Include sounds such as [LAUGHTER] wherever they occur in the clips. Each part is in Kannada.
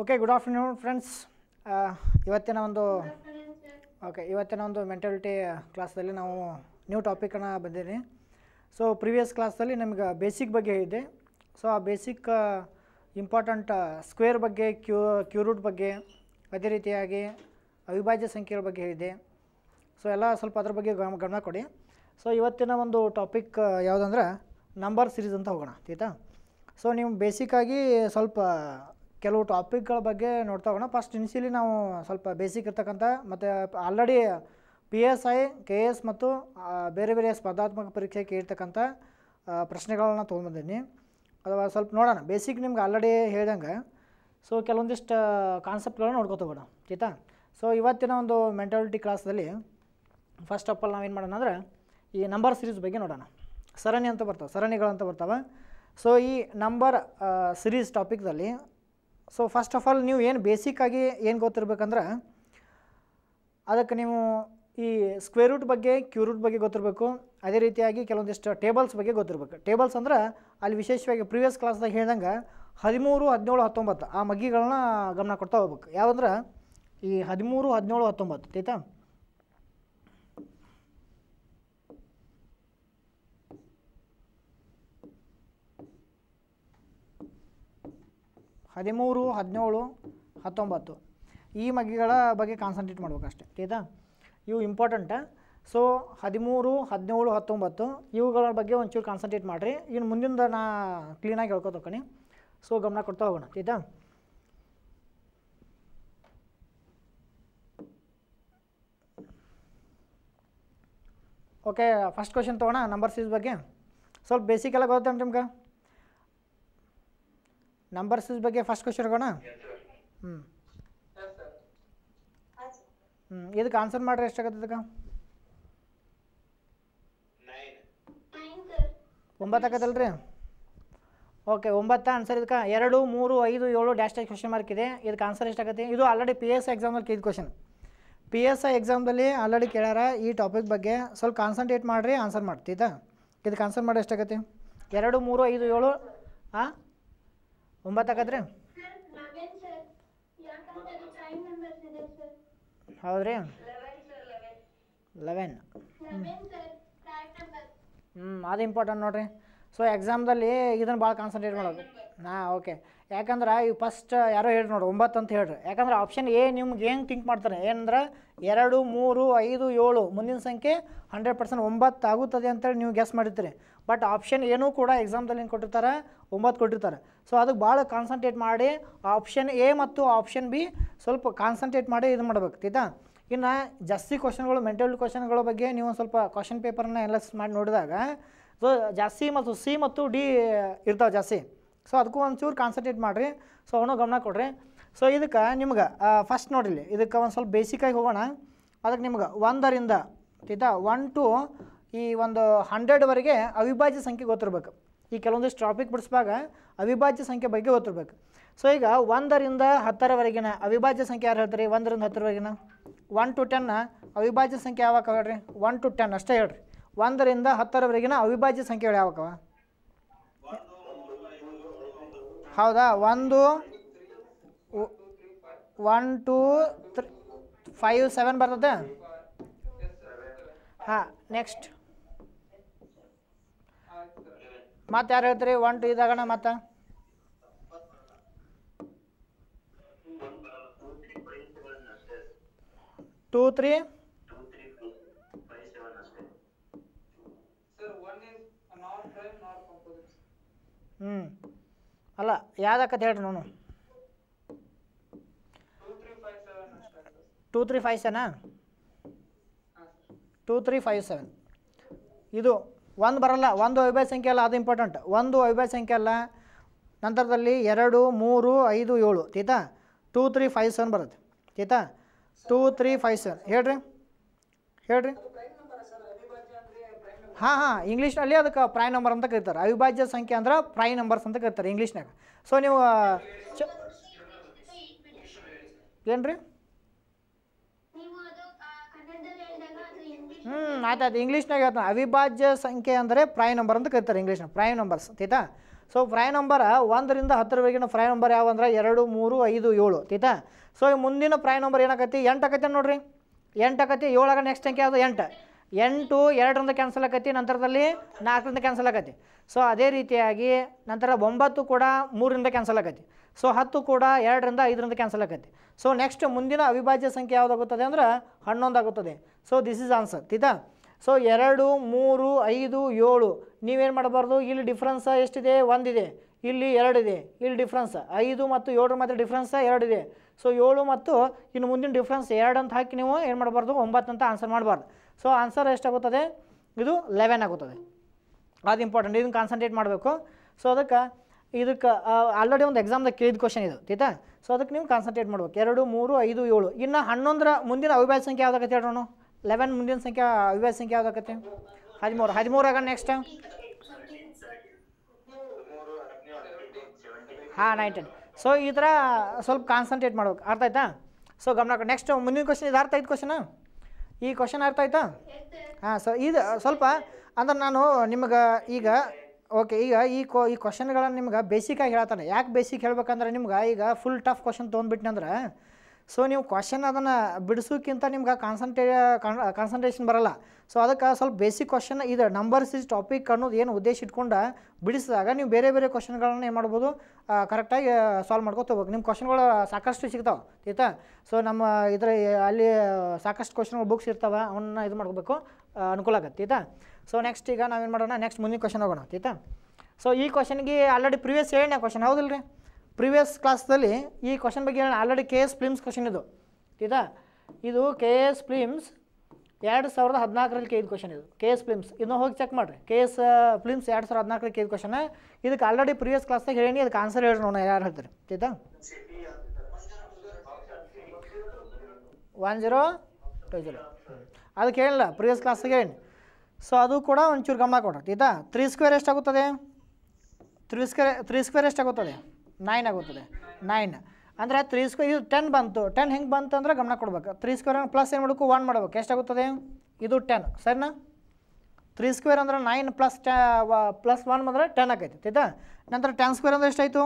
ಓಕೆ ಗುಡ್ ಆಫ್ಟರ್ನೂನ್ ಫ್ರೆಂಡ್ಸ್ ಇವತ್ತಿನ ಒಂದು ಓಕೆ ಇವತ್ತಿನ ಒಂದು ಮೆಂಟಾಲಿಟಿ ಕ್ಲಾಸಲ್ಲಿ uh, ನಾವು ನ್ಯೂ ಟಾಪಿಕನ್ನು ಬಂದೀನಿ ಸೊ ಪ್ರಿವಿಯಸ್ ಕ್ಲಾಸಲ್ಲಿ ನಮಗೆ ಬೇಸಿಕ್ ಬಗ್ಗೆ ಹೇಳಿದೆ ಸೊ ಆ ಬೇಸಿಕ್ ಇಂಪಾರ್ಟೆಂಟ್ ಸ್ಕ್ವೇರ್ ಬಗ್ಗೆ ಕ್ಯೂ ಕ್ಯೂರೂಟ್ ಬಗ್ಗೆ ಅದೇ ರೀತಿಯಾಗಿ ಅವಿಭಾಜ್ಯ ಸಂಖ್ಯೆಯ ಬಗ್ಗೆ ಹೇಳಿದೆ ಸೊ ಎಲ್ಲ ಸ್ವಲ್ಪ ಅದ್ರ ಬಗ್ಗೆ ಗಮನ ಕೊಡಿ ಸೊ ಇವತ್ತಿನ ಒಂದು ಟಾಪಿಕ್ ಯಾವುದಂದ್ರೆ ನಂಬರ್ ಸಿರೀಸ್ ಅಂತ ಹೋಗೋಣ ಆಯಿತಾ ಸೊ ನೀವು ಬೇಸಿಕ್ಕಾಗಿ ಸ್ವಲ್ಪ ಕೆಲವು ಟಾಪಿಕ್ಗಳ ಬಗ್ಗೆ ನೋಡ್ತಾ ಹೋಗೋಣ ಫಸ್ಟ್ ಇನಿಷಿಯಲಿ ನಾವು ಸ್ವಲ್ಪ ಬೇಸಿಕ್ ಇರ್ತಕ್ಕಂಥ ಮತ್ತು already P S I K S ಮತ್ತು ಬೇರೆ ಬೇರೆ ಸ್ಪರ್ಧಾತ್ಮಕ ಪರೀಕ್ಷೆ ಕೇಳ್ತಕ್ಕಂಥ ಪ್ರಶ್ನೆಗಳನ್ನ ಬಂದಿದ್ದೀನಿ ಅಥವಾ ಸ್ವಲ್ಪ ನೋಡೋಣ ಬೇಸಿಕ್ ನಿಮ್ಗೆ ಆಲ್ರೆಡಿ ಹೇಳ್ದಂಗೆ ಸೊ ಕೆಲವೊಂದಿಷ್ಟು ಕಾನ್ಸೆಪ್ಟ್ಗಳನ್ನ ನೋಡ್ಕೊತ ಹೋಗೋಣ ಆಯಿತಾ ಸೊ ಇವತ್ತಿನ ಒಂದು ಮೆಂಟಾಲಿಟಿ ಕ್ಲಾಸಲ್ಲಿ ಫಸ್ಟ್ ಆಫ್ ಆಲ್ ನಾವೇನು ಮಾಡೋಣ ಅಂದರೆ ಈ ನಂಬರ್ ಸಿರೀಸ್ ಬಗ್ಗೆ ನೋಡೋಣ ಸರಣಿ ಅಂತ ಬರ್ತಾವೆ ಸರಣಿಗಳಂತ ಬರ್ತಾವೆ ಸೊ ಈ ನಂಬರ್ ಸಿರೀಸ್ ಟಾಪಿಕ್ದಲ್ಲಿ ಸೊ ಫಸ್ಟ್ ಆಫ್ ಆಲ್ ನೀವು ಏನು ಬೇಸಿಕ್ಕಾಗಿ ಏನು ಗೊತ್ತಿರಬೇಕಂದ್ರೆ ಅದಕ್ಕೆ ನೀವು ಈ ಸ್ಕ್ವೇರ್ ರೂಟ್ ಬಗ್ಗೆ ಕ್ಯೂ ರೂಟ್ ಬಗ್ಗೆ ಗೊತ್ತಿರಬೇಕು ಅದೇ ರೀತಿಯಾಗಿ ಕೆಲವೊಂದಿಷ್ಟು ಟೇಬಲ್ಸ್ ಬಗ್ಗೆ ಗೊತ್ತಿರಬೇಕು ಟೇಬಲ್ಸ್ ಅಂದ್ರೆ ಅಲ್ಲಿ ವಿಶೇಷವಾಗಿ ಪ್ರೀವಿಯಸ್ ಕ್ಲಾಸ್ದಾಗ ಹೇಳ್ದಂಗೆ ಹದಿಮೂರು ಹದಿನೇಳು ಹತ್ತೊಂಬತ್ತು ಆ ಮಗ್ಗಿಗಳನ್ನ ಗಮನ ಕೊಡ್ತಾ ಹೋಗ್ಬೇಕು ಯಾವಂದ್ರೆ ಈ ಹದಿಮೂರು ಹದಿನೇಳು ಹತ್ತೊಂಬತ್ತು ಆಯಿತಾ ಹದಿಮೂರು ಹದಿನೇಳು ಹತ್ತೊಂಬತ್ತು ಈ ಮಗ್ಗಿಗಳ ಬಗ್ಗೆ ಕಾನ್ಸಂಟ್ರೇಟ್ ಮಾಡಬೇಕಷ್ಟೆ ಆಯ್ತಾ ಇವು ಇಂಪಾರ್ಟೆಂಟ ಸೊ ಹದಿಮೂರು ಹದಿನೇಳು ಹತ್ತೊಂಬತ್ತು ಇವುಗಳ ಬಗ್ಗೆ ಒಂಚೂರು ಕಾನ್ಸಂಟ್ರೇಟ್ ಮಾಡಿರಿ ಇನ್ನು ಮುಂದಿಂದ ನಾ ಕ್ಲೀನಾಗಿ ಹೇಳ್ಕೊತಕ್ಕಣಿ ಸೊ ಗಮನ ಕೊಡ್ತಾ ಹೋಗೋಣ ಆಯಿತಾ ಓಕೆ ಫಸ್ಟ್ ಕ್ವಶನ್ ತೊಗೋಣ ನಂಬರ್ಸ್ ಸೀಸ್ ಬಗ್ಗೆ ಸ್ವಲ್ಪ ಬೇಸಿಕ್ ಎಲ್ಲ ಗೊತ್ತೇನು ನಿಮ್ಗೆ ನಂಬರ್ಸ್ ಬಗ್ಗೆ ಫಸ್ಟ್ ಕ್ವೆಶನ್ ಹೋಗೋಣ ಹ್ಞೂ ಹ್ಞೂ ಇದಕ್ಕೆ ಆನ್ಸರ್ ಮಾಡ್ರೆ ಎಷ್ಟಾಗತ್ತೆ ಇದಕ್ಕೆ ಒಂಬತ್ತು ಆಗತ್ತಲ್ಲ ರೀ ಓಕೆ ಒಂಬತ್ತು ಆನ್ಸರ್ ಇದಕ್ಕೆ ಎರಡು ಮೂರು ಐದು ಏಳು ಡ್ಯಾಶ್ ಡ್ಯಾಶ್ ಕ್ವಶನ್ ಮಾರ್ಕ್ ಇದೆ ಇದಕ್ಕೆ ಆನ್ಸರ್ ಎಷ್ಟಾಗತ್ತೆ ಇದು ಆಲ್ರೆಡಿ ಪಿ ಎಸ್ ಎಕ್ಸಾಮಲ್ಲಿ ಕೇಳಿದ ಕ್ವಶನ್ ಪಿ ಎಸ್ ಐ ಎಕ್ಸಾಮ್ದಲ್ಲಿ ಆಲ್ರೆಡಿ ಕೇಳ್ಯಾರ ಈ ಟಾಪಿಕ್ ಬಗ್ಗೆ ಸ್ವಲ್ಪ ಕಾನ್ಸಂಟ್ರೇಟ್ ಮಾಡಿರಿ ಆನ್ಸರ್ ಮಾಡ್ತೀತಾ ಇದಕ್ಕೆ ಆನ್ಸರ್ ಮಾಡಿ ಎಷ್ಟಾಗತ್ತೆ ಎರಡು ಮೂರು ಐದು ಏಳು ಹಾಂ ಹೌದು ಹೌದ್ರಿ ಲೆವೆನ್ ಹ್ಞೂ ಅದು ಇಂಪಾರ್ಟೆಂಟ್ ನೋಡಿರಿ ಸೊ ಎಕ್ಸಾಮ್ದಲ್ಲಿ ಇದನ್ನು ಭಾಳ ಕಾನ್ಸಂಟ್ರೇಟ್ ಮಾಡೋದು ಹಾಂ ಓಕೆ ಯಾಕಂದ್ರೆ ಈ ಫಸ್ಟ್ ಯಾರೋ ಹೇಳಿ ನೋಡಿ ಒಂಬತ್ತು ಅಂತ ಹೇಳ್ರಿ ಯಾಕಂದ್ರೆ ಆಪ್ಷನ್ ಎ ನಿಮ್ಗೆ ಹೆಂಗೆ ಥಿಂಕ್ ಮಾಡ್ತಾರೆ ಏನಂದ್ರೆ ಎರಡು ಮೂರು ಐದು ಏಳು ಮುಂದಿನ ಸಂಖ್ಯೆ ಹಂಡ್ರೆಡ್ ಪರ್ಸೆಂಟ್ ಒಂಬತ್ತು ಆಗುತ್ತದೆ ಅಂತೇಳಿ ನೀವು ಗೆಸ್ ಮಾಡಿರ್ತೀರಿ ಬಟ್ ಆಪ್ಷನ್ ಏನೂ ಕೂಡ ಎಕ್ಸಾಮ್ದಲ್ಲಿ ಹೆಂಗೆ ಕೊಟ್ಟಿರ್ತಾರೆ ಒಂಬತ್ತು ಕೊಟ್ಟಿರ್ತಾರೆ ಸೊ ಅದಕ್ಕೆ ಭಾಳ ಕಾನ್ಸಂಟ್ರೇಟ್ ಮಾಡಿ ಆಪ್ಷನ್ ಎ ಮತ್ತು ಆಪ್ಷನ್ ಬಿ ಸ್ವಲ್ಪ ಕಾನ್ಸಂಟ್ರೇಟ್ ಮಾಡಿ ಇದು ಮಾಡ್ಬೇಕು ಆಯ್ತಾ ಇನ್ನು ಜಾಸ್ತಿ ಕ್ವಶನ್ಗಳು ಮೆಂಟಲ್ ಕ್ವಶನ್ಗಳ ಬಗ್ಗೆ ನೀವು ಸ್ವಲ್ಪ ಕ್ವಶನ್ ಪೇಪರ್ನ ಎಲ್ಲ ಮಾಡಿ ನೋಡಿದಾಗ ಸೊ ಜಾಸ್ತಿ ಮತ್ತು ಸಿ ಮತ್ತು ಡಿ ಇರ್ತಾವೆ ಜಾಸ್ತಿ ಸೊ ಅದಕ್ಕೂ ಒಂಚೂರು ಕಾನ್ಸಂಟ್ರೇಟ್ ಮಾಡಿರಿ ಸೊ ಅವನು ಗಮನ ಕೊಡ್ರಿ ಸೊ ಇದಕ್ಕೆ ನಿಮ್ಗೆ ಫಸ್ಟ್ ನೋಡಿರಿ ಇದಕ್ಕೆ ಒಂದು ಸ್ವಲ್ಪ ಬೇಸಿಕಾಗಿ ಹೋಗೋಣ ಅದಕ್ಕೆ ನಿಮ್ಗೆ ಒಂದರಿಂದ ಆಯ್ತಾ ಒನ್ ಟು ಈ ಒಂದು ಹಂಡ್ರೆಡ್ವರೆಗೆ ಅವಿಭಾಜ್ಯ ಸಂಖ್ಯೆ ಗೊತ್ತಿರಬೇಕು ಈ ಕೆಲವೊಂದಿಷ್ಟು ಟಾಪಿಕ್ ಬಿಡಿಸುವಾಗ ಅವಿಭಾಜ್ಯ ಸಂಖ್ಯೆ ಬಗ್ಗೆ ಗೊತ್ತಿರಬೇಕು ಸೊ ಈಗ ಒಂದರಿಂದ ಹತ್ತರವರೆಗಿನ ಅವಿಭಾಜ್ಯ ಸಂಖ್ಯೆ ಯಾರು ಹೇಳ್ತೀರಿ ಒಂದರಿಂದ ಹತ್ತರವರೆಗಿನ ಒನ್ ಟು ಟೆನ್ ಅವಿಭಾಜ್ಯ ಸಂಖ್ಯೆ ಯಾವಾಗ ಹೇಳ್ರಿ ಒನ್ ಟು ಟೆನ್ ಅಷ್ಟೇ ಹೇಳ್ರಿ ಒಂದರಿಂದ ಹತ್ತರವರೆಗಿನ ಅವಿಭಾಜ್ಯ ಸಂಖ್ಯೆಗಳು ಯಾವಾಗವ ಹೌದಾ ಒಂದು one two three five seven ಬರ್ತದೆ ಹಾಂ ನೆಕ್ಸ್ಟ್ ಮತ್ತೆ ಯಾರು ಹೇಳ್ತೀರಿ ಒನ್ ಟು ಇದಾಗಣ ಮತ್ತೆ ಟೂ ತ್ರೀ ಹ್ಞೂ ಅಲ್ಲ ಯಾವ್ದಕ್ಕ ಹೇಳ್ರಿ ನಾನು ಟೂ ತ್ರೀ ಫೈವ್ ಸೆವೆನಾ ಟೂ ತ್ರೀ ಫೈವ್ ಸೆವೆನ್ ಇದು ಒಂದು ಬರಲ್ಲ ಒಂದು ಅವಿಭಾಜ್ಯ ಸಂಖ್ಯೆ ಅಲ್ಲ ಅದು ಇಂಪಾರ್ಟೆಂಟ್ ಒಂದು ಅವಿಭಾಜ್ಯ ಸಂಖ್ಯೆ ಅಲ್ಲ ನಂತರದಲ್ಲಿ ಎರಡು ಮೂರು ಐದು ಏಳು ತೀತಾ ಟೂ ತ್ರೀ ಫೈವ್ ಸೆವೆನ್ ಬರುತ್ತೆ ತೀತಾ ಟೂ ತ್ರೀ ಫೈವ್ ಸೆವೆನ್ ಹೇಳ್ರಿ ಹೇಳ್ರಿ ಹಾಂ ಹಾಂ ಇಂಗ್ಲೀಷ್ನಲ್ಲಿ ಅದಕ್ಕೆ ಪ್ರೈಮ್ ನಂಬರ್ ಅಂತ ಕರೀತಾರೆ ಅವಿಭಾಜ್ಯ ಸಂಖ್ಯೆ ಅಂದ್ರೆ ಪ್ರೈಮ್ ನಂಬರ್ಸ್ ಅಂತ ಕರೀತಾರೆ ಇಂಗ್ಲೀಷ್ನಾಗ ಸೊ ನೀವು ಚ ಏನು ರೀ ಹ್ಞೂ ಆಯ್ತು ಆಯ್ತು ಇಂಗ್ಲೀಷ್ನಾಗ ಹೇಳ್ತಾನೆ ಅವಿಭಾಜ್ಯ ಸಂಖ್ಯೆ ಅಂದರೆ ಪ್ರೈಮ್ ನಂಬರ್ ಅಂತ ಕರೀತಾರೆ ಇಂಗ್ಲೀಷ್ನ ಪ್ರೈಮ್ ನಂಬರ್ಸ್ ತೀತಾ ಸೊ ಪ್ರೈಮ್ ನಂಬರ್ ಒಂದರಿಂದ ಹತ್ತರವರೆಗಿನ ಪ್ರೈಮ್ ನಂಬರ್ ಯಾವ ಅಂದ್ರೆ ಎರಡು ಮೂರು ಐದು ಏಳು ತೀತಾ ಸೊ ಮುಂದಿನ ಪ್ರೈಮ್ ನಂಬರ್ ಏನಾಕತಿ ಎಂಟು ನೋಡ್ರಿ ನೋಡಿರಿ ಎಂಟು ಆಕತಿ ಏಳಾಗ ನೆಕ್ಸ್ಟ್ ಸಂಖ್ಯೆ ಯಾವುದು ಎಂಟು ಎಂಟು ಎರಡರಿಂದ ಕ್ಯಾನ್ಸಲ್ ಆಕತಿ ನಂತರದಲ್ಲಿ ನಾಲ್ಕರಿಂದ ಕ್ಯಾನ್ಸಲ್ ಆಕತಿ ಸೊ ಅದೇ ರೀತಿಯಾಗಿ ನಂತರ ಒಂಬತ್ತು ಕೂಡ ಮೂರರಿಂದ ಕ್ಯಾನ್ಸಲ್ ಆಕತಿ ಸೊ ಹತ್ತು ಕೂಡ ಎರಡರಿಂದ ಐದರಿಂದ ಕ್ಯಾನ್ಸಲ್ ಆಗತ್ತೆ ಸೊ ನೆಕ್ಸ್ಟ್ ಮುಂದಿನ ಅವಿಭಾಜ್ಯ ಸಂಖ್ಯೆ ಯಾವುದಾಗುತ್ತದೆ ಅಂದ್ರೆ ಹನ್ನೊಂದು ಆಗುತ್ತದೆ ಸೊ ದಿಸ್ ಇಸ್ ಆನ್ಸರ್ ತಿತಾ ಸೊ ಎರಡು ಮೂರು ಐದು ಏಳು ನೀವೇನು ಮಾಡಬಾರ್ದು ಇಲ್ಲಿ ಡಿಫ್ರೆನ್ಸ ಎಷ್ಟಿದೆ ಒಂದಿದೆ ಇಲ್ಲಿ ಎರಡಿದೆ ಇಲ್ಲಿ ಡಿಫ್ರೆನ್ಸ್ ಐದು ಮತ್ತು ಏಳರ ಮಧ್ಯೆ ಡಿಫ್ರೆನ್ಸ್ ಎರಡಿದೆ ಸೊ ಏಳು ಮತ್ತು ಇನ್ನು ಮುಂದಿನ ಡಿಫ್ರೆನ್ಸ್ ಎರಡು ಅಂತ ಹಾಕಿ ನೀವು ಏನು ಮಾಡಬಾರ್ದು ಒಂಬತ್ತು ಅಂತ ಆನ್ಸರ್ ಮಾಡಬಾರ್ದು ಸೊ ಆನ್ಸರ್ ಎಷ್ಟಾಗುತ್ತದೆ ಇದು ಲೆವೆನ್ ಆಗುತ್ತದೆ ಅದು ಇಂಪಾರ್ಟೆಂಟ್ ಇದನ್ನು ಕಾನ್ಸಂಟ್ರೇಟ್ ಮಾಡಬೇಕು ಸೊ ಅದಕ್ಕೆ ಇದಕ್ಕೆ ಆಲ್ರೆಡಿ ಒಂದು ಎಕ್ಸಾಮ್ದಾಗ ಕೇಳಿದ ಕ್ವಶನ್ ಇದು ಆಯ್ತಾ ಸೊ ಅದಕ್ಕೆ ನೀವು ಕಾನ್ಸಂಟ್ರೇಟ್ ಮಾಡ್ಬೇಕು ಎರಡು ಮೂರು ಐದು ಏಳು ಇನ್ನು ಹನ್ನೊಂದರ ಮುಂದಿನ ಅವಿಭಾಜ್ಯ ಸಂಖ್ಯೆ ಯಾವುದಾಗತ್ತೆ ಹೇಳೋಣ ಲೆವೆನ್ ಮುಂದಿನ ಸಂಖ್ಯೆ ಅವಿಭಾಜ್ಯ ಸಂಖ್ಯೆ ಯಾವುದಾಗತ್ತೆ ಹದಿಮೂರು ಹದಿಮೂರಾಗ ನೆಕ್ಸ್ಟ್ ಹಾಂ ನೈನ್ಟೀನ್ ಸೊ ಈ ಥರ ಸ್ವಲ್ಪ ಕಾನ್ಸಂಟ್ರೇಟ್ ಮಾಡ್ಬೇಕು ಅರ್ಥ ಆಯ್ತಾ ಸೊ ಗಮನ ನೆಕ್ಸ್ಟ್ ಮುಂದಿನ ಕ್ವಶನ್ ಇದು ಅರ್ಥ ಐದು ಕ್ವಶನ್ ಈ ಕ್ವಶನ್ ಅರ್ಥ ಆಯ್ತಾ ಹಾಂ ಸೊ ಇದು ಸ್ವಲ್ಪ ಅಂದ್ರೆ ನಾನು ನಿಮ್ಗೆ ಈಗ ಓಕೆ ಈಗ ಈ ಕೊ ಈ ಕ್ವಶನ್ಗಳನ್ನು ನಿಮ್ಗೆ ಆಗಿ ಹೇಳ್ತಾನೆ ಯಾಕೆ ಬೇಸಿಕ್ ಹೇಳ್ಬೇಕಂದ್ರೆ ನಿಮ್ಗೆ ಈಗ ಫುಲ್ ಟಫ್ ಕ್ವಶನ್ ಅಂದ್ರೆ ಸೊ ನೀವು ಕ್ವಶನ್ ಅದನ್ನು ಬಿಡಿಸೋಕ್ಕಿಂತ ನಿಮ್ಗೆ ಕಾನ್ಸಂಟ್ರೇ ಕಾನ್ಸಂಟ್ರೇಷನ್ ಬರಲ್ಲ ಸೊ ಅದಕ್ಕೆ ಸ್ವಲ್ಪ ಬೇಸಿಕ್ ಕ್ವಶನ್ ಇದು ನಂಬರ್ಸ್ ಇಸ್ ಟಾಪಿಕ್ ಅನ್ನೋದು ಏನು ಉದ್ದೇಶ ಇಟ್ಕೊಂಡು ಬಿಡಿಸಿದಾಗ ನೀವು ಬೇರೆ ಬೇರೆ ಕ್ವಶನ್ಗಳನ್ನು ಏನು ಮಾಡ್ಬೋದು ಕರೆಕ್ಟಾಗಿ ಸಾಲ್ವ್ ಹೋಗ್ಬೇಕು ನಿಮ್ಮ ಕ್ವಶನ್ಗಳು ಸಾಕಷ್ಟು ಸಿಗ್ತಾವೆ ಆಯ್ತಾ ಸೊ ನಮ್ಮ ಇದರ ಅಲ್ಲಿ ಸಾಕಷ್ಟು ಕ್ವಶನ್ಗಳು ಬುಕ್ಸ್ ಇರ್ತಾವೆ ಅವನ್ನ ಇದು ಮಾಡ್ಕೋಬೇಕು ಅನುಕೂಲ ಆಗುತ್ತೆ ಆಯ್ತಾ ಸೊ ನೆಕ್ಸ್ಟ್ ಈಗ ನಾವೇನು ಮಾಡೋಣ ನೆಕ್ಸ್ಟ್ ಮುಂದಿನ ಕ್ವಶನ್ ಹೋಗೋಣ ಆಯ್ತಾ ಸೊ ಈ ಕ್ವಶನ್ಗೆ ಆಲ್ರೆಡಿ ಪ್ರಿವಿಯಸ್ ಹೇಳಿನ ಕ್ವಶನ್ ಹೌದಿಲ್ಲ ರೀ ಪ್ರಿವಿಯಸ್ ಕ್ಲಾಸ್ದಲ್ಲಿ ಈ ಕ್ವಶನ್ ಬಗ್ಗೆ ಹೇಳೋಣ already K S films question ಇದು ಆಯ್ತಾ ಇದು ಕೆ ಎಸ್ ಫಿಲಿಮ್ಸ್ ಎರಡು ಸಾವಿರದ ಹದಿನಾಲ್ಕರಲ್ಲಿ ಕೇಳಿದ ಕ್ವಶನ್ ಇದು ಕೆ ಎಸ್ ಫಿಲಿಮ್ಸ್ ಇನ್ನೂ ಹೋಗಿ ಚೆಕ್ ಮಾಡಿರಿ ಕೆ ಎಸ್ ಫಿಲಿಮ್ಸ್ ಎರಡು ಸಾವಿರದ ಹದಿನಾಲ್ಕರಲ್ಲಿ ಕೇಳಿದ ಕ್ವಶನ್ ಇದಕ್ಕೆ ಆಲ್ರೆಡಿ ಪ್ರಿವಿಯಸ್ ಕ್ಲಾಸ್ದಾಗ ಹೇಳಿ ಅದಕ್ಕೆ ಆನ್ಸರ್ ಹೇಳಿ ನೋಡೋಣ ಯಾರು ಹೇಳ್ತಾರೆ ಆಯ್ತಾ ಒನ್ ಜೀರೋ ಟೂ ಜೀರೋ ಅದಕ್ಕೆ ಹೇಳಲ್ಲ ಪ್ರಿವಿಯಸ್ ಕ್ಲಾಸ್ಗೆ ಹೇಳಿ ಸೊ ಅದು ಕೂಡ ಒಂಚೂರು ಗಮನ ಕೊಡ್ರಿ ಆಯ್ತಾ ತ್ರೀ ಸ್ಕ್ವೇರ್ ಎಷ್ಟಾಗುತ್ತದೆ ತ್ರೀ ಸ್ಕ್ವೇರ್ ತ್ರೀ ಸ್ಕ್ವೇರ್ ಎಷ್ಟಾಗುತ್ತದೆ ನೈನ್ ಆಗುತ್ತದೆ ನೈನ್ ಅಂದರೆ ತ್ರೀ ಸ್ಕ್ವೇರ್ ಇದು ಟೆನ್ ಬಂತು ಟೆನ್ ಹೆಂಗೆ ಬಂತು ಅಂದರೆ ಗಮನ ಕೊಡ್ಬೇಕು ತ್ರೀ ಸ್ಕ್ವೇರ್ ಪ್ಲಸ್ ಏನು ಮಾಡಬೇಕು ಒನ್ ಮಾಡಬೇಕು ಎಷ್ಟಾಗುತ್ತದೆ ಇದು ಟೆನ್ ಸರಿನಾ ತ್ರೀ ಸ್ಕ್ವೇರ್ ಅಂದರೆ ನೈನ್ ಪ್ಲಸ್ ಟೆ ಪ್ಲಸ್ ಒನ್ ಬಂದರೆ ಟೆನ್ ಆಗೈತೆ ಆಯ್ತಾ ನಂತರ ಟೆನ್ ಸ್ಕ್ವೇರ್ ಅಂದರೆ ಎಷ್ಟಾಯಿತು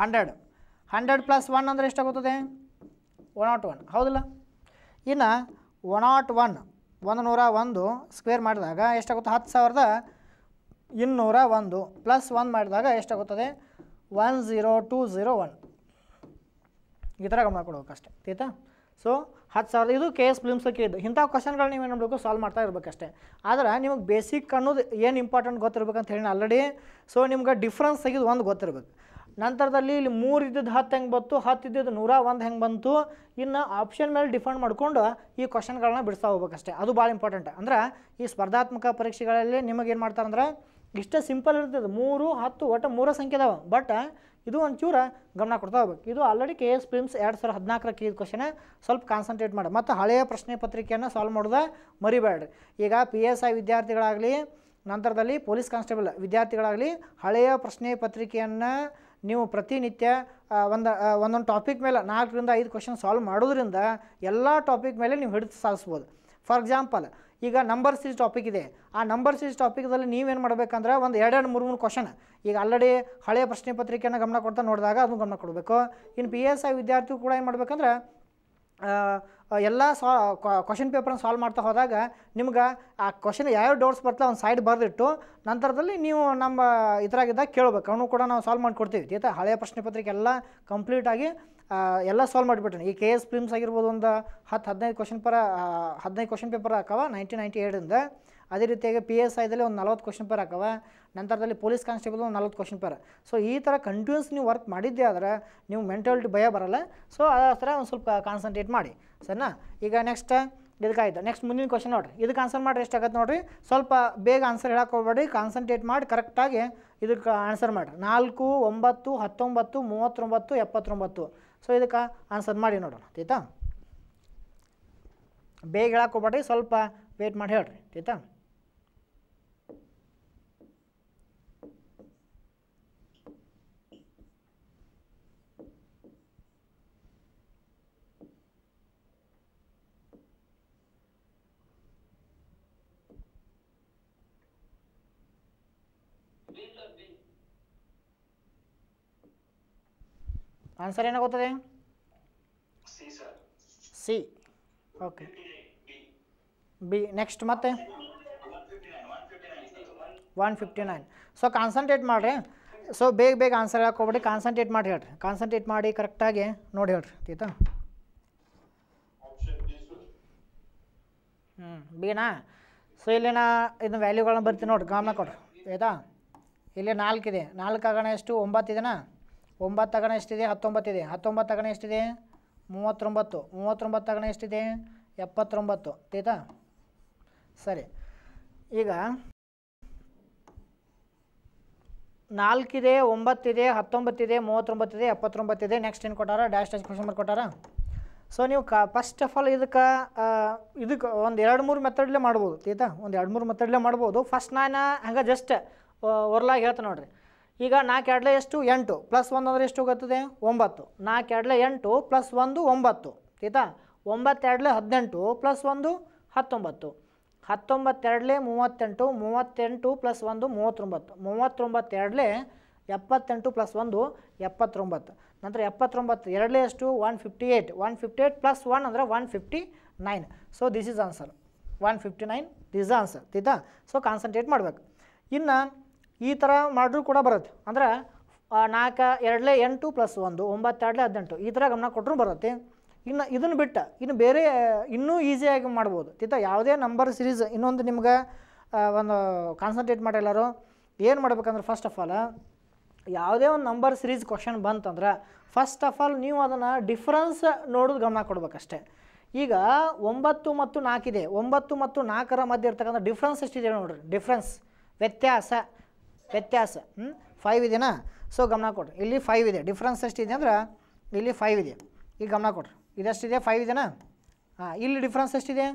ಹಂಡ್ರೆಡ್ ಹಂಡ್ರೆಡ್ ಪ್ಲಸ್ ಒನ್ ಅಂದರೆ ಎಷ್ಟಾಗುತ್ತದೆ ಒನ್ ನಾಟ್ oh ಒನ್ ಹೌದಿಲ್ಲ ಇನ್ನು ಒನ್ ನಾಟ್ oh ಒನ್ ಒಂದು ನೂರ ಒಂದು ಸ್ಕ್ವೇರ್ ಮಾಡಿದಾಗ ಎಷ್ಟಾಗುತ್ತೆ ಹತ್ತು ಸಾವಿರದ ಇನ್ನೂರ ಒಂದು ಪ್ಲಸ್ ಒನ್ ಮಾಡಿದಾಗ ಎಷ್ಟಾಗುತ್ತದೆ one zero two zero one ಈ ಥರ ಗಮನ ಕೊಡ್ಬೇಕಷ್ಟೆ ಆಯ್ತಾ ಸೊ ಹತ್ತು ಸಾವಿರ ಇದು ಕೆ ಎಸ್ ಪ್ಲಿಮ್ಸಕ್ಕೆ ಇದು ಇಂಥ ಕ್ವಶನ್ಗಳನ್ನ ನೀವು ಏನು ಮಾಡಬೇಕು ಸಾಲ್ವ್ ಮಾಡ್ತಾ ಇರಬೇಕಷ್ಟೇ ಆದರೆ ನಿಮಗೆ ಬೇಸಿಕ್ ಅನ್ನೋದು ಏನು ಇಂಪಾರ್ಟೆಂಟ್ ಅಂತ ಹೇಳಿ ಆಲ್ರೆಡಿ ಸೊ ನಿಮ್ಗೆ ಡಿಫ್ರೆನ್ಸ್ ತೆಗೆದು ಒಂದು ಗೊತ್ತಿರಬೇಕು ನಂತರದಲ್ಲಿ ಇಲ್ಲಿ ಮೂರು ಇದ್ದಿದ್ದು ಹತ್ತು ಹೆಂಗೆ ಬಂತು ಹತ್ತು ಇದ್ದಿದ್ದು ನೂರ ಒಂದು ಹೆಂಗೆ ಬಂತು ಇನ್ನು ಆಪ್ಷನ್ ಮೇಲೆ ಡಿಫೆಂಡ್ ಮಾಡಿಕೊಂಡು ಈ ಕ್ವಶನ್ಗಳನ್ನ ಬಿಡಿಸ್ತಾ ಹೋಗ್ಬೇಕಷ್ಟೇ ಅದು ಭಾಳ ಇಂಪಾರ್ಟೆಂಟ್ ಅಂದ್ರೆ ಈ ಸ್ಪರ್ಧಾತ್ಮಕ ಪರೀಕ್ಷೆಗಳಲ್ಲಿ ನಿಮಗೇನು ಮಾಡ್ತಾರಂದ್ರೆ ಇಷ್ಟ ಸಿಂಪಲ್ ಇರ್ತದೆ ಮೂರು ಹತ್ತು ಒಟ್ಟು ಮೂರು ಸಂಖ್ಯೆ ಅದಾವೆ ಬಟ್ ಇದು ಒಂಚೂರ ಗಮನ ಕೊಡ್ತಾ ಹೋಗ್ಬೇಕು ಇದು ಆಲ್ರೆಡಿ ಕೆ ಎಸ್ ಪ್ರಿಮ್ಸ್ ಎರಡು ಸಾವಿರದ ಹದಿನಾಲ್ಕರ ಕೇಳಿದ ಕ್ವಶನ ಸ್ವಲ್ಪ ಕಾನ್ಸಂಟ್ರೇಟ್ ಮಾಡಿ ಮತ್ತು ಹಳೆಯ ಪ್ರಶ್ನೆ ಪತ್ರಿಕೆಯನ್ನು ಸಾಲ್ವ್ ಮಾಡೋದ ಮರಿಬೇಡ್ರಿ ಈಗ ಪಿ ಎಸ್ ಐ ವಿದ್ಯಾರ್ಥಿಗಳಾಗಲಿ ನಂತರದಲ್ಲಿ ಪೊಲೀಸ್ ಕಾನ್ಸ್ಟೇಬಲ್ ವಿದ್ಯಾರ್ಥಿಗಳಾಗಲಿ ಹಳೆಯ ಪ್ರಶ್ನೆ ಪತ್ರಿಕೆಯನ್ನು ನೀವು ಪ್ರತಿನಿತ್ಯ ಒಂದು ಒಂದೊಂದು ಟಾಪಿಕ್ ಮೇಲೆ ನಾಲ್ಕರಿಂದ ಐದು ಕ್ವಶನ್ ಸಾಲ್ವ್ ಮಾಡೋದ್ರಿಂದ ಎಲ್ಲ ಟಾಪಿಕ್ ಮೇಲೆ ನೀವು ಹಿಡಿದು ಸಾಧಿಸ್ಬೋದು ಫಾರ್ ಎಕ್ಸಾಂಪಲ್ ಈಗ ನಂಬರ್ ಸಿಸ್ ಟಾಪಿಕ್ ಇದೆ ಆ ನಂಬರ್ ಸೀಸ್ ಟಾಪಿಕ್ದಲ್ಲಿ ನೀವೇನು ಮಾಡಬೇಕಂದ್ರೆ ಒಂದು ಎರಡೆರಡು ಮೂರು ಮೂರು ಕ್ವಶನ್ ಈಗ ಆಲ್ರೆಡಿ ಹಳೆಯ ಪ್ರಶ್ನೆ ಪತ್ರಿಕೆಯನ್ನು ಗಮನ ಕೊಡ್ತಾ ನೋಡಿದಾಗ ಅದನ್ನು ಗಮನ ಕೊಡಬೇಕು ಇನ್ನು ಪಿ ಎಸ್ ಐ ವಿದ್ಯಾರ್ಥಿಗಳು ಕೂಡ ಏನು ಮಾಡಬೇಕಂದ್ರೆ ಎಲ್ಲ ಸಾ ಕ್ವಶನ್ ಪೇಪರ್ನ ಸಾಲ್ವ್ ಮಾಡ್ತಾ ಹೋದಾಗ ನಿಮ್ಗೆ ಆ ಕ್ವಶನ್ ಯಾವ್ಯಾವ ಡೌಟ್ಸ್ ಬರ್ತಾ ಒಂದು ಸೈಡ್ ಬರೆದಿಟ್ಟು ನಂತರದಲ್ಲಿ ನೀವು ನಮ್ಮ ಇದರಾಗಿದ್ದಾಗ ಕೇಳಬೇಕು ಅವನು ಕೂಡ ನಾವು ಸಾಲ್ವ್ ಮಾಡಿಕೊಡ್ತೀವಿ ಆಯಿತಾ ಹಳೆಯ ಪ್ರಶ್ನೆ ಪತ್ರಿಕೆ ಎಲ್ಲ ಕಂಪ್ಲೀಟಾಗಿ ಎಲ್ಲ ಸಾಲ್ವ್ ಮಾಡಿಬಿಟ್ಟಿನಿ ಈ ಕೆ ಎಸ್ ಫಿಲ್ಮ್ಸ್ ಆಗಿರ್ಬೋದು ಒಂದು ಹತ್ತು ಹದಿನೈದು ಕ್ವಶನ್ ಪರ ಹದಿನೈದು ಕ್ವಶನ್ ಪೇಪರ್ ಹಾಕವ ನೈನ್ಟೀನ್ ನೈಂಟಿ ಏಡಿಂದ ಅದೇ ರೀತಿಯಾಗಿ ಪಿ ಎಸ್ ಐದಲ್ಲಿ ಒಂದು ನಲ್ವತ್ತು ಕ್ವಶನ್ ಪೇರ್ ಹಾಕವ ನಂತರದಲ್ಲಿ ಪೊಲೀಸ್ ಕಾನ್ಸ್ಟೇಬಲ್ ಒಂದು ನಲ್ವತ್ತು ಕ್ವಶನ್ ಪೇರ್ ಸೊ ಈ ಥರ ಕಂಟಿನ್ಯೂಸ್ ನೀವು ವರ್ಕ್ ಮಾಡಿದ್ದೆ ಆದ್ರೆ ನೀವು ಮೆಂಟಾಲಿಟಿ ಭಯ ಬರಲ್ಲ ಸೊ ಆ ಥರ ಒಂದು ಸ್ವಲ್ಪ ಕಾನ್ಸಂಟ್ರೇಟ್ ಮಾಡಿ ಸರಿನಾ ಈಗ ನೆಕ್ಸ್ಟ್ ಇದಕ್ಕಾಯ್ತು ನೆಕ್ಸ್ಟ್ ಮುಂದಿನ ಕ್ವಶನ್ ನೋಡಿರಿ ಇದಕ್ಕೆ ಆನ್ಸರ್ ಮಾಡಿರಿ ಎಷ್ಟಾಗತ್ತೆ ನೋಡಿರಿ ಸ್ವಲ್ಪ ಬೇಗ ಆನ್ಸರ್ ಹೇಳಕ್ಕೆ ಹೋಗ್ಬೇಡಿ ಕಾನ್ಸಂಟ್ರೇಟ್ ಮಾಡಿ ಕರೆಕ್ಟಾಗಿ ಇದಕ್ಕೆ ಆನ್ಸರ್ ಮಾಡಿರಿ ನಾಲ್ಕು ಒಂಬತ್ತು ಹತ್ತೊಂಬತ್ತು ಮೂವತ್ತೊಂಬತ್ತು ಎಪ್ಪತ್ತೊಂಬತ್ತು ಸೊ ಇದಕ್ಕೆ ಆನ್ಸರ್ ಮಾಡಿ ನೋಡೋಣ ಆಯ್ತಾ ಬೇಗ ಹೇಳಕ್ಕೆ ಹೋಗ್ಬೇಡ್ರಿ ಸ್ವಲ್ಪ ವೇಟ್ ಮಾಡಿ ಹೇಳ್ರಿ ಆಯ್ತಾ ಆನ್ಸರ್ ಏನಾಗ್ತದೆ ಸಿ ಓಕೆ ಬಿ ನೆಕ್ಸ್ಟ್ ಮತ್ತೆ one fifty nine so concentrate ಮಾಡಿರಿ ಸೊ ಬೇಗ ಬೇಗ ಆನ್ಸರ್ ಹಾಕೋಬಿಡಿ ಕಾನ್ಸಂಟ್ರೇಟ್ ಮಾಡಿ ಹೇಳ್ರಿ ಕಾನ್ಸಂಟ್ರೇಟ್ ಮಾಡಿ ಕರೆಕ್ಟಾಗಿ ನೋಡಿ ಹೇಳ್ರಿ ಆಯ್ತಾ ಹ್ಞೂ ಬಿನಾ ಸೊ ಇಲ್ಲಿನಾ ಇದನ್ನ ವ್ಯಾಲ್ಯೂಗಳನ್ನ ಬರ್ತೀನಿ ನೋಡಿರಿ ಗಮನ ಕೊಡ್ರಿ ಆಯಿತಾ ಇಲ್ಲಿ ನಾಲ್ಕಿದೆ ನಾಲ್ಕು ಆಗೋಣ ಎಷ್ಟು ಒಂಬತ್ತು ಇದೆನಾ ಒಂಬತ್ತು ತಗಣ ಎಷ್ಟಿದೆ ಹತ್ತೊಂಬತ್ತಿದೆ ಹತ್ತೊಂಬತ್ತು ತಗಣ ಎಷ್ಟಿದೆ ಮೂವತ್ತೊಂಬತ್ತು ಮೂವತ್ತೊಂಬತ್ತು ತಗಣ ಎಷ್ಟಿದೆ ಎಪ್ಪತ್ತೊಂಬತ್ತು ಆಯಿತಾ ಸರಿ ಈಗ ನಾಲ್ಕಿದೆ ಒಂಬತ್ತಿದೆ ಹತ್ತೊಂಬತ್ತಿದೆ ಮೂವತ್ತೊಂಬತ್ತಿದೆ ಎಪ್ಪತ್ತೊಂಬತ್ತಿದೆ ನೆಕ್ಸ್ಟ್ ಏನು ಕೊಟ್ಟಾರ ಡ್ಯಾಶ್ ಡ್ಯಾಶ್ ಕ್ವಶನ್ ಮಾರ್ಕ್ ಕೊಟ್ಟಾರ ಸೊ ನೀವು ಕ ಫಸ್ಟ್ ಆಫ್ ಆಲ್ ಇದಕ್ಕೆ ಇದಕ್ಕೆ ಒಂದು ಎರಡು ಮೂರು ಮೆಥಡ್ಲೇ ಮಾಡ್ಬೋದು ಆಯಿತಾ ಒಂದು ಎರಡು ಮೂರು ಮೆಥಡ್ಲೇ ಮಾಡ್ಬೋದು ಫಸ್ಟ್ ನಾನು ಹಂಗೆ ಜಸ್ಟ್ ಒರ್ಲಾಗಿ ಹೇಳ್ತೇನೆ ನೋಡಿರಿ ಈಗ ನಾಲ್ಕು ಎರಡಲೆ ಎಷ್ಟು ಎಂಟು ಪ್ಲಸ್ ಒಂದು ಅಂದರೆ ಎಷ್ಟು ಹೋಗುತ್ತದೆ ಒಂಬತ್ತು ನಾಲ್ಕು ಎರಡಲೆ ಎಂಟು ಪ್ಲಸ್ ಒಂದು ಒಂಬತ್ತು ಆಯಿತಾ ಒಂಬತ್ತೆರಡಲೆ ಹದಿನೆಂಟು ಪ್ಲಸ್ ಒಂದು ಹತ್ತೊಂಬತ್ತು ಹತ್ತೊಂಬತ್ತೆರಡಲೆ ಮೂವತ್ತೆಂಟು ಮೂವತ್ತೆಂಟು ಪ್ಲಸ್ ಒಂದು ಮೂವತ್ತೊಂಬತ್ತು ಮೂವತ್ತೊಂಬತ್ತೆರಡಲೆ ಎಪ್ಪತ್ತೆಂಟು ಪ್ಲಸ್ ಒಂದು ಎಪ್ಪತ್ತೊಂಬತ್ತು ನಂತರ ಎಪ್ಪತ್ತೊಂಬತ್ತು ಎರಡಲೇ ಎಷ್ಟು one fifty eight one fifty eight plus one ಅಂದರೆ one fifty nine so this is answer one fifty nine this answer ಆಯಿತಾ ಸೊ ಕಾನ್ಸಂಟ್ರೇಟ್ ಮಾಡಬೇಕು ಇನ್ನು ಈ ಥರ ಮಾಡಿದ್ರು ಕೂಡ ಬರುತ್ತೆ ಅಂದರೆ ನಾಲ್ಕು ಎರಡಲೇ ಎಂಟು ಪ್ಲಸ್ ಒಂದು ಒಂಬತ್ತು ಹದಿನೆಂಟು ಈ ಥರ ಗಮನ ಕೊಟ್ಟರು ಬರುತ್ತೆ ಇನ್ನು ಇದನ್ನು ಬಿಟ್ಟು ಇನ್ನು ಬೇರೆ ಇನ್ನೂ ಈಸಿಯಾಗಿ ಮಾಡ್ಬೋದು ತಿತ್ತ ಯಾವುದೇ ನಂಬರ್ ಸಿರೀಸ್ ಇನ್ನೊಂದು ನಿಮ್ಗೆ ಒಂದು ಕಾನ್ಸಂಟ್ರೇಟ್ ಮಾಡಿ ಏನು ಮಾಡ್ಬೇಕಂದ್ರೆ ಫಸ್ಟ್ ಆಫ್ ಆಲ್ ಯಾವುದೇ ಒಂದು ನಂಬರ್ ಸಿರೀಸ್ ಕ್ವಶನ್ ಬಂತಂದ್ರೆ ಫಸ್ಟ್ ಆಫ್ ಆಲ್ ನೀವು ಅದನ್ನು ಡಿಫ್ರೆನ್ಸ್ ನೋಡೋದು ಗಮನ ಕೊಡಬೇಕಷ್ಟೆ ಈಗ ಒಂಬತ್ತು ಮತ್ತು ನಾಲ್ಕಿದೆ ಒಂಬತ್ತು ಮತ್ತು ನಾಲ್ಕರ ಮಧ್ಯೆ ಇರ್ತಕ್ಕಂಥ ಡಿಫ್ರೆನ್ಸ್ ಎಷ್ಟಿದೆ ನೋಡಿರಿ ಡಿಫ್ರೆನ್ಸ್ ವ್ಯತ್ಯಾಸ ವ್ಯತ್ಯಾಸ ಹ್ಞೂ ಫೈವ್ ಇದೆಯಾ ಸೊ ಗಮನ ಕೊಡ್ರಿ ಇಲ್ಲಿ ಫೈವ್ ಇದೆ ಡಿಫ್ರೆನ್ಸ್ ಎಷ್ಟು ಇದೆ ಅಂದ್ರೆ ಇಲ್ಲಿ ಫೈವ್ ಇದೆ ಈಗ ಗಮನ ಕೊಡ್ರಿ ಇದೆ ಫೈವ್ ಇದೆಯಾ ಹಾಂ ಇಲ್ಲಿ ಡಿಫ್ರೆನ್ಸ್ ಎಷ್ಟಿದೆ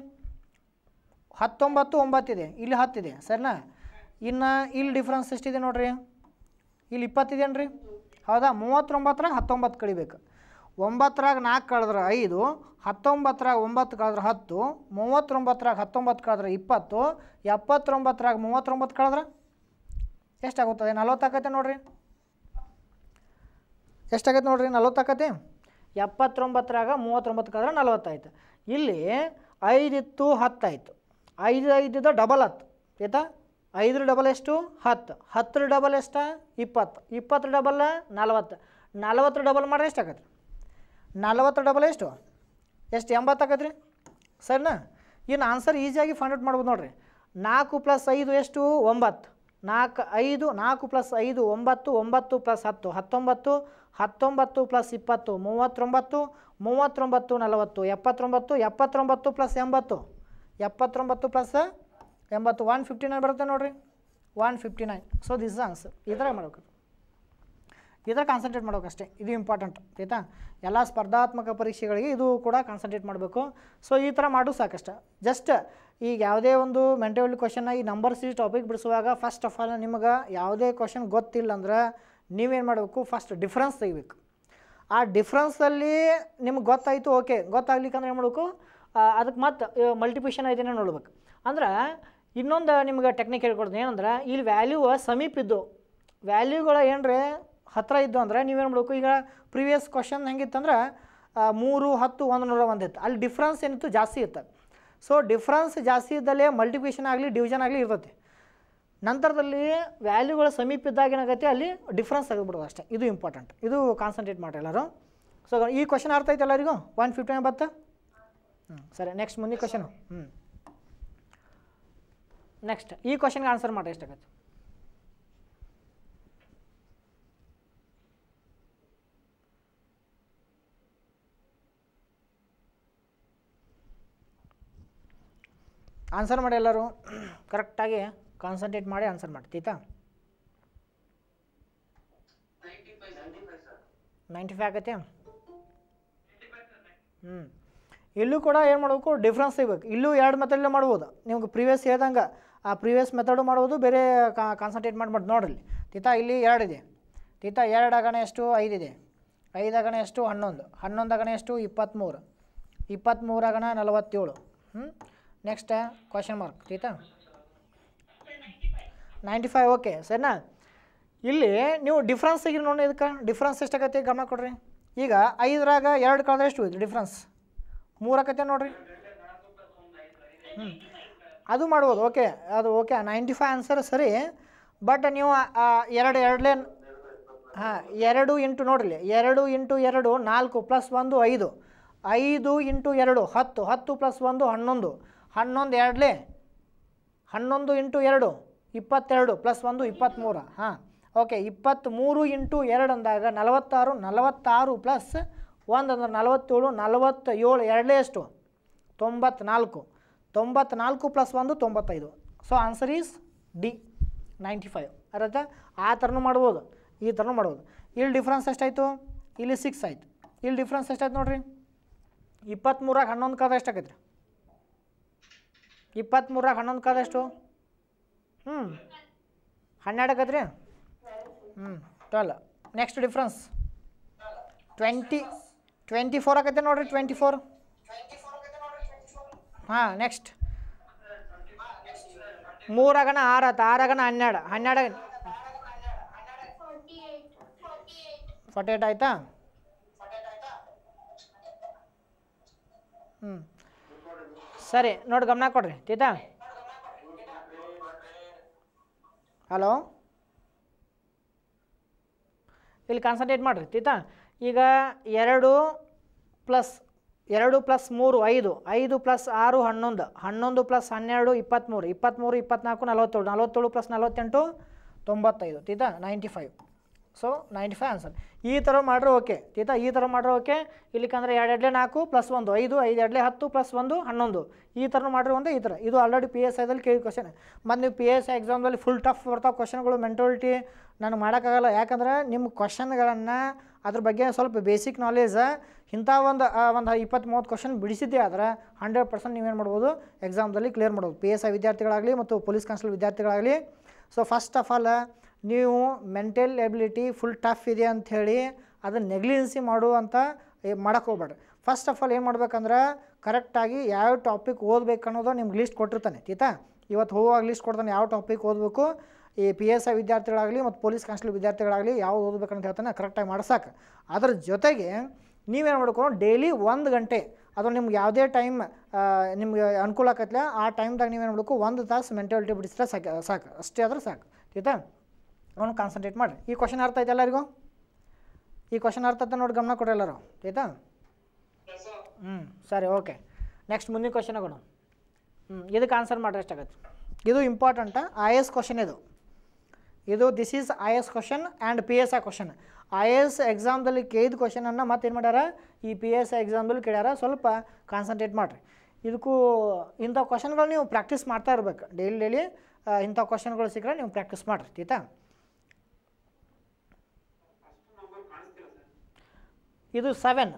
ಹತ್ತೊಂಬತ್ತು ಒಂಬತ್ತಿದೆ ಇಲ್ಲಿ ಹತ್ತಿದೆ ಸರಿನಾ ಇನ್ನು ಇಲ್ಲಿ ಡಿಫ್ರೆನ್ಸ್ ಎಷ್ಟಿದೆ ನೋಡಿರಿ ಇಲ್ಲಿ ಇಪ್ಪತ್ತಿದೆಯೇನು ರೀ ಹೌದಾ ಮೂವತ್ತೊಂಬತ್ತರಾಗ ಹತ್ತೊಂಬತ್ತು ಕಳಿಬೇಕು ಒಂಬತ್ತರಾಗ ನಾಲ್ಕು ಕಳೆದ್ರೆ ಐದು ಹತ್ತೊಂಬತ್ತರಾಗ ಒಂಬತ್ತು ಕಳೆದ್ರೆ ಹತ್ತು ಮೂವತ್ತೊಂಬತ್ತರಾಗ ಹತ್ತೊಂಬತ್ತು ಕಳೆದ್ರೆ ಇಪ್ಪತ್ತು ಎಪ್ಪತ್ತೊಂಬತ್ತರಾಗ ಮೂವತ್ತೊಂಬತ್ತು ಕಳೆದ್ರೆ ಎಷ್ಟಾಗುತ್ತದೆ ನಲವತ್ತಾಕತ್ತೆ ನೋಡ್ರಿ ಎಷ್ಟಾಗತ್ತೆ ನೋಡ್ರಿ ನಲವತ್ತಾಕತ್ತೆ ಎಪ್ಪತ್ತೊಂಬತ್ತರಾಗ ಮೂವತ್ತೊಂಬತ್ತಕ್ಕಾದ್ರೆ ನಲವತ್ತಾಯ್ತು ಇಲ್ಲಿ ಐದಿತ್ತು ಹತ್ತಾಯಿತು ಐದು ಐದಿದ ಡಬಲ್ ಹತ್ತು ಆಯಿತಾ ಐದರ ಡಬಲ್ ಎಷ್ಟು ಹತ್ತು ಹತ್ತರ ಡಬಲ್ ಎಷ್ಟು ಇಪ್ಪತ್ತು ಇಪ್ಪತ್ತು ಡಬಲ್ ನಲವತ್ತು ನಲವತ್ತರ ಡಬಲ್ ಮಾಡ್ರೆ ಎಷ್ಟಾಗತ್ತೆ ನಲವತ್ತರ ಡಬಲ್ ಎಷ್ಟು ಎಷ್ಟು ಎಂಬತ್ತಾಕತ್ರಿ ಸರಿನಾ ಇನ್ನು ಆನ್ಸರ್ ಈಸಿಯಾಗಿ ಫೈಂಡ್ ಔಟ್ ಮಾಡ್ಬೋದು ನೋಡಿರಿ ನಾಲ್ಕು ಪ್ಲಸ್ ಐದು ಎಷ್ಟು ಒಂಬತ್ತು ನಾಲ್ಕು ಐದು ನಾಲ್ಕು ಪ್ಲಸ್ ಐದು ಒಂಬತ್ತು ಒಂಬತ್ತು ಪ್ಲಸ್ ಹತ್ತು ಹತ್ತೊಂಬತ್ತು ಹತ್ತೊಂಬತ್ತು ಪ್ಲಸ್ ಇಪ್ಪತ್ತು ಮೂವತ್ತೊಂಬತ್ತು ಮೂವತ್ತೊಂಬತ್ತು ನಲವತ್ತು ಎಪ್ಪತ್ತೊಂಬತ್ತು ಎಪ್ಪತ್ತೊಂಬತ್ತು ಪ್ಲಸ್ ಎಂಬತ್ತು ಎಪ್ಪತ್ತೊಂಬತ್ತು ಪ್ಲಸ್ ಎಂಬತ್ತು ಒನ್ ಫಿಫ್ಟಿ ನೈನ್ ಬರುತ್ತೆ ನೋಡಿರಿ one fifty nine so this answer ಈ ಥರ ಮಾಡ್ಬೇಕು ಇದರ ಕಾನ್ಸಂಟ್ರೇಟ್ ಅಷ್ಟೇ ಇದು ಇಂಪಾರ್ಟೆಂಟ್ ಆಯಿತಾ ಎಲ್ಲ ಸ್ಪರ್ಧಾತ್ಮಕ ಪರೀಕ್ಷೆಗಳಿಗೆ ಇದು ಕೂಡ ಕಾನ್ಸಂಟ್ರೇಟ್ ಮಾಡಬೇಕು ಸೊ ಈ ಥರ ಮಾಡು ಸಾಕಷ್ಟು ಜಸ್ಟ್ ಈಗ ಯಾವುದೇ ಒಂದು ಮೆಂಟಲ್ ಕ್ವಶನ್ನ ಈ ನಂಬರ್ ಸಿ ಟಾಪಿಕ್ ಬಿಡಿಸುವಾಗ ಫಸ್ಟ್ ಆಫ್ ಆಲ್ ನಿಮಗೆ ಯಾವುದೇ ಕ್ವಶನ್ ಗೊತ್ತಿಲ್ಲ ಅಂದ್ರೆ ನೀವೇನು ಮಾಡಬೇಕು ಫಸ್ಟ್ ಡಿಫ್ರೆನ್ಸ್ ತೆಗಿಬೇಕು ಆ ಡಿಫ್ರೆನ್ಸಲ್ಲಿ ನಿಮ್ಗೆ ಗೊತ್ತಾಯಿತು ಓಕೆ ಗೊತ್ತಾಗ್ಲಿಕ್ಕಂದ್ರೆ ಏನು ಮಾಡಬೇಕು ಅದಕ್ಕೆ ಮತ್ತೆ ಮಲ್ಟಿಪ್ಲಿಷನ್ ಐದೇನೋ ನೋಡ್ಬೇಕು ಅಂದ್ರೆ ಇನ್ನೊಂದು ನಿಮ್ಗೆ ಟೆಕ್ನಿಕ್ ಹೇಳ್ಕೊಡ್ತೀನಿ ಏನಂದ್ರೆ ಇಲ್ಲಿ ವ್ಯಾಲ್ಯೂ ಸಮೀಪಿದ್ದು ವ್ಯಾಲ್ಯೂಗಳು ಏನರೇ ಹತ್ತಿರ ಇದ್ದು ಅಂದರೆ ನೀವೇನು ಮಾಡಬೇಕು ಈಗ ಪ್ರೀವಿಯಸ್ ಕ್ವಶನ್ ಹೆಂಗಿತ್ತಂದ್ರೆ ಮೂರು ಹತ್ತು ಒಂದು ನೂರ ಒಂದಿತ್ತು ಅಲ್ಲಿ ಡಿಫ್ರೆನ್ಸ್ ಏನಿತ್ತು ಜಾಸ್ತಿ ಇತ್ತು ಸೊ ಡಿಫ್ರೆನ್ಸ್ ಜಾಸ್ತಿ ಇದ್ದಲ್ಲೇ ಮಲ್ಟಿಪ್ಲಿಕೇಶನ್ ಆಗಲಿ ಡಿವಿಷನ್ ಆಗಲಿ ಇರ್ತೈತಿ ನಂತರದಲ್ಲಿ ವ್ಯಾಲ್ಯೂಗಳ ಸಮೀಪ ಇದ್ದಾಗ ಏನಾಗುತ್ತೆ ಅಲ್ಲಿ ಡಿಫ್ರೆನ್ಸ್ ತೆಗೆದುಬಿಡೋದು ಅಷ್ಟೇ ಇದು ಇಂಪಾರ್ಟೆಂಟ್ ಇದು ಕಾನ್ಸಂಟ್ರೇಟ್ ಮಾಡಿ ಎಲ್ಲರೂ ಸೊ ಈ ಕ್ವಶನ್ ಅರ್ಥ ಐತೆ ಎಲ್ಲರಿಗೂ ಒನ್ ಫಿಫ್ಟಿ ಬತ್ತ ಹ್ಞೂ ಸರಿ ನೆಕ್ಸ್ಟ್ ಮುಂದಿನ ಕ್ವಶನು ಹ್ಞೂ ನೆಕ್ಸ್ಟ್ ಈ ಕ್ವಶನ್ಗೆ ಆನ್ಸರ್ ಮಾಡಿ ಎಷ್ಟಾಗುತ್ತೆ ಆನ್ಸರ್ ಮಾಡಿ ಎಲ್ಲರೂ ಕರೆಕ್ಟಾಗಿ ಕಾನ್ಸಂಟ್ರೇಟ್ ಮಾಡಿ ಆನ್ಸರ್ ಮಾಡಿ ತೀತಾ ನೈಂಟಿ ಫೈವ್ ಆಗತ್ತೆ ಹ್ಞೂ ಇಲ್ಲೂ ಕೂಡ ಏನು ಮಾಡಬೇಕು ಡಿಫ್ರೆನ್ಸ್ ಸಿಗಬೇಕು ಇಲ್ಲೂ ಎರಡು ಮೆಥಡಲ್ಲೇ ಮಾಡ್ಬೋದು ನಿಮ್ಗೆ ಪ್ರಿವಿಯಸ್ ಹೇಳ್ದಂಗೆ ಆ ಪ್ರಿವಿಯಸ್ ಮೆಥಡು ಮಾಡ್ಬೋದು ಬೇರೆ ಕಾನ್ಸಂಟ್ರೇಟ್ ಮಾಡಿ ಮಾಡಿ ನೋಡ್ರಿ ತೀತಾ ಇಲ್ಲಿ ಎರಡಿದೆ ತೀತಾ ಎರಡು ಆಗಣೆ ಎಷ್ಟು ಐದಿದೆ ಐದಾಗಣೆ ಎಷ್ಟು ಹನ್ನೊಂದು ಹನ್ನೊಂದು ಆಗಣೆ ಎಷ್ಟು ಇಪ್ಪತ್ತ್ಮೂರು ಇಪ್ಪತ್ತ್ಮೂರಾಗಣ ನಲವತ್ತೇಳು ಹ್ಞೂ ನೆಕ್ಸ್ಟ್ ಕ್ವಶನ್ ಮಾರ್ಕ್ ಆಯಿತಾ ನೈಂಟಿ ಫೈವ್ ಓಕೆ ಸರಿನಾ ಇಲ್ಲಿ ನೀವು ಡಿಫ್ರೆನ್ಸ್ ಈಗ ನೋಡಿ ಇದಕ್ಕೆ ಡಿಫ್ರೆನ್ಸ್ ಎಷ್ಟಾಗತ್ತೆ ಗಮನ ಕೊಡ್ರಿ ಈಗ ಐದರಾಗ ಎರಡು ಕಳೆದ ಎಷ್ಟು ಹೋಯ್ತು ಡಿಫ್ರೆನ್ಸ್ ಮೂರಾಕತ್ತೆ ನೋಡಿರಿ ಹ್ಞೂ ಅದು ಮಾಡ್ಬೋದು ಓಕೆ ಅದು ಓಕೆ ನೈಂಟಿ ಫೈವ್ ಆನ್ಸರ್ ಸರಿ ಬಟ್ ನೀವು ಎರಡು ಎರಡಲೇ ಹಾಂ ಎರಡು ಇಂಟು ನೋಡಿರಿ ಎರಡು ಇಂಟು ಎರಡು ನಾಲ್ಕು ಪ್ಲಸ್ ಒಂದು ಐದು ಐದು ಇಂಟು ಎರಡು ಹತ್ತು ಹತ್ತು ಪ್ಲಸ್ ಒಂದು ಹನ್ನೊಂದು ಹನ್ನೊಂದು ಎರಡಲೇ ಹನ್ನೊಂದು ಇಂಟು ಎರಡು ಇಪ್ಪತ್ತೆರಡು ಪ್ಲಸ್ ಒಂದು ಇಪ್ಪತ್ತ್ಮೂರು ಹಾಂ ಓಕೆ ಇಪ್ಪತ್ತ್ಮೂರು ಇಂಟು ಎರಡು ಅಂದಾಗ ನಲವತ್ತಾರು ನಲವತ್ತಾರು ಪ್ಲಸ್ ಒಂದು ಅಂದರೆ ನಲವತ್ತೇಳು ನಲವತ್ತೇಳು ಎರಡಲೇ ಎಷ್ಟು ತೊಂಬತ್ನಾಲ್ಕು ತೊಂಬತ್ನಾಲ್ಕು ಪ್ಲಸ್ ಒಂದು ತೊಂಬತ್ತೈದು so answer is D ninety five ಅದ ಆ ಥರನೂ ಮಾಡ್ಬೋದು ಈ ಥರನೂ ಮಾಡ್ಬೋದು ಇಲ್ಲಿ ಡಿಫ್ರೆನ್ಸ್ ಎಷ್ಟಾಯಿತು ಇಲ್ಲಿ ಸಿಕ್ಸ್ ಆಯಿತು ಇಲ್ಲಿ ಡಿಫ್ರೆನ್ಸ್ ಎಷ್ಟಾಯ್ತು ನೋಡಿರಿ ಇಪ್ಪತ್ತ್ಮೂರಾಗ ಹನ್ನೊಂದು ಕದ ಎಷ್ಟಾಗೈತೆ ರೀ ಇಪ್ಪತ್ತ್ಮೂರಾಗ ಹನ್ನೊಂದು ಕಾದಷ್ಟು ಹ್ಞೂ ಹನ್ನೆರಡಕ್ಕದ್ರಿ ಹ್ಞೂ twelve next difference twenty twenty four ಆಗತ್ತೆ ನೋಡಿರಿ ಟ್ವೆಂಟಿ ಫೋರ್ ಹಾಂ ನೆಕ್ಸ್ಟ್ ಮೂರಾಗಣ ಆರು ಆಯ್ತು ಆರಾಗಣ ಹನ್ನೆರಡು ಹನ್ನೆರಡು ಫಾರ್ಟಿ ಏಟ್ ಆಯಿತಾ ಹ್ಞೂ ಸರಿ ನೋಡಿ ಗಮನ ಕೊಡ್ರಿ ತೀತಾ ಹಲೋ ಇಲ್ಲಿ ಕಾನ್ಸಂಟ್ರೇಟ್ ಮಾಡಿರಿ ತೀತಾ ಈಗ ಎರಡು ಪ್ಲಸ್ ಎರಡು ಪ್ಲಸ್ ಮೂರು ಐದು ಐದು ಪ್ಲಸ್ ಆರು ಹನ್ನೊಂದು ಹನ್ನೊಂದು ಪ್ಲಸ್ ಹನ್ನೆರಡು ಇಪ್ಪತ್ತ್ಮೂರು ಇಪ್ಪತ್ತ್ಮೂರು ಇಪ್ಪತ್ತ್ನಾಲ್ಕು ನಲವತ್ತೇಳು ನಲವತ್ತೇಳು ಪ್ಲಸ್ ನಲವತ್ತೆಂಟು ತೊಂಬತ್ತೈದು ತೀತಾ ninety five so ninety five answer ಈ ಥರ ಮಾಡ್ರೆ ಓಕೆ ತೀತಾ ಈ ಥರ ಮಾಡ್ರೆ ಓಕೆ ಇಲ್ಲಿಕಂದ್ರೆ ಎರಡು ಎಡ್ಲೆ ನಾಲ್ಕು ಪ್ಲಸ್ ಒಂದು ಐದು ಐದು ಎಡ್ಲೆ ಹತ್ತು ಪ್ಲಸ್ ಒಂದು ಹನ್ನೊಂದು ಈ ಥರ ಮಾಡ್ರಿ ಒಂದು ಈ ಥರ ಇದು ಆಲ್ರೆಡಿ ಪಿ ಎಸ್ ಐದಲ್ಲಿ ಕೇಳಿ ಕ್ವಶನ್ ಮತ್ತು ನೀವು ಪಿ ಎಸ್ ಐ ಎಕ್ಸಾಮ್ದಲ್ಲಿ ಫುಲ್ ಟಫ್ ಬರ್ತಾವ ಕ್ವಶನ್ಗಳು ಮೆಂಟಾಲಿಟಿ ನಾನು ಮಾಡೋಕ್ಕಾಗಲ್ಲ ಯಾಕಂದ್ರೆ ನಿಮ್ಮ ಕ್ವಶನ್ಗಳನ್ನು ಅದ್ರ ಬಗ್ಗೆ ಸ್ವಲ್ಪ ಬೇಸಿಕ್ ನಾಲೇಜ್ ಇಂಥ ಒಂದು ಒಂದು ಇಪ್ಪತ್ತು ಮೂವತ್ತು ಕ್ವಶನ್ ಬಿಡಿಸಿದ್ದೆ ಆದರೆ ಹಂಡ್ರೆಡ್ ಪರ್ಸೆಂಟ್ ನೀವೇನು ಮಾಡ್ಬೋದು ಎಕ್ಸಾಮ್ದಲ್ಲಿ ಕ್ಲಿಯರ್ ಮಾಡ್ಬೋದು ಪಿ ಎಸ್ ಐ ವಿದ್ಯಾರ್ಥಿಗಳಾಗಲಿ ಮತ್ತು ಪೊಲೀಸ್ ಕಾನ್ಸ್ಟೇಬಲ್ ವಿದ್ಯಾರ್ಥಿಗಳಾಗಲಿ ಸೊ ಫಸ್ಟ್ ಆಫ್ ಆಲ್ ನೀವು ಮೆಂಟಲ್ ಎಬಿಲಿಟಿ ಫುಲ್ ಟಫ್ ಇದೆ ಅಂಥೇಳಿ ಅದನ್ನು ನೆಗ್ಲಿಜೆನ್ಸಿ ಅಂತ ಮಾಡೋಕ್ಕೆ ಹೋಗ್ಬೇಡ್ರಿ ಫಸ್ಟ್ ಆಫ್ ಆಲ್ ಏನು ಮಾಡ್ಬೇಕಂದ್ರೆ ಕರೆಕ್ಟಾಗಿ ಯಾವ ಟಾಪಿಕ್ ಓದಬೇಕು ಅನ್ನೋದು ನಿಮ್ಗೆ ಲಿಸ್ಟ್ ಕೊಟ್ಟಿರ್ತಾನೆ ಆಯ್ತಾ ಇವತ್ತು ಹೋಗುವಾಗ ಲಿಸ್ಟ್ ಕೊಡ್ತಾನೆ ಯಾವ ಟಾಪಿಕ್ ಓದಬೇಕು ಈ ಪಿ ಎಸ್ ಐ ವಿದ್ಯಾರ್ಥಿಗಳಾಗಲಿ ಮತ್ತು ಪೊಲೀಸ್ ಕಾನ್ಸ್ಟೇಬಲ್ ವಿದ್ಯಾರ್ಥಿಗಳಾಗಲಿ ಯಾವ್ದು ಓದಬೇಕಂತ ಹೇಳ್ತಾನೆ ಕರೆಕ್ಟಾಗಿ ಮಾಡ್ಸಕ್ಕೆ ಅದ್ರ ಜೊತೆಗೆ ನೀವೇನು ಮಾಡ್ಕೊಂಡು ಡೈಲಿ ಒಂದು ಗಂಟೆ ಅದು ನಿಮ್ಗೆ ಯಾವುದೇ ಟೈಮ್ ನಿಮಗೆ ಅನುಕೂಲ ಆಗತ್ತಲ್ಲ ಆ ಟೈಮ್ದಾಗ ನೀವೇನು ಮಾಡಬೇಕು ಒಂದು ತಾಸು ಮೆಂಟಾಲಿಟಿ ಬಿಡಿಸಿದ್ರೆ ಸಾಕು ಸಾಕು ಅಷ್ಟೇ ಆದ್ರೆ ಸಾಕು ಆಯ್ತಾ ಅವನು ಕಾನ್ಸಂಟ್ರೇಟ್ ಮಾಡಿರಿ ಈ ಕ್ವಶನ್ ಅರ್ಥ ಆಯ್ತು ಎಲ್ಲರಿಗೂ ಈ ಕ್ವಶನ್ ಅರ್ಥ ಆಯ್ತು ನೋಡಿ ಗಮನ ಕೊಡ್ರಿ ಎಲ್ಲರೂ ಆಯಿತಾ ಹ್ಞೂ ಸರಿ ಓಕೆ ನೆಕ್ಸ್ಟ್ ಮುಂದಿನ ಕ್ವಶನ್ ಹ್ಞೂ ಇದಕ್ಕೆ ಆನ್ಸರ್ ಮಾಡ್ರಿ ಎಷ್ಟಾಗತ್ತೆ ಇದು important I A S question ಇದು ಇದು this is I A S question and P S ಆ ಕ್ವಶನ್ ಐ ಎ ಎಸ್ ಎಕ್ಸಾಮ್ದಲ್ಲಿ ಕೇಳಿದ ಕ್ವಶನನ್ನು ಮತ್ತೇನು ಮಾಡ್ಯಾರ ಈ ಪಿ ಎಸ್ ಐ ಎಕ್ಸಾಮ್ದಲ್ಲಿ ಕೇಳ್ಯಾರ ಸ್ವಲ್ಪ ಕಾನ್ಸಂಟ್ರೇಟ್ ಮಾಡಿರಿ ಇದಕ್ಕೂ ಇಂಥ ಕ್ವಶನ್ಗಳು ನೀವು ಪ್ರಾಕ್ಟೀಸ್ ಮಾಡ್ತಾ ಇರ್ಬೇಕು ಡೈಲಿ ಡೈಲಿ ಇಂಥ ಕ್ವಶನ್ಗಳು ಸಿಕ್ಕರೆ ನೀವು ಪ್ರಾಕ್ಟೀಸ್ ಮಾಡಿರಿ ಆಯಿತಾ ಇದು seven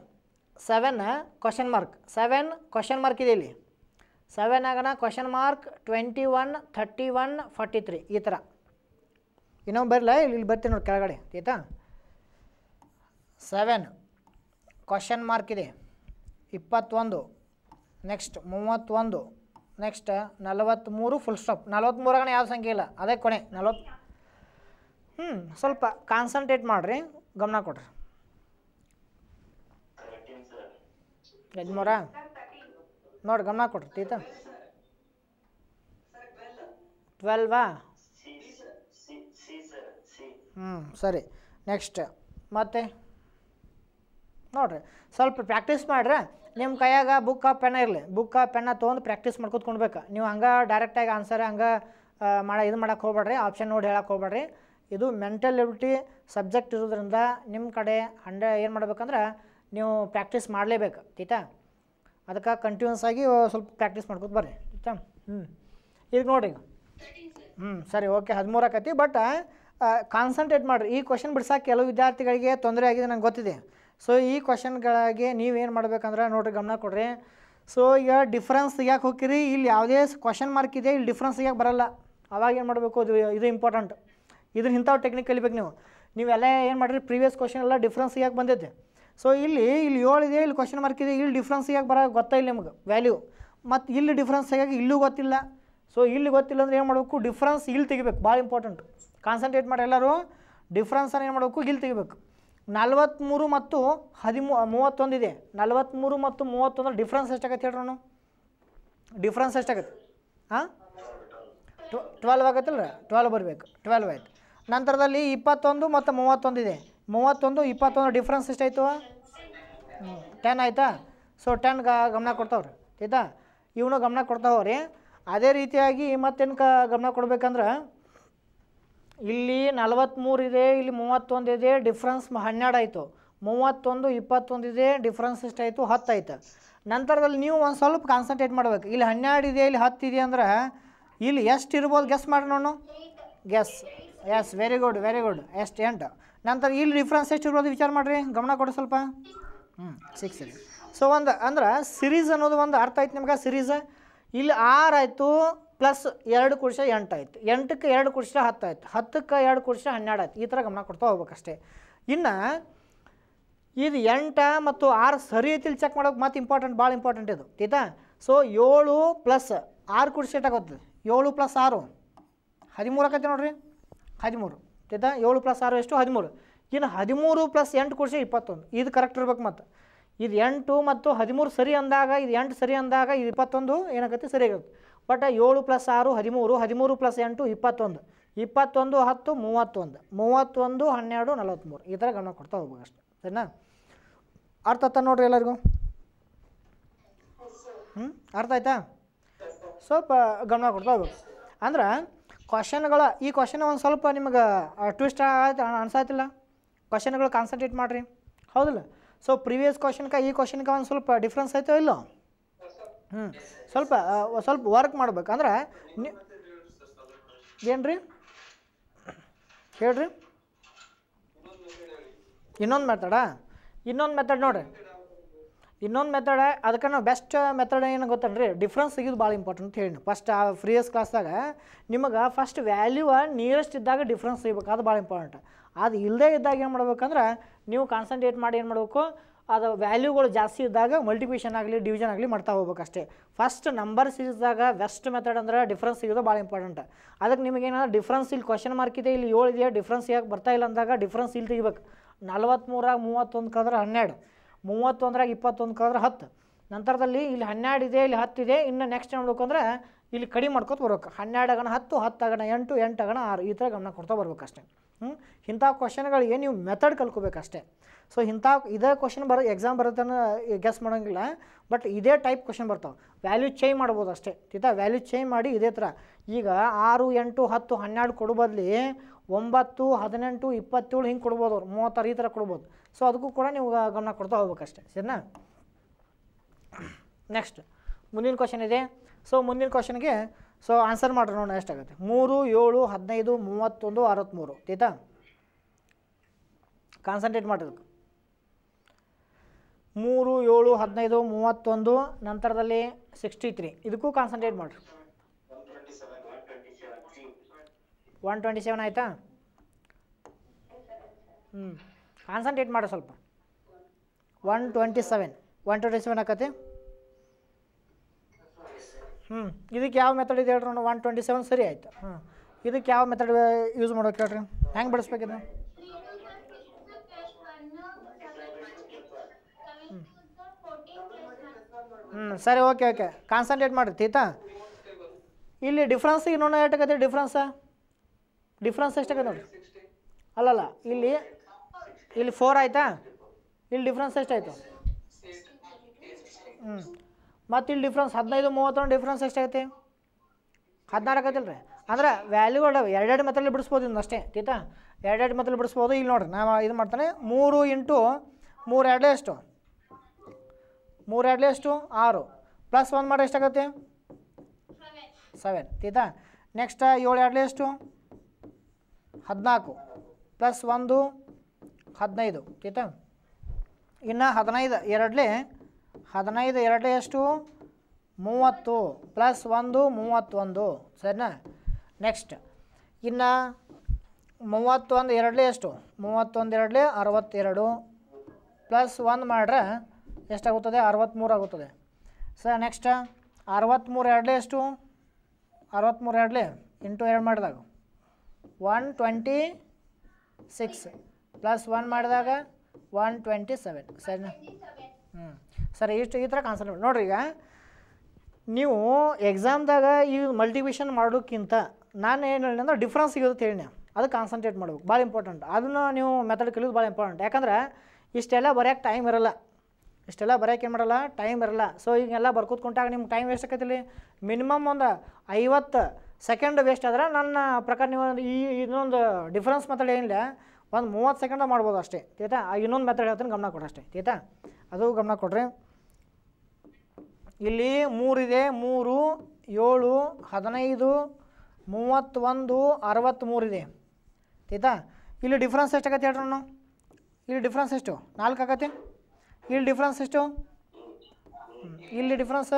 seven question mark seven question mark ಇದೆ ಇಲ್ಲಿ ಸೆವೆನ್ ಆಗೋಣ question mark twenty one thirty one forty three ಈ ಥರ ಇನ್ನೊಂದು ಬರಲ ಇಲ್ಲಿ ಬರ್ತೀನಿ ನೋಡಿ ಕೆಳಗಡೆ ಆಯಿತಾ ಸೆವೆನ್ ಕ್ವಶನ್ ಮಾರ್ಕ್ ಇದೆ ಇಪ್ಪತ್ತೊಂದು ನೆಕ್ಸ್ಟ್ ಮೂವತ್ತೊಂದು ನೆಕ್ಸ್ಟ್ ನಲವತ್ತ್ಮೂರು ಫುಲ್ ಸ್ಟಾಪ್ ನಲವತ್ತ್ಮೂರಾಗಣ ಯಾವ ಸಂಖ್ಯೆ ಇಲ್ಲ ಅದೇ ಕೊನೆ ನಲವತ್ತು ಹ್ಞೂ ಸ್ವಲ್ಪ ಕಾನ್ಸಂಟ್ರೇಟ್ ಮಾಡಿರಿ ಗಮನ ಕೊಡ್ರಿ ಯಜ್ಮೂರ ನೋಡಿ ಗಮನ ಕೊಡ್ರಿ ತೀತ ಟ್ವೆಲ್ವಾ ಹ್ಞೂ ಸರಿ ನೆಕ್ಸ್ಟ್ ಮತ್ತೆ ನೋಡಿರಿ ಸ್ವಲ್ಪ ಪ್ರಾಕ್ಟೀಸ್ ಮಾಡ್ರೆ ನಿಮ್ಮ ಕೈಯಾಗ ಬುಕ್ ಪೆನ್ನ ಇರಲಿ ಬುಕ್ ಪೆನ್ನ ತೊಗೊಂಡು ಪ್ರಾಕ್ಟೀಸ್ ಮಾಡ್ಕೊತ್ಕೊಂಡ್ಬೇಕು ನೀವು ಹಂಗೆ ಡೈರೆಕ್ಟಾಗಿ ಆನ್ಸರ್ ಹಂಗೆ ಮಾಡ ಇದು ಮಾಡೋಕ್ಕೆ ಹೋಗ್ಬೇಡ್ರಿ ಆಪ್ಷನ್ ನೋಡಿ ಹೇಳಕ್ಕೆ ಹೋಗ್ಬೇಡ್ರಿ ಇದು ಮೆಂಟಲ್ ಎಬಿಲಿಟಿ ಸಬ್ಜೆಕ್ಟ್ ಇರೋದ್ರಿಂದ ನಿಮ್ಮ ಕಡೆ ಹಂಡ್ರೆ ಏನು ಮಾಡ್ಬೇಕಂದ್ರೆ ನೀವು ಪ್ರಾಕ್ಟೀಸ್ ಮಾಡಲೇಬೇಕು ಆಯ್ತಾ ಅದಕ್ಕೆ ಕಂಟಿನ್ಯೂಸ್ ಆಗಿ ಸ್ವಲ್ಪ ಪ್ರಾಕ್ಟೀಸ್ ಮಾಡ್ಕೊತ ಬರ್ರಿ ಆಯಿತಾ ಹ್ಞೂ ಈಗ ನೋಡಿರಿ ಹ್ಞೂ ಸರಿ ಓಕೆ ಹದಿಮೂರು ಆಕತಿ ಬಟ್ ಕಾನ್ಸಂಟ್ರೇಟ್ ಮಾಡಿರಿ ಈ ಕ್ವಶನ್ ಬಿಡ್ಸೋಕೆ ಕೆಲವು ವಿದ್ಯಾರ್ಥಿಗಳಿಗೆ ತೊಂದರೆ ಆಗಿದೆ ನಂಗೆ ಗೊತ್ತಿದೆ ಸೊ ಈ ಕ್ವಶನ್ಗಳಿಗೆ ನೀವೇನು ಮಾಡ್ಬೇಕಂದ್ರೆ ನೋಡಿರಿ ಗಮನ ಕೊಡ್ರಿ ಸೊ ಈಗ ಡಿಫ್ರೆನ್ಸ್ ಯಾಕೆ ಹೋಗಿರಿ ಇಲ್ಲಿ ಯಾವುದೇ ಕ್ವಶನ್ ಮಾರ್ಕ್ ಇದೆ ಇಲ್ಲಿ ಡಿಫ್ರೆನ್ಸ್ ಯಾಕೆ ಬರೋಲ್ಲ ಅವಾಗ ಏನು ಮಾಡಬೇಕು ಅದು ಇದು ಇಂಪಾರ್ಟೆಂಟ್ ಇದ್ರ ಇಂಥವು ಟೆಕ್ನಿಕ್ ಕಲಿಬೇಕು ನೀವು ನೀವೆಲ್ಲ ಏನು ಮಾಡಿರಿ ಪ್ರೀವಿಯಸ್ ಕ್ವಶನ್ ಎಲ್ಲ ಡಿಫ್ರೆನ್ಸ್ ಯಾಕೆ ಬಂದಿದ್ದೆ ಸೊ ಇಲ್ಲಿ ಇಲ್ಲಿ ಏಳಿದೆ ಇಲ್ಲಿ ಕ್ವಶನ್ ಮಾರ್ಕ್ ಇದೆ ಇಲ್ಲಿ ಡಿಫ್ರೆನ್ಸ್ ಯಾಕೆ ಬರೋ ಗೊತ್ತಾಯಿಲ್ಲ ನಿಮಗೆ ವ್ಯಾಲ್ಯೂ ಮತ್ತು ಇಲ್ಲಿ ಡಿಫ್ರೆನ್ಸ್ ಹೇಗೆ ಇಲ್ಲೂ ಗೊತ್ತಿಲ್ಲ ಸೊ ಇಲ್ಲಿ ಗೊತ್ತಿಲ್ಲ ಅಂದ್ರೆ ಏನು ಮಾಡಬೇಕು ಡಿಫ್ರೆನ್ಸ್ ಇಲ್ಲಿ ತೆಗಿಬೇಕು ಭಾಳ ಇಂಪಾರ್ಟೆಂಟ್ ಕಾನ್ಸಂಟ್ರೇಟ್ ಮಾಡಿ ಎಲ್ಲರೂ ಡಿಫ್ರೆನ್ಸನ್ನು ಏನು ಮಾಡಬೇಕು ಇಲ್ಲಿ ತೆಗಿಬೇಕು ನಲ್ವತ್ತ್ಮೂರು ಮತ್ತು ಹದಿಮೂ ಮೂವತ್ತೊಂದು ಇದೆ ನಲ್ವತ್ತ್ಮೂರು ಮತ್ತು ಮೂವತ್ತೊಂದರ ಡಿಫ್ರೆನ್ಸ್ ಎಷ್ಟಾಗತ್ತೆ ಹೇಳ್ರಿ ನಾನು ಡಿಫ್ರೆನ್ಸ್ ಎಷ್ಟಾಗತ್ತೆ ಹಾಂ ಟ್ವೆಲ್ವ್ ಆಗತ್ತಲ್ಲ ಟ್ವೆಲ್ವ್ ಬರಬೇಕು ಟ್ವೆಲ್ವ್ ಆಯ್ತು ನಂತರದಲ್ಲಿ ಇಪ್ಪತ್ತೊಂದು ಮತ್ತು ಮೂವತ್ತೊಂದು ಇದೆ ಮೂವತ್ತೊಂದು ಇಪ್ಪತ್ತೊಂದು ಡಿಫ್ರೆನ್ಸ್ ಎಷ್ಟಾಯ್ತು ಟೆನ್ ಆಯಿತಾ ಸೊ ಟೆನ್ ಗಮನ ಕೊಡ್ತಾವ್ರಿ ಆಯಿತಾ ಇವನು ಗಮನ ಕೊಡ್ತಾವ್ರಿ ಅದೇ ರೀತಿಯಾಗಿ ಮತ್ತೇನು ಕ ಗಮನ ಕೊಡಬೇಕಂದ್ರೆ ಇಲ್ಲಿ ನಲವತ್ತ್ಮೂರು ಇದೆ ಇಲ್ಲಿ ಮೂವತ್ತೊಂದು ಇದೆ ಡಿಫ್ರೆನ್ಸ್ ಹನ್ನೆರಡು ಆಯಿತು ಮೂವತ್ತೊಂದು ಇಪ್ಪತ್ತೊಂದು ಇದೆ ಡಿಫ್ರೆನ್ಸ್ ಎಷ್ಟಾಯಿತು ಹತ್ತು ಆಯ್ತು ನಂತರದಲ್ಲಿ ನೀವು ಒಂದು ಸ್ವಲ್ಪ ಕಾನ್ಸಂಟ್ರೇಟ್ ಮಾಡ್ಬೇಕು ಇಲ್ಲಿ ಹನ್ನೆರಡು ಇದೆ ಇಲ್ಲಿ ಹತ್ತು ಇದೆ ಅಂದ್ರೆ ಇಲ್ಲಿ ಎಷ್ಟು ಇರ್ಬೋದು ಗೆಸ್ ಮಾಡಿ ನೋಡು guess yes very good very good ಎಷ್ಟು ಎಂಟು ನಂತರ ಇಲ್ಲಿ ಡಿಫ್ರೆನ್ಸ್ ಎಷ್ಟು ಇರ್ಬೋದು ವಿಚಾರ ಮಾಡಿರಿ ಗಮನ ಕೊಡಿ ಸ್ವಲ್ಪ ಹ್ಞೂ ಸಿಕ್ಸ್ ಇದೆ ಸೊ ಒಂದು ಅಂದ್ರೆ ಸಿರೀಸ್ ಅನ್ನೋದು ಒಂದು ಅರ್ಥ ಆಯ್ತು ನಿಮ್ಗೆ ಸಿರೀಸ್ ಇಲ್ಲಿ ಆರು ಆಯಿತು ಪ್ಲಸ್ ಎರಡು ಕುರ್ಷ ಎಂಟು ಆಯ್ತು ಎಂಟಕ್ಕೆ ಎರಡು ಕುರ್ಷ ಹತ್ತು ಆಯ್ತು ಹತ್ತಕ್ಕೆ ಎರಡು ಕುರ್ಷ ಹನ್ನೆರಡು ಆಯ್ತು ಈ ಥರ ಗಮನ ಕೊಡ್ತಾ ಹೋಗ್ಬೇಕಷ್ಟೇ ಇನ್ನು ಇದು ಎಂಟು ಮತ್ತು ಆರು ಸರಿ ಐತಿಲ್ ಚೆಕ್ ಮಾಡೋಕೆ ಮತ್ತು ಇಂಪಾರ್ಟೆಂಟ್ ಭಾಳ ಇಂಪಾರ್ಟೆಂಟ್ ಇದು ಆಯ್ತಾ ಸೊ ಏಳು ಪ್ಲಸ್ ಆರು ಕುರ್ಷ ಎಷ್ಟಾಗುತ್ತೆ ಏಳು ಪ್ಲಸ್ ಆರು ಹದಿಮೂರು ಆಕೈತಿ ನೋಡಿರಿ ಹದಿಮೂರು ಆಯ್ತಾ ಏಳು ಪ್ಲಸ್ ಆರು ಎಷ್ಟು ಹದಿಮೂರು ಇನ್ನು ಹದಿಮೂರು ಪ್ಲಸ್ ಎಂಟು ಕೊಡಿಸಿ ಇಪ್ಪತ್ತೊಂದು ಇದು ಕರೆಕ್ಟ್ ಇರ್ಬೇಕು ಮತ್ತು ಇದು ಎಂಟು ಮತ್ತು ಹದಿಮೂರು ಸರಿ ಅಂದಾಗ ಇದು ಎಂಟು ಸರಿ ಅಂದಾಗ ಇದು ಇಪ್ಪತ್ತೊಂದು ಏನಾಗುತ್ತೆ ಆಗುತ್ತೆ ಬಟ್ ಏಳು ಪ್ಲಸ್ ಆರು ಹದಿಮೂರು ಹದಿಮೂರು ಪ್ಲಸ್ ಎಂಟು ಇಪ್ಪತ್ತೊಂದು ಇಪ್ಪತ್ತೊಂದು ಹತ್ತು ಮೂವತ್ತೊಂದು ಮೂವತ್ತೊಂದು ಹನ್ನೆರಡು ನಲವತ್ತ್ಮೂರು ಈ ಥರ ಗಮನ ಕೊಡ್ತಾ ಹೋಗ್ಬೇಕು ಅಷ್ಟೆ ಸರಿನಾ ಅರ್ಥ ಆಯ್ತಾ ನೋಡ್ರಿ ಎಲ್ಲರಿಗೂ ಹ್ಞೂ ಅರ್ಥ ಆಯ್ತಾ ಸ್ವಲ್ಪ ಗಮನ ಕೊಡ್ತಾ ಹೋಗ್ಬೇಕು ಅಂದ್ರೆ ಕ್ವಶನ್ಗಳ ಈ ಕ್ವಶನ್ ಒಂದು ಸ್ವಲ್ಪ ನಿಮಗೆ ಟ್ವಿಸ್ಟ್ ಆಯ್ತು ಅನ್ಸಾತಿಲ್ಲ ಕ್ವಶನ್ಗಳು ಕಾನ್ಸಂಟ್ರೇಟ್ ಮಾಡಿರಿ ಹೌದಲ್ಲ ಸೊ ಪ್ರಿವಿಯಸ್ ಕ್ವಶನ್ಗೆ ಈ ಕ್ವಶನ್ಗೆ ಒಂದು ಸ್ವಲ್ಪ ಡಿಫ್ರೆನ್ಸ್ ಆಯ್ತೋ ಇಲ್ಲೋ ಹ್ಞೂ ಸ್ವಲ್ಪ ಸ್ವಲ್ಪ ವರ್ಕ್ ಮಾಡ್ಬೇಕಂದ್ರೆ ಏನು ರೀ ಹೇಳ್ರಿ ಇನ್ನೊಂದು ಮೆಥಡಾ ಇನ್ನೊಂದು ಮೆಥಡ್ ನೋಡಿರಿ ಇನ್ನೊಂದು ಮೆಥಡ್ ಅದಕ್ಕೆ ನಾವು ಬೆಸ್ಟ್ ಮೆಥಡ್ ಏನು ರೀ ಡಿಫ್ರೆನ್ಸ್ ಸಿಗೋದು ಭಾಳ ಇಂಪಾರ್ಟೆಂಟ್ ಹೇಳಿ ಫಸ್ಟ್ ಆ ಫ್ರೀಯಸ್ ಕ್ಲಾಸ್ದಾಗ ನಿಮಗೆ ಫಸ್ಟ್ ವ್ಯಾಲ್ಯೂ ನಿಯರೆಸ್ಟ್ ಇದ್ದಾಗ ಡಿಫ್ರೆನ್ಸ್ ಸಿಗಬೇಕು ಅದು ಭಾಳ ಇಂಪಾರ್ಟೆಂಟ್ ಅದು ಇಲ್ಲದೇ ಇದ್ದಾಗ ಏನು ಮಾಡ್ಬೇಕಂದ್ರೆ ನೀವು ಕಾನ್ಸಂಟ್ರೇಟ್ ಮಾಡಿ ಏನು ಮಾಡಬೇಕು ಅದು ವ್ಯಾಲ್ಯೂಗಳು ಜಾಸ್ತಿ ಇದ್ದಾಗ ಮಲ್ಟಿಪ್ಲಿಕೇಶನ್ ಆಗಲಿ ಡಿವಿಷನ್ ಆಗಲಿ ಮಾಡ್ತಾ ಹೋಗ್ಬೇಕು ಅಷ್ಟೇ ಫಸ್ಟ್ ನಂಬರ್ ಸಿಗಿದಾಗ ಬೆಸ್ಟ್ ಮೆಥಡ್ ಅಂದ್ರೆ ಡಿಫ್ರೆನ್ಸ್ ಸಿಗೋದು ಭಾಳ ಇಂಪಾರ್ಟೆಂಟ್ ಅದಕ್ಕೆ ನಿಮಗೆ ಡಿಫ್ರೆನ್ಸ್ ಇಲ್ಲಿ ಕ್ವಶನ್ ಮಾರ್ಕ್ ಇದೆ ಇಲ್ಲಿ ಏಳು ಇದೆಯಾ ಡಿಫ್ರೆನ್ಸ್ ಯಾಕೆ ಬರ್ತಾ ಇಲ್ಲ ಅಂದಾಗ ಡಿಫ್ರೆನ್ಸ್ ಇಲ್ಲಿ ತೆಗಿಬೇಕು ನಲ್ವತ್ತ್ಮೂರಾಗ ಮೂವತ್ತೊಂದು ಕದ್ರೆ ಹನ್ನೆರಡು ಮೂವತ್ತೊಂದ್ರಾಗ ಇಪ್ಪತ್ತೊಂದು ಕಳೆದ್ರೆ ಹತ್ತು ನಂತರದಲ್ಲಿ ಇಲ್ಲಿ ಹನ್ನೆರಡು ಇದೆ ಇಲ್ಲಿ ಹತ್ತಿದೆ ಇನ್ನು ನೆಕ್ಸ್ಟ್ ನೋಡ್ಬೇಕು ಅಂದರೆ ಇಲ್ಲಿ ಕಡಿಮೆ ಮಾಡ್ಕೊತ ಬರ್ಬೇಕು ಹನ್ನೆರಡು ಅಗಣ ಹತ್ತು ಹತ್ತು ಅಗಣ ಎಂಟು ಎಂಟು ಅಗಣ ಆರು ಈ ಥರ ಗಮನ ಕೊಡ್ತಾ ಬರ್ಬೇಕಷ್ಟೇ ಹ್ಞೂ ಇಂಥ ಏನು ನೀವು ಮೆಥಡ್ ಕಲ್ಕೋಬೇಕಷ್ಟೇ ಸೊ ಇಂಥ ಇದೇ ಕ್ವಶನ್ ಬರೋ ಎಕ್ಸಾಮ್ ಬರುತ್ತೆ ಗೆಸ್ ಮಾಡೋಂಗಿಲ್ಲ ಬಟ್ ಇದೇ ಟೈಪ್ ಕ್ವಶನ್ ಬರ್ತಾವೆ ವ್ಯಾಲ್ಯೂ ಚೇಂಜ್ ಮಾಡ್ಬೋದು ಅಷ್ಟೇ ಆಯಿತಾ ವ್ಯಾಲ್ಯೂ ಚೇಂಜ್ ಮಾಡಿ ಇದೇ ಥರ ಈಗ ಆರು ಎಂಟು ಹತ್ತು ಹನ್ನೆರಡು ಕೊಡೋ ಬದಲಿ ಒಂಬತ್ತು ಹದಿನೆಂಟು ಇಪ್ಪತ್ತೇಳು ಹಿಂಗೆ ಕೊಡ್ಬೋದು ಅವ್ರು ಮೂವತ್ತಾರು ಈ ಥರ ಕೊಡ್ಬೋದು ಸೊ ಅದಕ್ಕೂ ಕೂಡ ನೀವು ಗಮನ ಕೊಡ್ತಾ ಹೋಗ್ಬೇಕಷ್ಟೆ ಸರಿನಾ ನೆಕ್ಸ್ಟ್ ಮುಂದಿನ ಕ್ವಶನ್ ಇದೆ ಸೊ ಮುಂದಿನ ಕ್ವಶನ್ಗೆ ಸೊ ಆನ್ಸರ್ ಮಾಡ್ರಿ ನೋಡೋಣ ಎಷ್ಟಾಗುತ್ತೆ ಮೂರು ಏಳು ಹದಿನೈದು ಮೂವತ್ತೊಂದು ಅರವತ್ತ್ಮೂರು ಆಯ್ತಾ ಕಾನ್ಸಂಟ್ರೇಟ್ ಮಾಡಿರ್ಬೇಕು ಮೂರು ಏಳು ಹದಿನೈದು ಮೂವತ್ತೊಂದು ನಂತರದಲ್ಲಿ ಸಿಕ್ಸ್ಟಿ ತ್ರೀ ಇದಕ್ಕೂ ಕಾನ್ಸಂಟ್ರೇಟ್ ಮಾಡಿರಿ ಒನ್ ಟ್ವೆಂಟಿ ಸೆವೆನ್ ಆಯಿತಾ ಹ್ಞೂ ಕಾನ್ಸಂಟ್ರೇಟ್ ಮಾಡು ಸ್ವಲ್ಪ one twenty seven one twenty seven ಆಕತಿ ಹ್ಞೂ ಇದಕ್ಕೆ ಯಾವ ಮೆಥಡ್ ಇದೆ ಹೇಳ್ರಿ ಒನ್ ಟ್ವೆಂಟಿ ಸೆವೆನ್ ಸರಿ ಆಯಿತು ಹ್ಞೂ ಇದಕ್ಕೆ ಯಾವ ಮೆಥಡ್ ಯೂಸ್ ಮಾಡೋಕೆ ಹೇಳ್ರಿ ಹೆಂಗೆ ಬಳಸ್ಬೇಕಿದು ಹ್ಞೂ ಸರಿ ಓಕೆ ಓಕೆ ಕಾನ್ಸಂಟ್ರೇಟ್ ಮಾಡಿರಿ ತೀತಾ ಇಲ್ಲಿ ಡಿಫ್ರೆನ್ಸ್ ಇನ್ನೊಂದು ಏಟಾಗತ್ತೆ ಡಿಫ್ರೆನ್ಸ್ ಡಿಫ್ರೆನ್ಸ್ ಎಷ್ಟಾಗತ್ತೆ ನೋಡಿರಿ ಅಲ್ಲಲ್ಲ ಇಲ್ಲಿ ಇಲ್ಲಿ ಫೋರ್ ಆಯಿತಾ ಇಲ್ಲಿ ಡಿಫ್ರೆನ್ಸ್ ಎಷ್ಟಾಯಿತು ಹ್ಞೂ ಮತ್ತು ಇಲ್ಲಿ ಡಿಫ್ರೆನ್ಸ್ ಹದಿನೈದು ಮೂವತ್ತೊಂದು ಡಿಫ್ರೆನ್ಸ್ ಎಷ್ಟಾಗೈತೆ ಹದಿನಾರು ಆಗತ್ತಿಲ್ಲ ರೀ ಅಂದ್ರೆ ವ್ಯಾಲ್ಯೂಗಳು ಎರಡೆರಡು ಮತ್ತಲ್ಲಿ ಬಿಡಿಸ್ಬೋದು ಇನ್ನು ಅಷ್ಟೇ ತೀತಾ ಎರಡೆರಡು ಮತ್ತಲ್ಲಿ ಬಿಡಿಸ್ಬೋದು ಇಲ್ಲಿ ನೋಡಿರಿ ನಾವು ಇದು ಮಾಡ್ತಾನೆ ಮೂರು ಇಂಟು ಮೂರು ಎರಡಲೇ ಎಷ್ಟು ಮೂರು ಎರಡಲೇ ಎಷ್ಟು ಆರು ಪ್ಲಸ್ ಒಂದು ಮಾಡಿ ಎಷ್ಟಾಗತ್ತೆ ಸವೆನ್ ತೀತಾ ನೆಕ್ಸ್ಟ್ ಏಳು ಎರಡಲೇ ಎಷ್ಟು ಹದಿನಾಲ್ಕು ಪ್ಲಸ್ ಒಂದು ಹದಿನೈದು ತೀಟ ಇನ್ನು ಹದಿನೈದು ಎರಡಲೇ ಹದಿನೈದು ಎರಡಲೇ ಎಷ್ಟು ಮೂವತ್ತು ಪ್ಲಸ್ ಒಂದು ಮೂವತ್ತೊಂದು ಸರಿನಾ ನೆಕ್ಸ್ಟ್ ಇನ್ನು ಮೂವತ್ತೊಂದು ಎರಡಲೇ ಎಷ್ಟು ಮೂವತ್ತೊಂದು ಎರಡಲೇ ಅರವತ್ತೆರಡು ಪ್ಲಸ್ ಒಂದು ಮಾಡ್ರೆ ಎಷ್ಟಾಗುತ್ತದೆ ಅರವತ್ತ್ಮೂರು ಆಗುತ್ತದೆ ಸರ್ ನೆಕ್ಸ್ಟ್ ಅರವತ್ತ್ಮೂರು ಎರಡಲೇ ಎಷ್ಟು ಅರವತ್ತ್ಮೂರು ಎರಡಲೇ ಇಂಟು ಎರಡು ಮಾಡಿದಾಗ one twenty six plus one ಮಾಡಿದಾಗ ಒನ್ ಟ್ವೆಂಟಿ ಸೆವೆನ್ ಸರಿನಾ ಹ್ಞೂ ಸರಿ ಇಷ್ಟು ಈ ಥರ ಮಾಡಿ ನೋಡ್ರಿ ಈಗ ನೀವು ಎಕ್ಸಾಮ್ದಾಗ ಈ ಮಲ್ಟಿವಿಷನ್ ಮಾಡೋಕ್ಕಿಂತ ನಾನು ಏನು ಹೇಳಿ ಅಂದ್ರೆ ಡಿಫ್ರೆನ್ಸ್ ಸಿಗೋದು ಹೇಳಿ ಅದು ಕಾನ್ಸಂಟ್ರೇಟ್ ಮಾಡ್ಬೇಕು ಭಾಳ ಇಂಪಾರ್ಟೆಂಟ್ ಅದನ್ನು ನೀವು ಮೆಥಡ್ ಕಲಿಯೋದು ಭಾಳ ಇಂಪಾರ್ಟೆಂಟ್ ಯಾಕಂದ್ರೆ ಇಷ್ಟೆಲ್ಲ ಬರೆಯೋಕ್ಕೆ ಟೈಮ್ ಇರಲ್ಲ ಇಷ್ಟೆಲ್ಲ ಬರೆಯೋಕ್ಕೆ ಏನು ಮಾಡಲ್ಲ ಟೈಮ್ ಇರಲ್ಲ ಸೊ ಈಗೆಲ್ಲ ಬರ್ಕೋತ್ಕೊಂಡಾಗ ನಿಮ್ಗೆ ಟೈಮ್ ವೇಸ್ಟ್ ಆಕೈತಿಲ್ಲಿ ಮಿನಿಮಮ್ ಒಂದು ಐವತ್ತು ಸೆಕೆಂಡ್ ವೇಸ್ಟ್ ಆದ್ರೆ ನನ್ನ ಪ್ರಕಾರ ನೀವು ಈ ಇನ್ನೊಂದು ಡಿಫ್ರೆನ್ಸ್ ಮೆಥಡ್ ಏನಿಲ್ಲ ಒಂದು ಮೂವತ್ತು ಸೆಕೆಂಡ್ ಮಾಡ್ಬೋದು ಅಷ್ಟೇ ಆ ಇನ್ನೊಂದು ಮೆಥಡ್ ಹೇಳ್ತೀನಿ ಗಮನ ಕೊಡಿ ಅಷ್ಟೇ ಆಯ್ತಾ ಅದು ಗಮನ ಕೊಡ್ರಿ ಇಲ್ಲಿ ಮೂರಿದೆ ಮೂರು ಏಳು ಹದಿನೈದು ಮೂವತ್ತೊಂದು ಅರವತ್ತ್ಮೂರಿದೆ ತೀತಾ ಇಲ್ಲಿ ಡಿಫ್ರೆನ್ಸ್ ಎಷ್ಟಾಗತ್ತೆ ಹೇಳ್ರಿ ನಾನು ಇಲ್ಲಿ ಡಿಫ್ರೆನ್ಸ್ ಎಷ್ಟು ನಾಲ್ಕು ಆಗತ್ತೆ ಇಲ್ಲಿ ಡಿಫ್ರೆನ್ಸ್ ಎಷ್ಟು ಇಲ್ಲಿ ಡಿಫ್ರೆನ್ಸ್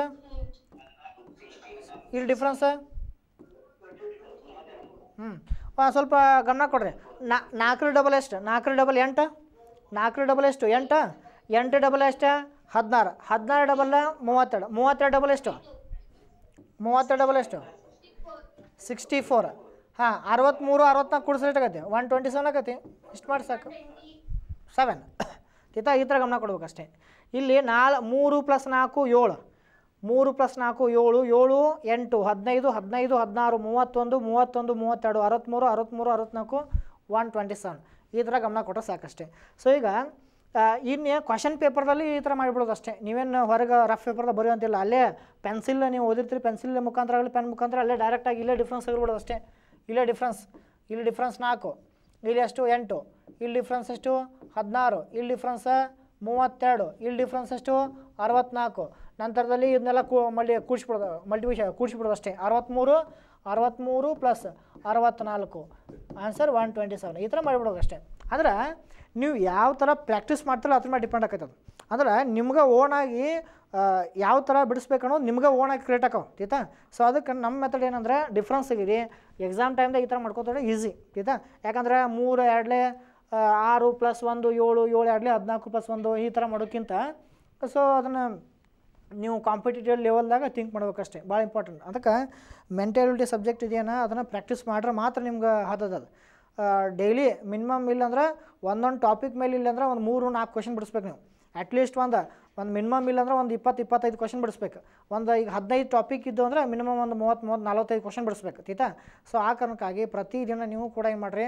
ಇಲ್ಲಿ ಡಿಫ್ರೆನ್ಸ್ ಹ್ಞೂ ಸ್ವಲ್ಪ ಗಮನ ಕೊಡ್ರಿ ನಾ ನಾಲ್ಕರ ಡಬಲ್ ಎಷ್ಟು ನಾಲ್ಕರ ಡಬಲ್ ಎಂಟು ನಾಲ್ಕರ ಡಬಲ್ ಎಷ್ಟು ಎಂಟು ಎಂಟು ಡಬಲ್ ಎಷ್ಟು ಹದಿನಾರು ಹದಿನಾರು ಡಬಲ್ ಮೂವತ್ತೆರಡು ಮೂವತ್ತೆರಡು ಡಬಲ್ ಎಷ್ಟು ಮೂವತ್ತೆರಡು ಡಬಲ್ ಎಷ್ಟು ಸಿಕ್ಸ್ಟಿ ಫೋರ್ ಹಾಂ ಅರವತ್ತ್ಮೂರು ಅರವತ್ನಾಲ್ಕು ಆಗತ್ತೆ ಒನ್ ಟ್ವೆಂಟಿ ಸೆವೆನ್ ಆಗತ್ತೆ ಇಷ್ಟು ಮಾಡಿ ಸಾಕು ಸೆವೆನ್ [COUGHS] ತಿತ ಈ ಥರ ಗಮನ ಕೊಡ್ಬೇಕು ಅಷ್ಟೇ ಇಲ್ಲಿ ನಾಲ್ ಮೂರು ಪ್ಲಸ್ ನಾಲ್ಕು ಏಳು ಮೂರು ಪ್ಲಸ್ ನಾಲ್ಕು ಏಳು ಏಳು ಎಂಟು ಹದಿನೈದು ಹದಿನೈದು ಹದಿನಾರು ಮೂವತ್ತೊಂದು ಮೂವತ್ತೊಂದು ಮೂವತ್ತೆರಡು ಅರವತ್ತ್ಮೂರು ಅರವತ್ತ್ಮೂರು ಅರವತ್ತ್ನಾಲ್ಕು ಒನ್ ಟ್ವೆಂಟಿ ಸೆವೆನ್ ಈ ಥರ ಗಮನ ಕೊಟ್ಟರೆ ಸಾಕಷ್ಟೇ ಸೊ ಈಗ ಇನ್ನೇ ಕ್ವಶನ್ ಪೇಪರ್ದಲ್ಲಿ ಈ ಥರ ಮಾಡಿಬಿಡೋದು ಅಷ್ಟೇ ನೀವೇನು ಹೊರಗೆ ರಫ್ ಪೇಪರ್ದಾಗ ಬರೆಯುವಂತಿಲ್ಲ ಅಲ್ಲೇ ಪೆನ್ಸಿಲ್ ನೀವು ಓದಿರ್ತೀರಿ ಪೆನ್ಸಿಲ್ ಮುಖಾಂತರ ಆಗಲಿ ಪೆನ್ ಮುಖಾಂತರ ಅಲ್ಲೇ ಡೈರೆಕ್ಟಾಗಿ ಇಲ್ಲೇ ಡಿಫ್ರೆನ್ಸ್ ಆಗಿರ್ಬಿಡೋದು ಅಷ್ಟೇ ಇಲ್ಲೇ ಡಿಫ್ರೆನ್ಸ್ ಇಲ್ಲಿ ಡಿಫ್ರೆನ್ಸ್ ನಾಲ್ಕು ಇಲ್ಲಿ ಎಷ್ಟು ಎಂಟು ಇಲ್ಲಿ ಡಿಫ್ರೆನ್ಸ್ ಎಷ್ಟು ಹದಿನಾರು ಇಲ್ಲಿ ಡಿಫ್ರೆನ್ಸ್ ಮೂವತ್ತೆರಡು ಇಲ್ಲಿ ಡಿಫ್ರೆನ್ಸ್ ಎಷ್ಟು ಅರವತ್ತ್ನಾಲ್ಕು ನಂತರದಲ್ಲಿ ಇದನ್ನೆಲ್ಲ ಕೂ ಮಲ್ಲಿ ಕೂಡಿಸ್ಬಿಡೋದು ಮಲ್ಟಿವಿಷ ಕೂಡಿಸ್ಬಿಡೋದು ಅಷ್ಟೇ ಅರವತ್ತ್ಮೂರು ಅರವತ್ತ್ಮೂರು ಪ್ಲಸ್ ಅರವತ್ತ್ನಾಲ್ಕು ಆನ್ಸರ್ ಒನ್ ಟ್ವೆಂಟಿ ಸೆವೆನ್ ಈ ಥರ ಮಾಡಿಬಿಡೋದು ಅಷ್ಟೇ ಅಂದ್ರೆ ನೀವು ಯಾವ ಥರ ಪ್ರಾಕ್ಟೀಸ್ ಮಾಡ್ತೀರೋ ಅದ್ರ ಮೇಲೆ ಡಿಪೆಂಡ್ ಆಕೈತದು ಅಂದ್ರೆ ನಿಮ್ಗೆ ಓನಾಗಿ ಯಾವ ಥರ ಬಿಡಿಸ್ಬೇಕು ಅನ್ನೋದು ನಿಮ್ಗೆ ಓನಾಗಿ ಕ್ರಿಯೇಟ್ ಆಕವು ಆಯ್ತಾ ಸೊ ಅದಕ್ಕೆ ನಮ್ಮ ಮೆಥಡ್ ಏನಂದರೆ ಡಿಫ್ರೆನ್ಸ್ ತೆಗೀರಿ ಎಕ್ಸಾಮ್ ಟೈಮ್ದಾಗ ಈ ಥರ ಮಾಡ್ಕೋತಾರೆ ಈಸಿ ಆಯ್ತಾ ಯಾಕಂದರೆ ಮೂರು ಎರಡಲೇ ಆರು ಪ್ಲಸ್ ಒಂದು ಏಳು ಏಳು ಎರಡಲೆ ಹದಿನಾಲ್ಕು ಪ್ಲಸ್ ಒಂದು ಈ ಥರ ಮಾಡೋಕ್ಕಿಂತ ಸೊ ಅದನ್ನು ನೀವು ಕಾಂಪಿಟೇಟಿವ್ ಲೆವೆಲ್ದಾಗ ಥಿಂಕ್ ಮಾಡ್ಬೇಕಷ್ಟೇ ಭಾಳ ಇಂಪಾರ್ಟೆಂಟ್ ಅದಕ್ಕೆ ಮೆಂಟಾಲಿಟಿ ಸಬ್ಜೆಕ್ಟ್ ಇದೆಯಾ ಅದನ್ನು ಪ್ರಾಕ್ಟೀಸ್ ಮಾಡ್ರೆ ಮಾತ್ರ ನಿಮ್ಗೆ ಹತ್ತದದು ಡೈಲಿ ಮಿನಿಮಮ್ ಇಲ್ಲಂದ್ರೆ ಒಂದೊಂದು ಟಾಪಿಕ್ ಮೇಲೆ ಇಲ್ಲಾಂದ್ರೆ ಒಂದು ಮೂರು ನಾಲ್ಕು ಕ್ವಶನ್ ಬಿಡಿಸ್ಬೇಕು ನೀವು ಅಟ್ಲೀಸ್ಟ್ ಒಂದು ಒಂದು ಮಿನಿಮಮ್ ಇಲ್ಲಾಂದ್ರೆ ಒಂದು ಇಪ್ಪತ್ತು ಇಪ್ಪತ್ತೈದು ಕ್ವಶನ್ ಬಿಡಿಸ್ಬೇಕು ಒಂದು ಈಗ ಹದಿನೈದು ಟಾಪಿಕ್ ಇದ್ದು ಅಂದರೆ ಮಿನಿಮಮ್ ಒಂದು ಮೂವತ್ತು ಮೂವತ್ತು ನಲ್ವತ್ತೈದು ಕ್ವಶನ್ ಬಿಡಿಸ್ಬೇಕು ಆಯಿತಾ ಸೊ ಆ ಕಾರಣಕ್ಕಾಗಿ ಪ್ರತಿದಿನ ನೀವು ಕೂಡ ಏನು ಮಾಡಿರಿ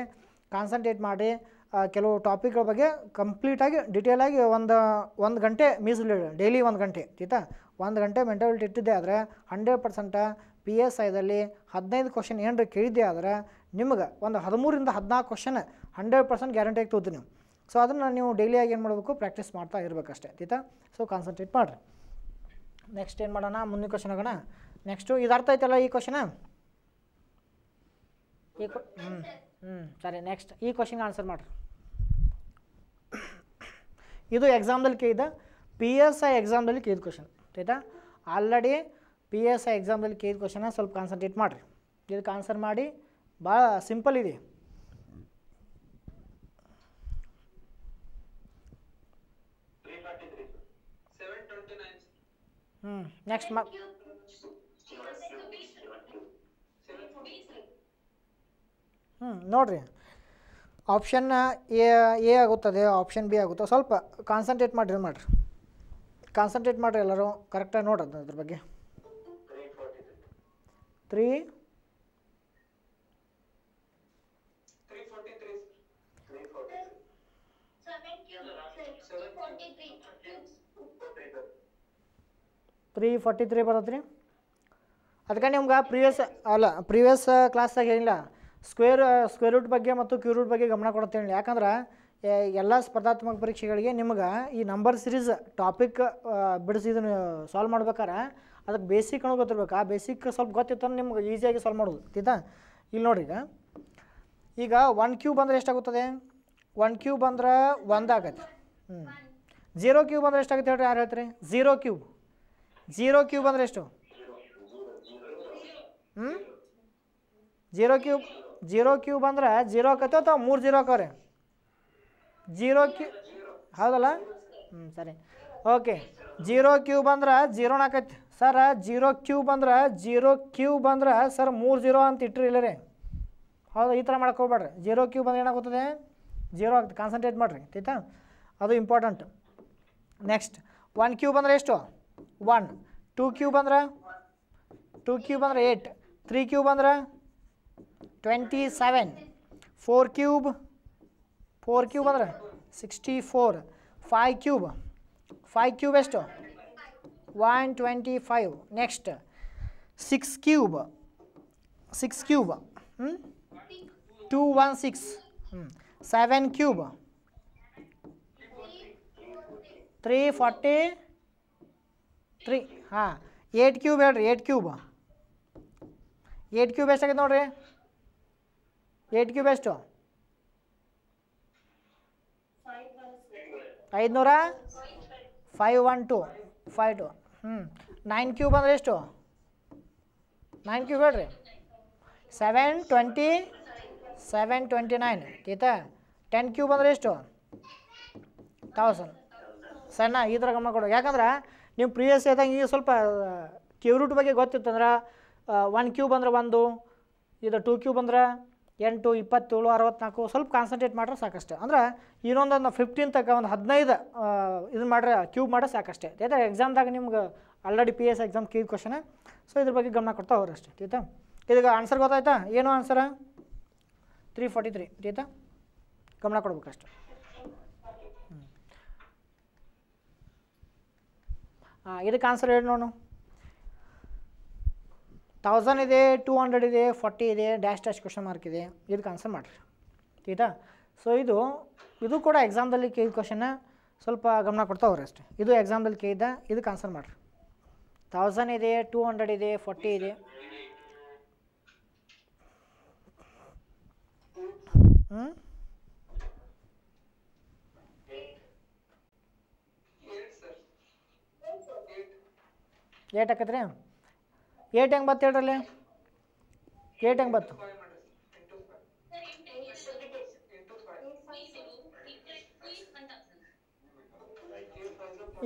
ಕಾನ್ಸಂಟ್ರೇಟ್ ಮಾಡಿ ಕೆಲವು ಟಾಪಿಕ್ಗಳ ಬಗ್ಗೆ ಕಂಪ್ಲೀಟಾಗಿ ಡಿಟೇಲಾಗಿ ಒಂದು ಒಂದು ಗಂಟೆ ಮೀಸಲಿಡೋಣ ಡೈಲಿ ಒಂದು ಗಂಟೆ ಆಯಿತಾ ಒಂದು ಗಂಟೆ ಮೆಂಟಲಿಟಿ ಇಟ್ಟಿದ್ದೆ ಆದರೆ ಹಂಡ್ರೆಡ್ ಪರ್ಸೆಂಟ ಪಿ ಎಸ್ ಐದಲ್ಲಿ ಹದಿನೈದು ಕ್ವಶನ್ ಏನಾರು ಕೇಳಿದ್ದೆ ಆದರೆ ನಿಮ್ಗೆ ಒಂದು ಹದಿಮೂರಿಂದ ಹದಿನಾಲ್ಕು ಕ್ವಶನ್ ಹಂಡ್ರೆಡ್ ಪರ್ಸೆಂಟ್ ಗ್ಯಾರಂಟಿಯಾಗಿ ತೋತೀನಿ ನೀವು ಸೊ ಅದನ್ನು ನೀವು ಡೈಲಿಯಾಗಿ ಏನು ಮಾಡಬೇಕು ಪ್ರಾಕ್ಟೀಸ್ ಮಾಡ್ತಾ ಇರಬೇಕಷ್ಟೇ ತೀತಾ ಸೊ ಕಾನ್ಸಂಟ್ರೇಟ್ ಮಾಡಿರಿ ನೆಕ್ಸ್ಟ್ ಏನು ಮಾಡೋಣ ಮುಂದಿನ ಕ್ವಶನ್ ಹೋಗೋಣ ನೆಕ್ಸ್ಟು ಇದು ಅರ್ಥ ಆಯ್ತಲ್ಲ ಈ ಕ್ವಶನ್ ಈ ಹ್ಞೂ ಹ್ಞೂ ಸರಿ ನೆಕ್ಸ್ಟ್ ಈ ಕ್ವಶನ್ಗೆ ಆನ್ಸರ್ ಮಾಡ್ರಿ ಇದು ಎಕ್ಸಾಮ್ದಲ್ಲಿ ಕೇಳಿದ ಪಿ ಎಸ್ ಐ ಎಕ್ಸಾಮ್ದಲ್ಲಿ ಕೇಳಿದ ಕ್ವಶನ್ ಆಯಿತಾ ಆಲ್ರೆಡಿ ಪಿ ಎಸ್ ಐ ಎಕ್ಸಾಮ್ದಲ್ಲಿ ಕೇಳಿದ ಕ್ವಶನ ಸ್ವಲ್ಪ ಕಾನ್ಸಂಟ್ರೇಟ್ ಮಾಡಿರಿ ಇದಕ್ಕೆ ಆನ್ಸರ್ ಮಾಡಿ ಭಾಳ ಸಿಂಪಲ್ ಇದೆ ಹ್ಞೂ ನೆಕ್ಸ್ಟ್ ಮಾ ಹ್ಞೂ ನೋಡಿರಿ ಆಪ್ಷನ್ ಎ ಎ ಆಗುತ್ತದೆ ಆಪ್ಷನ್ ಬಿ ಆಗುತ್ತೆ ಸ್ವಲ್ಪ ಕಾನ್ಸಂಟ್ರೇಟ್ ಮಾಡಿರಿ ಮಾಡಿರಿ ಕಾನ್ಸಂಟ್ರೇಟ್ ಮಾಡಿರಿ ಎಲ್ಲರೂ ಕರೆಕ್ಟಾಗಿ ಅದು ಅದ್ರ ಬಗ್ಗೆ ತ್ರೀ ತ್ರೀ ಫಾರ್ಟಿ ತ್ರೀ ಬರುತ್ತೆ ರೀ ಅದಕ್ಕೆ ನಿಮ್ಗೆ ಪ್ರಿವಿಯಸ್ ಅಲ್ಲ ಪ್ರೀವಿಯಸ್ ಕ್ಲಾಸ್ದಾಗ ಏನಿಲ್ಲ ಸ್ಕ್ವೇರ್ ಸ್ಕ್ವೇರ್ ರೂಟ್ ಬಗ್ಗೆ ಮತ್ತು ಕ್ಯೂ ರೂಟ್ ಬಗ್ಗೆ ಗಮನ ಕೊಡ್ತೇನೆ ಯಾಕಂದ್ರೆ ಎಲ್ಲ ಸ್ಪರ್ಧಾತ್ಮಕ ಪರೀಕ್ಷೆಗಳಿಗೆ ನಿಮ್ಗೆ ಈ ನಂಬರ್ ಸಿರೀಸ್ ಟಾಪಿಕ್ ಬಿಡಿಸಿ ಸಾಲ್ವ್ ಮಾಡ್ಬೇಕಾರೆ ಅದಕ್ಕೆ ಬೇಸಿಕ್ ಅನ್ನೋ ಗೊತ್ತಿರ್ಬೇಕು ಆ ಬೇಸಿಕ್ ಸ್ವಲ್ಪ ಅಂದ್ರೆ ನಿಮ್ಗೆ ಈಸಿಯಾಗಿ ಸಾಲ್ವ್ ಮಾಡೋದು ಆಯ್ತಾ ಇಲ್ಲಿ ನೋಡಿ ಈಗ ಈಗ ಒನ್ ಕ್ಯೂಬ್ ಅಂದರೆ ಎಷ್ಟಾಗುತ್ತದೆ ಒನ್ ಕ್ಯೂಬ್ ಅಂದ್ರೆ ಒಂದಾಗತ್ತೆ ಹ್ಞೂ ಜೀರೋ ಕ್ಯೂಬ್ ಅಂದರೆ ಎಷ್ಟಾಗುತ್ತೆ ಹೇಳ್ರಿ ಯಾರು ಹೇಳ್ತೀರಿ ಜೀರೋ ಕ್ಯೂಬ್ ಜೀರೋ ಕ್ಯೂಬ್ ಅಂದರೆ ಎಷ್ಟು ಹ್ಞೂ ಜೀರೋ ಕ್ಯೂಬ್ ಜೀರೋ ಕ್ಯೂಬ್ ಅಂದ್ರೆ ಜೀರೋ ಆಕೈತೋ ಅಥವಾ ಮೂರು ಜೀರೋ ಕೋರಿ ಜೀರೋ ಕ್ಯೂ ಹೌದಲ್ಲ ಹ್ಞೂ ಸರಿ ಓಕೆ ಜೀರೋ ಕ್ಯೂಬ್ ಅಂದ್ರೆ ಜೀರೋ ನಾಲ್ಕೈತಿ ಸರ್ ಜೀರೋ ಕ್ಯೂಬ್ ಅಂದ್ರೆ ಜೀರೋ ಕ್ಯೂಬ್ ಅಂದ್ರೆ ಸರ್ ಮೂರು ಜೀರೋ ಅಂತ ಇಟ್ಟರಿ ಇಲ್ಲ ರೀ ಹೌದು ಈ ಥರ ಮಾಡ್ಕೋಬೇಡ್ರಿ ಜೀರೋ ಕ್ಯೂಬ್ ಅಂದ್ರೆ ಏನಾಗುತ್ತದೆ ಜೀರೋ ಆಗ್ತದೆ ಕಾನ್ಸಂಟ್ರೇಟ್ ಮಾಡಿರಿ ಆಯ್ತಾ ಅದು ಇಂಪಾರ್ಟೆಂಟ್ ನೆಕ್ಸ್ಟ್ ಒನ್ ಕ್ಯೂಬ್ ಅಂದರೆ ಎಷ್ಟು ಒನ್ ಟೂ ಕ್ಯೂಬ್ ಅಂದ್ರೆ ಟೂ ಕ್ಯೂಬ್ ಅಂದರೆ ಏಯ್ಟ್ ತ್ರೀ ಕ್ಯೂಬ್ ಅಂದ್ರೆ twenty seven four cube four cube अदर sixty four five cube five cube एस्ट one twenty five next six cube six cube two one six seven cube three forty three हाँ eight cube eight cube eight eight cube ಎಷ್ಟಾಗಿದೆ ನೋಡ್ರಿ ಏಟ್ ಕ್ಯೂಬ್ ಎಷ್ಟು ಐದುನೂರ five one two five two ಹ್ಞೂ ನೈನ್ ಕ್ಯೂಬ್ ಅಂದರೆ ಎಷ್ಟು ನೈನ್ ಕ್ಯೂಬ್ ಹೇಳ್ರಿ seven twenty seven twenty nine ಆಯ್ತಾ ಟೆನ್ ಕ್ಯೂಬ್ ಅಂದರೆ ಎಷ್ಟು ತೌಸಂಡ್ ಸಣ್ಣ ಈ ಥರ ಗಮನ ಕೊಡು ಯಾಕಂದ್ರೆ ನೀವು ಪ್ರೀವಿಯಸ್ ಆದಂಗೆ ಈಗ ಸ್ವಲ್ಪ ರೂಟ್ ಬಗ್ಗೆ ಗೊತ್ತಿತ್ತಂದ್ರೆ ಒನ್ ಕ್ಯೂಬ್ ಅಂದ್ರೆ ಒಂದು ಇದು ಟೂ ಕ್ಯೂಬ್ ಅಂದ್ರೆ ಎಂಟು ಇಪ್ಪತ್ತೇಳು ಅರವತ್ನಾಲ್ಕು ಸ್ವಲ್ಪ ಕಾನ್ಸಂಟ್ರೇಟ್ ಮಾಡ್ರೆ ಸಾಕಷ್ಟೇ ಅಂದರೆ ಇನ್ನೊಂದೊಂದು ಫಿಫ್ಟೀನ್ ತಕ್ಕ ಒಂದು ಹದಿನೈದು ಇದನ್ನ ಮಾಡ್ರೆ ಕ್ಯೂಬ್ ಮಾಡ್ರೆ ಸಾಕಷ್ಟೇ ಯಾಕಂದರೆ ಎಕ್ಸಾಮ್ದಾಗ ನಿಮ್ಗೆ ಆಲ್ರೆಡಿ ಪಿ ಎಸ್ ಎಕ್ಸಾಮ್ ಕ್ಯೂ ಕ್ವಶನ್ ಸೊ ಇದ್ರ ಬಗ್ಗೆ ಗಮನ ಕೊಡ್ತಾ ಹೋಗ್ರಿ ಅಷ್ಟೇ ಆಯ್ತಾ ಇದಕ್ಕೆ ಆನ್ಸರ್ ಗೊತ್ತಾಯ್ತಾ ಏನು ಆನ್ಸರ ತ್ರೀ ಫಾರ್ಟಿ ತ್ರೀ ಆಯ್ತಾ ಗಮನ ಕೊಡ್ಬೇಕಷ್ಟೆ ಇದಕ್ಕೆ ಆನ್ಸರ್ ಹೇಳಿ ನೋಡು ಥೌಸಂಡ್ ಇದೆ ಟೂ ಹಂಡ್ರೆಡ್ ಇದೆ ಫಾರ್ಟಿ ಇದೆ ಡ್ಯಾಶ್ ಡ್ಯಾಶ್ ಕ್ವಶನ್ ಮಾರ್ಕ್ ಇದೆ ಇದಕ್ಕೆ ಆನ್ಸರ್ ಮಾಡಿರಿ ಆಯಿತಾ ಸೊ ಇದು ಇದು ಕೂಡ ಎಕ್ಸಾಮ್ದಲ್ಲಿ ಕೇಳಿದ ಕ್ವಶನ್ನ ಸ್ವಲ್ಪ ಗಮನ ಕೊಡ್ತಾ ಹೋಗ್ರಿ ಅಷ್ಟೇ ಇದು ಎಕ್ಸಾಮ್ದಲ್ಲಿ ಕೇಳಿದ್ದ ಇದಕ್ಕೆ ಆನ್ಸರ್ ಮಾಡಿರಿ ತೌಸಂಡ್ ಇದೆ ಟೂ ಹಂಡ್ರೆಡ್ ಇದೆ ಫಾರ್ಟಿ ಇದೆ ಹ್ಞೂ ಏಟ್ ಹಾಕತ್ರಿ ಏಟ್ ಹೆಂಗೆ ಬತ್ತು ಹೇಳ್ರಲ್ಲಿ ಏಟ್ ಹೆಂಗೆ ಬತ್ತು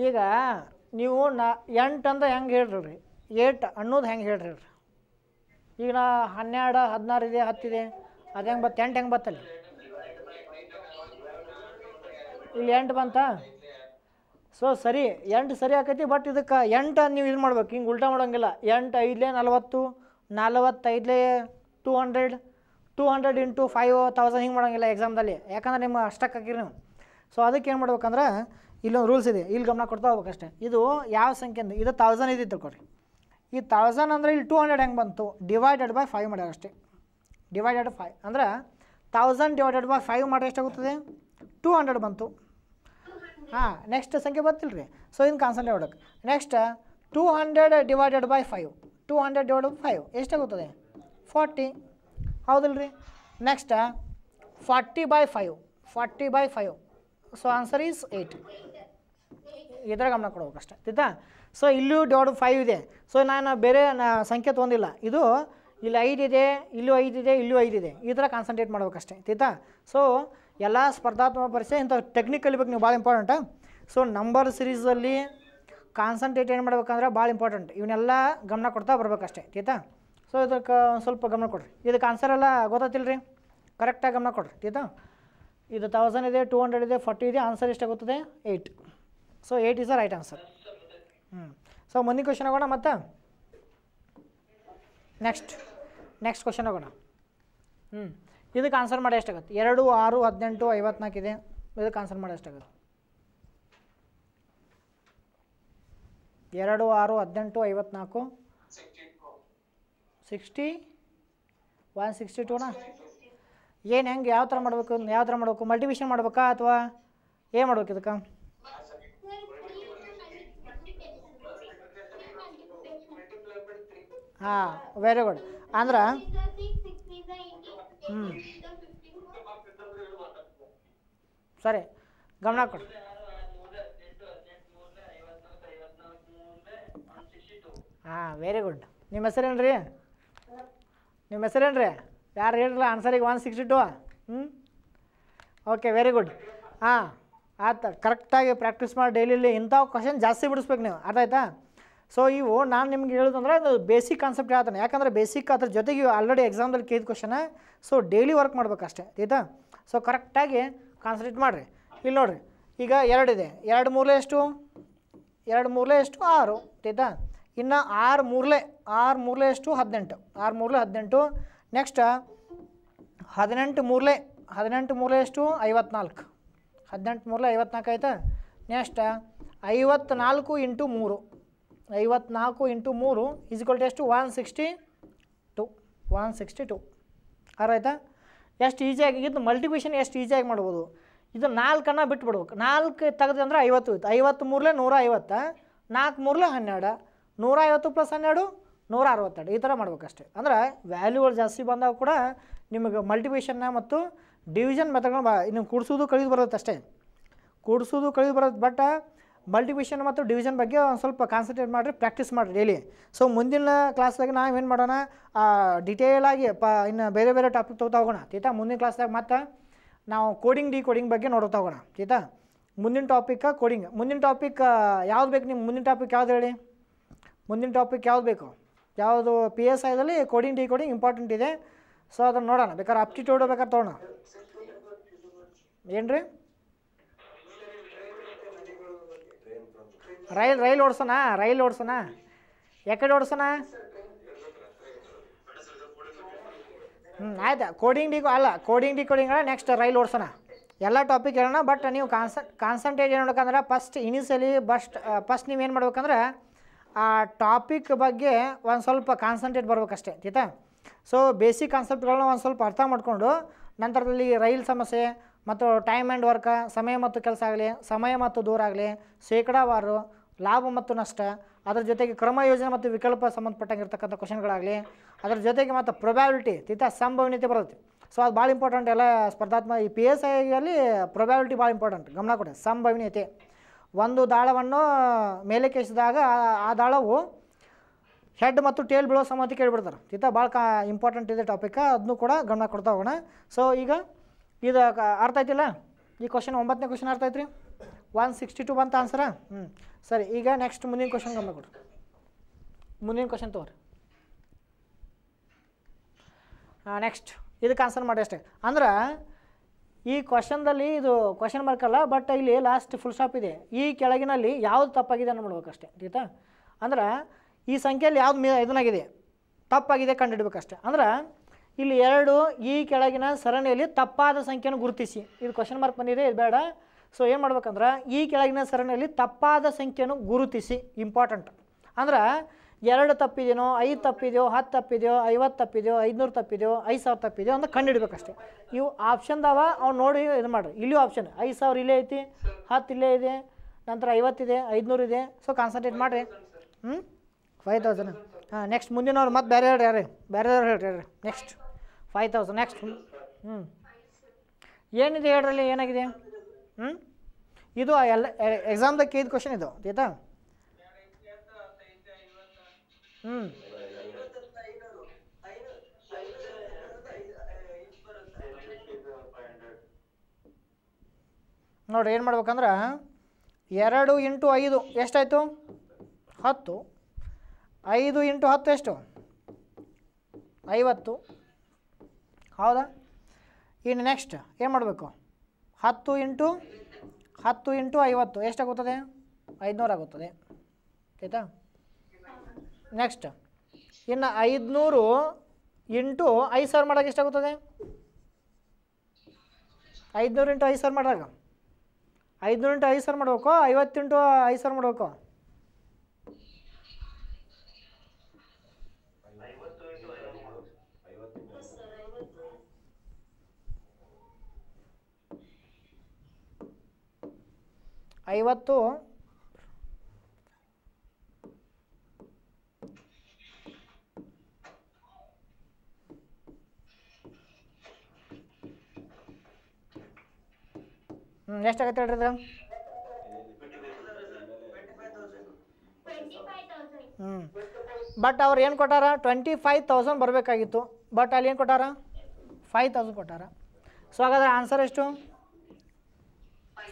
ಈಗ ನೀವು ನಾ ಎಂಟು ಅಂದ್ರೆ ಹೆಂಗೆ ಹೇಳ್ರಿ ಏಟ್ ಅನ್ನೋದು ಹೆಂಗೆ ಹೇಳ್ರಿ ಈಗ ನಾ ಹನ್ನೆರಡು ಹದಿನಾರು ಇದೆ ಹತ್ತಿದೆ ಅದು ಹೆಂಗೆ ಬತ್ತು ಎಂಟು ಹೆಂಗೆ ಬತ್ತಲ್ಲಿ ಇಲ್ಲಿ ಎಂಟು ಬಂತಾ ಸೊ ಸರಿ ಎಂಟು ಸರಿ ಆಕೈತಿ ಬಟ್ ಇದಕ್ಕೆ ಎಂಟು ನೀವು ಇದು ಮಾಡ್ಬೇಕು ಹಿಂಗೆ ಉಲ್ಟಾ ಮಾಡೋಂಗಿಲ್ಲ ಎಂಟು ಐದಲೇ ನಲ್ವತ್ತು ನಲವತ್ತೈದಲೇ two hundred two hundred into five thousand ಹಿಂಗೆ ಮಾಡೋಂಗಿಲ್ಲ ಎಕ್ಸಾಮ್ದಲ್ಲಿ ಯಾಕಂದ್ರೆ ನಿಮ್ಮ ಅಷ್ಟಕ್ಕೆ ಹಾಕಿರಿ ನೀವು ಸೊ ಅದಕ್ಕೆ ಏನು ಮಾಡ್ಬೇಕಂದ್ರೆ ಇಲ್ಲೊಂದು ರೂಲ್ಸ್ ಇದೆ ಇಲ್ಲಿ ಗಮನ ಕೊಡ್ತಾ ಹೋಗ್ಬೇಕಷ್ಟೇ ಇದು ಯಾವ ಸಂಖ್ಯೆ ಅಂದರೆ ಇದು ತೌಸಂಡ್ ಇದ್ದಿತ್ತು ಕೊಡಿ ಈ ತೌಸಂಡ್ ಅಂದರೆ ಇಲ್ಲಿ ಟೂ ಹಂಡ್ರೆಡ್ ಹೆಂಗೆ ಬಂತು ಡಿವೈಡೆಡ್ ಬೈ ಫೈವ್ ಮಾಡ್ಯಾರ ಅಷ್ಟೇ ಡಿವೈಡೆಡ್ ಫೈವ್ ಅಂದರೆ ತೌಸಂಡ್ ಡಿವೈಡೆಡ್ ಬೈ ಫೈವ್ ಮಾಡಿದ್ರೆ ಎಷ್ಟಾಗುತ್ತದೆ ಟೂ ಹಂಡ್ರೆಡ್ ಬಂತು ಹಾಂ ನೆಕ್ಸ್ಟ್ ಸಂಖ್ಯೆ ಬರ್ತಿಲ್ಲ ರೀ ಸೊ ಇದನ್ನು ಕಾನ್ಸನ್ಟ್ರೇಟ್ ಮಾಡೋಕೆ next two hundred divided by five two hundred divide by five ಎಷ್ಟಾಗುತ್ತದೆ ಫಾರ್ಟಿ ಹೌದಿಲ್ಲ ರೀ next forty by five forty by five so answer is eight ಇದರ ಗಮನ ಕೊಡ್ಬೇಕು ಕೊಡ್ಬೇಕಷ್ಟೆ ಆಯ್ತಾ ಸೊ ಇಲ್ಲೂ ಡಿವೈಡ್ ಫೈವ್ ಇದೆ ಸೊ ನಾನು ಬೇರೆ ನಾ ಸಂಖ್ಯೆ ತೊಗೊಂಡಿಲ್ಲ ಇದು ಇಲ್ಲಿ ಐದಿದೆ ಇಲ್ಲೂ ಐದಿದೆ ಇಲ್ಲೂ ಐದಿದೆ ಈ ಥರ ಕಾನ್ಸಂಟ್ರೇಟ್ ಮಾಡ್ಬೇಕಷ್ಟೆ ಆಯ್ತಾ ಸೊ ಎಲ್ಲ ಸ್ಪರ್ಧಾತ್ಮಕ ಪರೀಕ್ಷೆ ಇಂಥ ಟೆಕ್ನಿಕಲ್ ಬಗ್ಗೆ ನೀವು ಭಾಳ ಇಂಪಾರ್ಟೆಂಟ ಸೊ ನಂಬರ್ ಸಿರೀಸಲ್ಲಿ ಕಾನ್ಸಂಟ್ರೇಟ್ ಏನು ಮಾಡ್ಬೇಕಂದ್ರೆ ಭಾಳ ಇಂಪಾರ್ಟೆಂಟ್ ಇವನ್ನೆಲ್ಲ ಗಮನ ಕೊಡ್ತಾ ಬರಬೇಕಷ್ಟೇ ಆಯ್ತಾ ಸೊ ಇದಕ್ಕೆ ಸ್ವಲ್ಪ ಗಮನ ಕೊಡಿರಿ ಇದಕ್ಕೆ ಆನ್ಸರ್ ಎಲ್ಲ ಗೊತ್ತಾತಿಲ್ಲ ರೀ ಕರೆಕ್ಟಾಗಿ ಗಮನ ಕೊಡಿರಿ ಆಯ್ತಾ ಇದು ತೌಸಂಡ್ ಇದೆ ಟೂ ಹಂಡ್ರೆಡ್ ಇದೆ ಫಾರ್ಟಿ ಇದೆ ಆನ್ಸರ್ ಎಷ್ಟಾಗುತ್ತದೆ eight so eight is a right answer ಹ್ಞೂ ಸೊ ಮುಂದಿನ ಕ್ವಶನ್ ಆಗೋಣ ಮತ್ತು ನೆಕ್ಸ್ಟ್ ನೆಕ್ಸ್ಟ್ ಕ್ವಶನ್ ಆಗೋಣ ಹ್ಞೂ ಇದಕ್ಕೆ ಆನ್ಸರ್ ಮಾಡಿ ಎಷ್ಟಾಗುತ್ತೆ ಎರಡು ಆರು ಹದಿನೆಂಟು ಐವತ್ನಾಲ್ಕು ಇದೆ ಇದಕ್ಕೆ ಆನ್ಸರ್ ಮಾಡಿ ಎಷ್ಟಾಗುತ್ತೆ ಎರಡು ಆರು ಹದಿನೆಂಟು ಐವತ್ನಾಲ್ಕು ಸಿಕ್ಸ್ಟಿ ಒನ್ ಸಿಕ್ಸ್ಟಿ ಟೂನಾ ಏನು ಹೆಂಗೆ ಯಾವ ಥರ ಮಾಡಬೇಕು ಯಾವ ಥರ ಮಾಡಬೇಕು ಮಲ್ಟಿವಿಷನ್ ಮಾಡ್ಬೇಕಾ ಅಥವಾ ಏನು ಮಾಡ್ಬೇಕು ಇದಕ್ಕೆ ಹಾಂ ವೆರಿ ಗುಡ್ ಅಂದ್ರೆ ಹ್ಞೂ ಸರಿ ಗಮನ ಕೊಡಿ ಹಾಂ ವೆರಿ ಗುಡ್ ನಿಮ್ಮ ಹೆಸ್ರೇನು ರೀ ನಿಮ್ಮ ಏನು ರೀ ಯಾರು ಹೇಳಿರಲ್ಲ ಆನ್ಸರಿಗೆ ಒನ್ ಸಿಕ್ಸ್ಟಿ ಟು ಹ್ಞೂ ಓಕೆ ವೆರಿ ಗುಡ್ ಹಾಂ ಆಯ್ತು ಕರೆಕ್ಟಾಗಿ ಪ್ರಾಕ್ಟೀಸ್ ಮಾಡಿ ಡೈಲಿಲಿ ಇಂಥವು ಕ್ವಶನ್ ಜಾಸ್ತಿ ಬಿಡಿಸ್ಬೇಕು ನೀವು ಅರ್ಥ ಆಯ್ತಾ ಸೊ ಇವು ನಾನು ನಿಮ್ಗೆ ಹೇಳೋದಂದ್ರೆ ಅದು ಬೇಸಿಕ್ ಕಾನ್ಸೆಪ್ಟ್ ಹೇಳ್ತಾನೆ ಯಾಕಂದರೆ ಬೇಸಿಕ್ ಅದ್ರ ಜೊತೆಗೆ ಆಲ್ರೆಡಿ ಎಕ್ಸಾಮ್ದಲ್ಲಿ ಕೇಳಿದ ಕ್ವಶನ ಸೊ ಡೈಲಿ ವರ್ಕ್ ಮಾಡಬೇಕಷ್ಟೇ ಆಯಿತಾ ಸೊ ಕರೆಕ್ಟಾಗಿ ಕಾನ್ಸಂಟ್ರೇಟ್ ಮಾಡಿರಿ ಇಲ್ಲಿ ನೋಡಿರಿ ಈಗ ಎರಡಿದೆ ಎರಡು ಮೂರಲೆ ಎಷ್ಟು ಎರಡು ಮೂರಲೆ ಎಷ್ಟು ಆರು ಆಯಿತಾ ಇನ್ನು ಆರು ಮೂರಲೆ ಆರು ಮೂರಲೆ ಎಷ್ಟು ಹದಿನೆಂಟು ಆರು ಮೂರಲೆ ಹದಿನೆಂಟು ನೆಕ್ಸ್ಟ್ ಹದಿನೆಂಟು ಮೂರಲೆ ಹದಿನೆಂಟು ಮೂರಲೆ ಎಷ್ಟು ಐವತ್ನಾಲ್ಕು ಹದಿನೆಂಟು ಮೂರಲೆ ಐವತ್ನಾಲ್ಕು ಆಯಿತಾ ನೆಕ್ಸ್ಟ್ ಐವತ್ನಾಲ್ಕು ಇಂಟು ಮೂರು ಐವತ್ನಾಲ್ಕು ಇಂಟು ಮೂರು ಇಸ್ಕೊಲ್ಟು ಎಷ್ಟು one sixty two one sixty two ಆರಾಯ್ತಾ ಎಷ್ಟು ಈಸಿಯಾಗಿ ಇದು ಮಲ್ಟಿಪ್ಲಿಕೇಶನ್ ಎಷ್ಟು ಈಸಿಯಾಗಿ ಮಾಡ್ಬೋದು ಇದು ನಾಲ್ಕನ್ನು ಬಿಟ್ಬಿಡ್ಬೇಕು ನಾಲ್ಕು ತೆಗೆದು ಅಂದರೆ ಐವತ್ತು ಇತ್ತು ಐವತ್ತು ಮೂರಲೇ ನೂರ ಐವತ್ತು ನಾಲ್ಕು ಮೂರಲೇ ಹನ್ನೆರಡು ನೂರ ಐವತ್ತು ಪ್ಲಸ್ ಹನ್ನೆರಡು ನೂರ ಅರವತ್ತೆರಡು ಈ ಥರ ಮಾಡ್ಬೇಕಷ್ಟೆ ಅಂದರೆ ವ್ಯಾಲ್ಯೂಗಳು ಜಾಸ್ತಿ ಬಂದಾಗ ಕೂಡ ನಿಮಗೆ ಮಲ್ಟಿಪೇಷನ್ನ ಮತ್ತು ಡಿವಿಷನ್ ಮೆಥಡ್ಗಳು ಬಾ ಇನ್ನು ಕೂಡಿಸೋದು ಕಳೆದು ಬರುತ್ತೆ ಅಷ್ಟೇ ಕೂಡಿಸೋದು ಕಳೆದು ಬರುತ್ತೆ ಬಟ್ ಮಲ್ಟಿವಿಷನ್ ಮತ್ತು ಡಿವಿಷನ್ ಬಗ್ಗೆ ಒಂದು ಸ್ವಲ್ಪ ಕಾನ್ಸಂಟ್ರೇಟ್ ಮಾಡಿರಿ ಪ್ರಾಕ್ಟೀಸ್ ಮಾಡಿರಿ ಡೈಲಿ ಸೊ ಮುಂದಿನ ಕ್ಲಾಸ್ದಾಗ ನಾವು ಏನು ಮಾಡೋಣ ಡಿಟೇಲಾಗಿ ಪ ಇನ್ನು ಬೇರೆ ಬೇರೆ ಟಾಪಿಕ್ ತೊಗೊತಾ ಹೋಗೋಣ ಆಯ್ತಾ ಮುಂದಿನ ಕ್ಲಾಸ್ದಾಗ ಮತ್ತು ನಾವು ಕೋಡಿಂಗ್ ಡಿ ಕೋಡಿಂಗ್ ಬಗ್ಗೆ ನೋಡ್ತಾ ಹೋಗೋಣ ಆಯ್ತಾ ಮುಂದಿನ ಟಾಪಿಕ್ ಕೋಡಿಂಗ್ ಮುಂದಿನ ಟಾಪಿಕ್ ಯಾವ್ದು ಬೇಕು ನಿಮ್ಮ ಮುಂದಿನ ಟಾಪಿಕ್ ಯಾವ್ದು ಹೇಳಿ ಮುಂದಿನ ಟಾಪಿಕ್ ಯಾವ್ದು ಬೇಕು ಯಾವುದು ಪಿ ಎಸ್ ಐದಲ್ಲಿ ಕೋಡಿಂಗ್ ಡಿ ಕೋಡಿಂಗ್ ಇಂಪಾರ್ಟೆಂಟ್ ಇದೆ ಸೊ ಅದನ್ನು ನೋಡೋಣ ಬೇಕಾದ್ರೆ ಅಪ್ಟಿಟ್ಯೂಡ್ ಬೇಕಾದ್ರೆ ತೊಗೋಣ ಏನು ರೀ ರೈಲ್ ರೈಲ್ ಓಡಿಸೋಣ ರೈಲ್ ಓಡಿಸೋಣ ಯಾಕಡೆ ಓಡಿಸೋಣ ಹ್ಞೂ ಆಯ್ತು ಕೋಡಿಂಗ್ ಡಿ ಅಲ್ಲ coding D coding next rail ಓಡಿಸೋಣ ಎಲ್ಲ ಟಾಪಿಕ್ ಹೇಳೋಣ ಬಟ್ ನೀವು ಕಾನ್ಸನ್ ಕಾನ್ಸಂಟ್ರೇಟ್ ಏನು ಮಾಡ್ಬೇಕಂದ್ರೆ ಫಸ್ಟ್ ಇನಿಷಿಯಲಿ ಬಸ್ಟ್ ಫಸ್ಟ್ ನೀವು ಏನು ಮಾಡ್ಬೇಕಂದ್ರೆ ಆ ಟಾಪಿಕ್ ಬಗ್ಗೆ ಒಂದು ಸ್ವಲ್ಪ ಕಾನ್ಸಂಟ್ರೇಟ್ ಬರ್ಬೇಕಷ್ಟೇ ಆಯ್ತಾ ಸೊ ಬೇಸಿಕ್ ಕಾನ್ಸೆಪ್ಟ್ಗಳನ್ನ ಒಂದು ಸ್ವಲ್ಪ ಅರ್ಥ ಮಾಡಿಕೊಂಡು ನಂತರದಲ್ಲಿ ರೈಲ್ ಸಮಸ್ಯೆ ಮತ್ತು ಟೈಮ್ ಆ್ಯಂಡ್ ವರ್ಕ ಸಮಯ ಮತ್ತು ಕೆಲಸ ಆಗಲಿ ಸಮಯ ಮತ್ತು ದೂರ ಆಗಲಿ ಶೇಕಡಾವಾರು ಲಾಭ ಮತ್ತು ನಷ್ಟ ಅದರ ಜೊತೆಗೆ ಕ್ರಮ ಯೋಜನೆ ಮತ್ತು ವಿಕಲ್ಪ ಇರ್ತಕ್ಕಂಥ ಕ್ವಶನ್ಗಳಾಗಲಿ ಅದರ ಜೊತೆಗೆ ಮತ್ತು ಪ್ರೊಬ್ಯಾಬಿಲಿಟಿ ತಿಥ ಸಂಭವನೀಯತೆ ಬರುತ್ತೆ ಸೊ ಅದು ಭಾಳ ಇಂಪಾರ್ಟೆಂಟ್ ಎಲ್ಲ ಸ್ಪರ್ಧಾತ್ಮಕ ಈ ಪಿ ಎಸ್ ಐಯಲ್ಲಿ ಪ್ರೊಬ್ಯಾಬಿಲಿಟಿ ಭಾಳ ಇಂಪಾರ್ಟೆಂಟ್ ಗಮನ ಕೊಡಿ ಸಂಭವನೀಯತೆ ಒಂದು ದಾಳವನ್ನು ಮೇಲೆ ಕೇಸಿದಾಗ ಆ ದಾಳವು ಹೆಡ್ ಮತ್ತು ಟೇಲ್ ಬೀಳೋ ಸಂಬಂಧ ಕೇಳಿಬಿಡ್ತಾರೆ ತಿಥ ಭಾಳ ಕಾ ಇಂಪಾರ್ಟೆಂಟ್ ಇದೆ ಟಾಪಿಕ್ ಅದನ್ನು ಕೂಡ ಗಮನ ಕೊಡ್ತಾ ಹೋಗೋಣ ಸೊ ಈಗ ಇದು ಅರ್ಥ ಆಯ್ತಿಲ್ಲ ಈ ಕ್ವಶನ್ ಒಂಬತ್ತನೇ ಕ್ವಶನ್ ಅರ್ಥ ಆಯ್ತು ರೀ ಒನ್ ಸಿಕ್ಸ್ಟಿ ಟು ಬಂತ ಆನ್ಸರಾ ಹ್ಞೂ ಸರಿ ಈಗ ನೆಕ್ಸ್ಟ್ ಮುಂದಿನ ಕ್ವಶನ್ ಗಮನ ಕೊಡ್ರಿ ಮುಂದಿನ ಕ್ವಶನ್ ಹಾಂ ನೆಕ್ಸ್ಟ್ ಇದಕ್ಕೆ ಆನ್ಸರ್ ಮಾಡಿ ಅಷ್ಟೇ ಅಂದ್ರೆ ಈ ಕ್ವಶನ್ದಲ್ಲಿ ಇದು ಕ್ವಶನ್ ಮಾರ್ಕ್ ಅಲ್ಲ ಬಟ್ ಇಲ್ಲಿ ಲಾಸ್ಟ್ ಫುಲ್ ಸ್ಟಾಪ್ ಇದೆ ಈ ಕೆಳಗಿನಲ್ಲಿ ಯಾವುದು ತಪ್ಪಾಗಿದೆ ಅನ್ನೋ ಮಾಡ್ಬೇಕಷ್ಟೇ ಗೀತಾ ಅಂದ್ರೆ ಈ ಸಂಖ್ಯೆಯಲ್ಲಿ ಯಾವ್ದು ಮೇ ಇದನ್ನಾಗಿದೆ ತಪ್ಪಾಗಿದೆ ಕಂಡುಹಿಡ್ಬೇಕಷ್ಟೆ ಅಂದ್ರೆ ಇಲ್ಲಿ ಎರಡು ಈ ಕೆಳಗಿನ ಸರಣಿಯಲ್ಲಿ ತಪ್ಪಾದ ಸಂಖ್ಯೆಯನ್ನು ಗುರುತಿಸಿ ಇದು ಕ್ವಶನ್ ಮಾರ್ಕ್ ಬಂದಿದೆ ಇದು ಬೇಡ ಸೊ ಏನು ಮಾಡ್ಬೇಕಂದ್ರೆ ಈ ಕೆಳಗಿನ ಸರಣಿಯಲ್ಲಿ ತಪ್ಪಾದ ಸಂಖ್ಯೆಯನ್ನು ಗುರುತಿಸಿ ಇಂಪಾರ್ಟೆಂಟ್ ಅಂದ್ರೆ ಎರಡು ತಪ್ಪಿದೆಯೋ ಐದು ತಪ್ಪಿದೆಯೋ ಹತ್ತು ತಪ್ಪಿದೆಯೋ ಐವತ್ತು ತಪ್ಪಿದೆಯೋ ಐದುನೂರು ತಪ್ಪಿದೆಯೋ ಐದು ಸಾವಿರ ತಪ್ಪಿದೆಯೋ ಅಂತ ಕಂಡುಹಿಡ್ಬೇಕಷ್ಟೇ ಇವು ಆಪ್ಷನ್ದಾವ ಅವ್ನು ನೋಡಿ ಇದು ಮಾಡ್ರಿ ಇಲ್ಲಿಯೂ ಆಪ್ಷನ್ ಐದು ಸಾವಿರ ಇಲ್ಲೇ ಐತಿ ಹತ್ತು ಇಲ್ಲೇ ಇದೆ ನಂತರ ಐವತ್ತಿದೆ ಐದುನೂರು ಇದೆ ಸೊ ಕಾನ್ಸಂಟ್ರೇಟ್ ಮಾಡಿರಿ ಹ್ಞೂ ಫೈವ್ ತೌಸಂಡ್ ಹಾಂ ನೆಕ್ಸ್ಟ್ ಮುಂದಿನವ್ರು ಮತ್ತೆ ಬೇರೆ ಹೇಳಿ ಯಾರು ಬೇರೆದವ್ರು ಹೇಳ್ರಿ ನೆಕ್ಸ್ಟ್ ಫೈವ್ ತೌಸಂಡ್ ನೆಕ್ಸ್ಟ್ ಹ್ಞೂ ಏನಿದೆ ಹೇಳ್ರಲ್ಲಿ ಏನಾಗಿದೆ ಹ್ಞೂ ಇದು ಎಲ್ಲ ಎಕ್ಸಾಮ್ದಾಗ ಕೇಳಿದ ಕ್ವಶನ್ ಇದು ಆಯ್ತಾ ಹ್ಞೂ ನೋಡ್ರಿ ಏನು ಮಾಡ್ಬೇಕಂದ್ರೆ ಎರಡು ಇಂಟು ಐದು ಎಷ್ಟಾಯಿತು ಹತ್ತು ಐದು ಇಂಟು ಹತ್ತು ಎಷ್ಟು ಐವತ್ತು ಹೌದಾ ಇನ್ನು ನೆಕ್ಸ್ಟ್ ಏನು ಮಾಡಬೇಕು ಹತ್ತು ಇಂಟು ಹತ್ತು ಇಂಟು ಐವತ್ತು ಎಷ್ಟಾಗುತ್ತದೆ ಐದುನೂರು ಆಗುತ್ತದೆ ಆಯಿತಾ ನೆಕ್ಸ್ಟ್ ಇನ್ನು ಐದುನೂರು ಇಂಟು ಐದು ಸಾವಿರ ಮಾಡೋಕೆ ಎಷ್ಟಾಗುತ್ತದೆ ಐದುನೂರು ಇಂಟು ಐದು ಸಾವಿರ ಮಾಡಿದಾಗ ಐದುನೂರು ಇಂಟು ಐದು ಸಾವಿರ ಮಾಡಬೇಕು ಐವತ್ತು ಇಂಟು ಐದು ಸಾವಿರ ಮಾಡಬೇಕು ಐವತ್ತು ಹ್ಞೂ ಎಷ್ಟಾಗತ್ತೆ ಹೇಳ್ರಿ ಅದು ಹ್ಞೂ ಬಟ್ ಅವ್ರು ಏನು ಕೊಟ್ಟಾರ ಟ್ವೆಂಟಿ ಫೈವ್ ತೌಸಂಡ್ ಬರಬೇಕಾಗಿತ್ತು ಬಟ್ ಅಲ್ಲಿ ಏನು ಕೊಟ್ಟಾರ ಫೈವ್ ತೌಸಂಡ್ ಕೊಟ್ಟಾರ ಸೊ ಹಾಗಾದ್ರೆ ಆನ್ಸರ್ ಎಷ್ಟು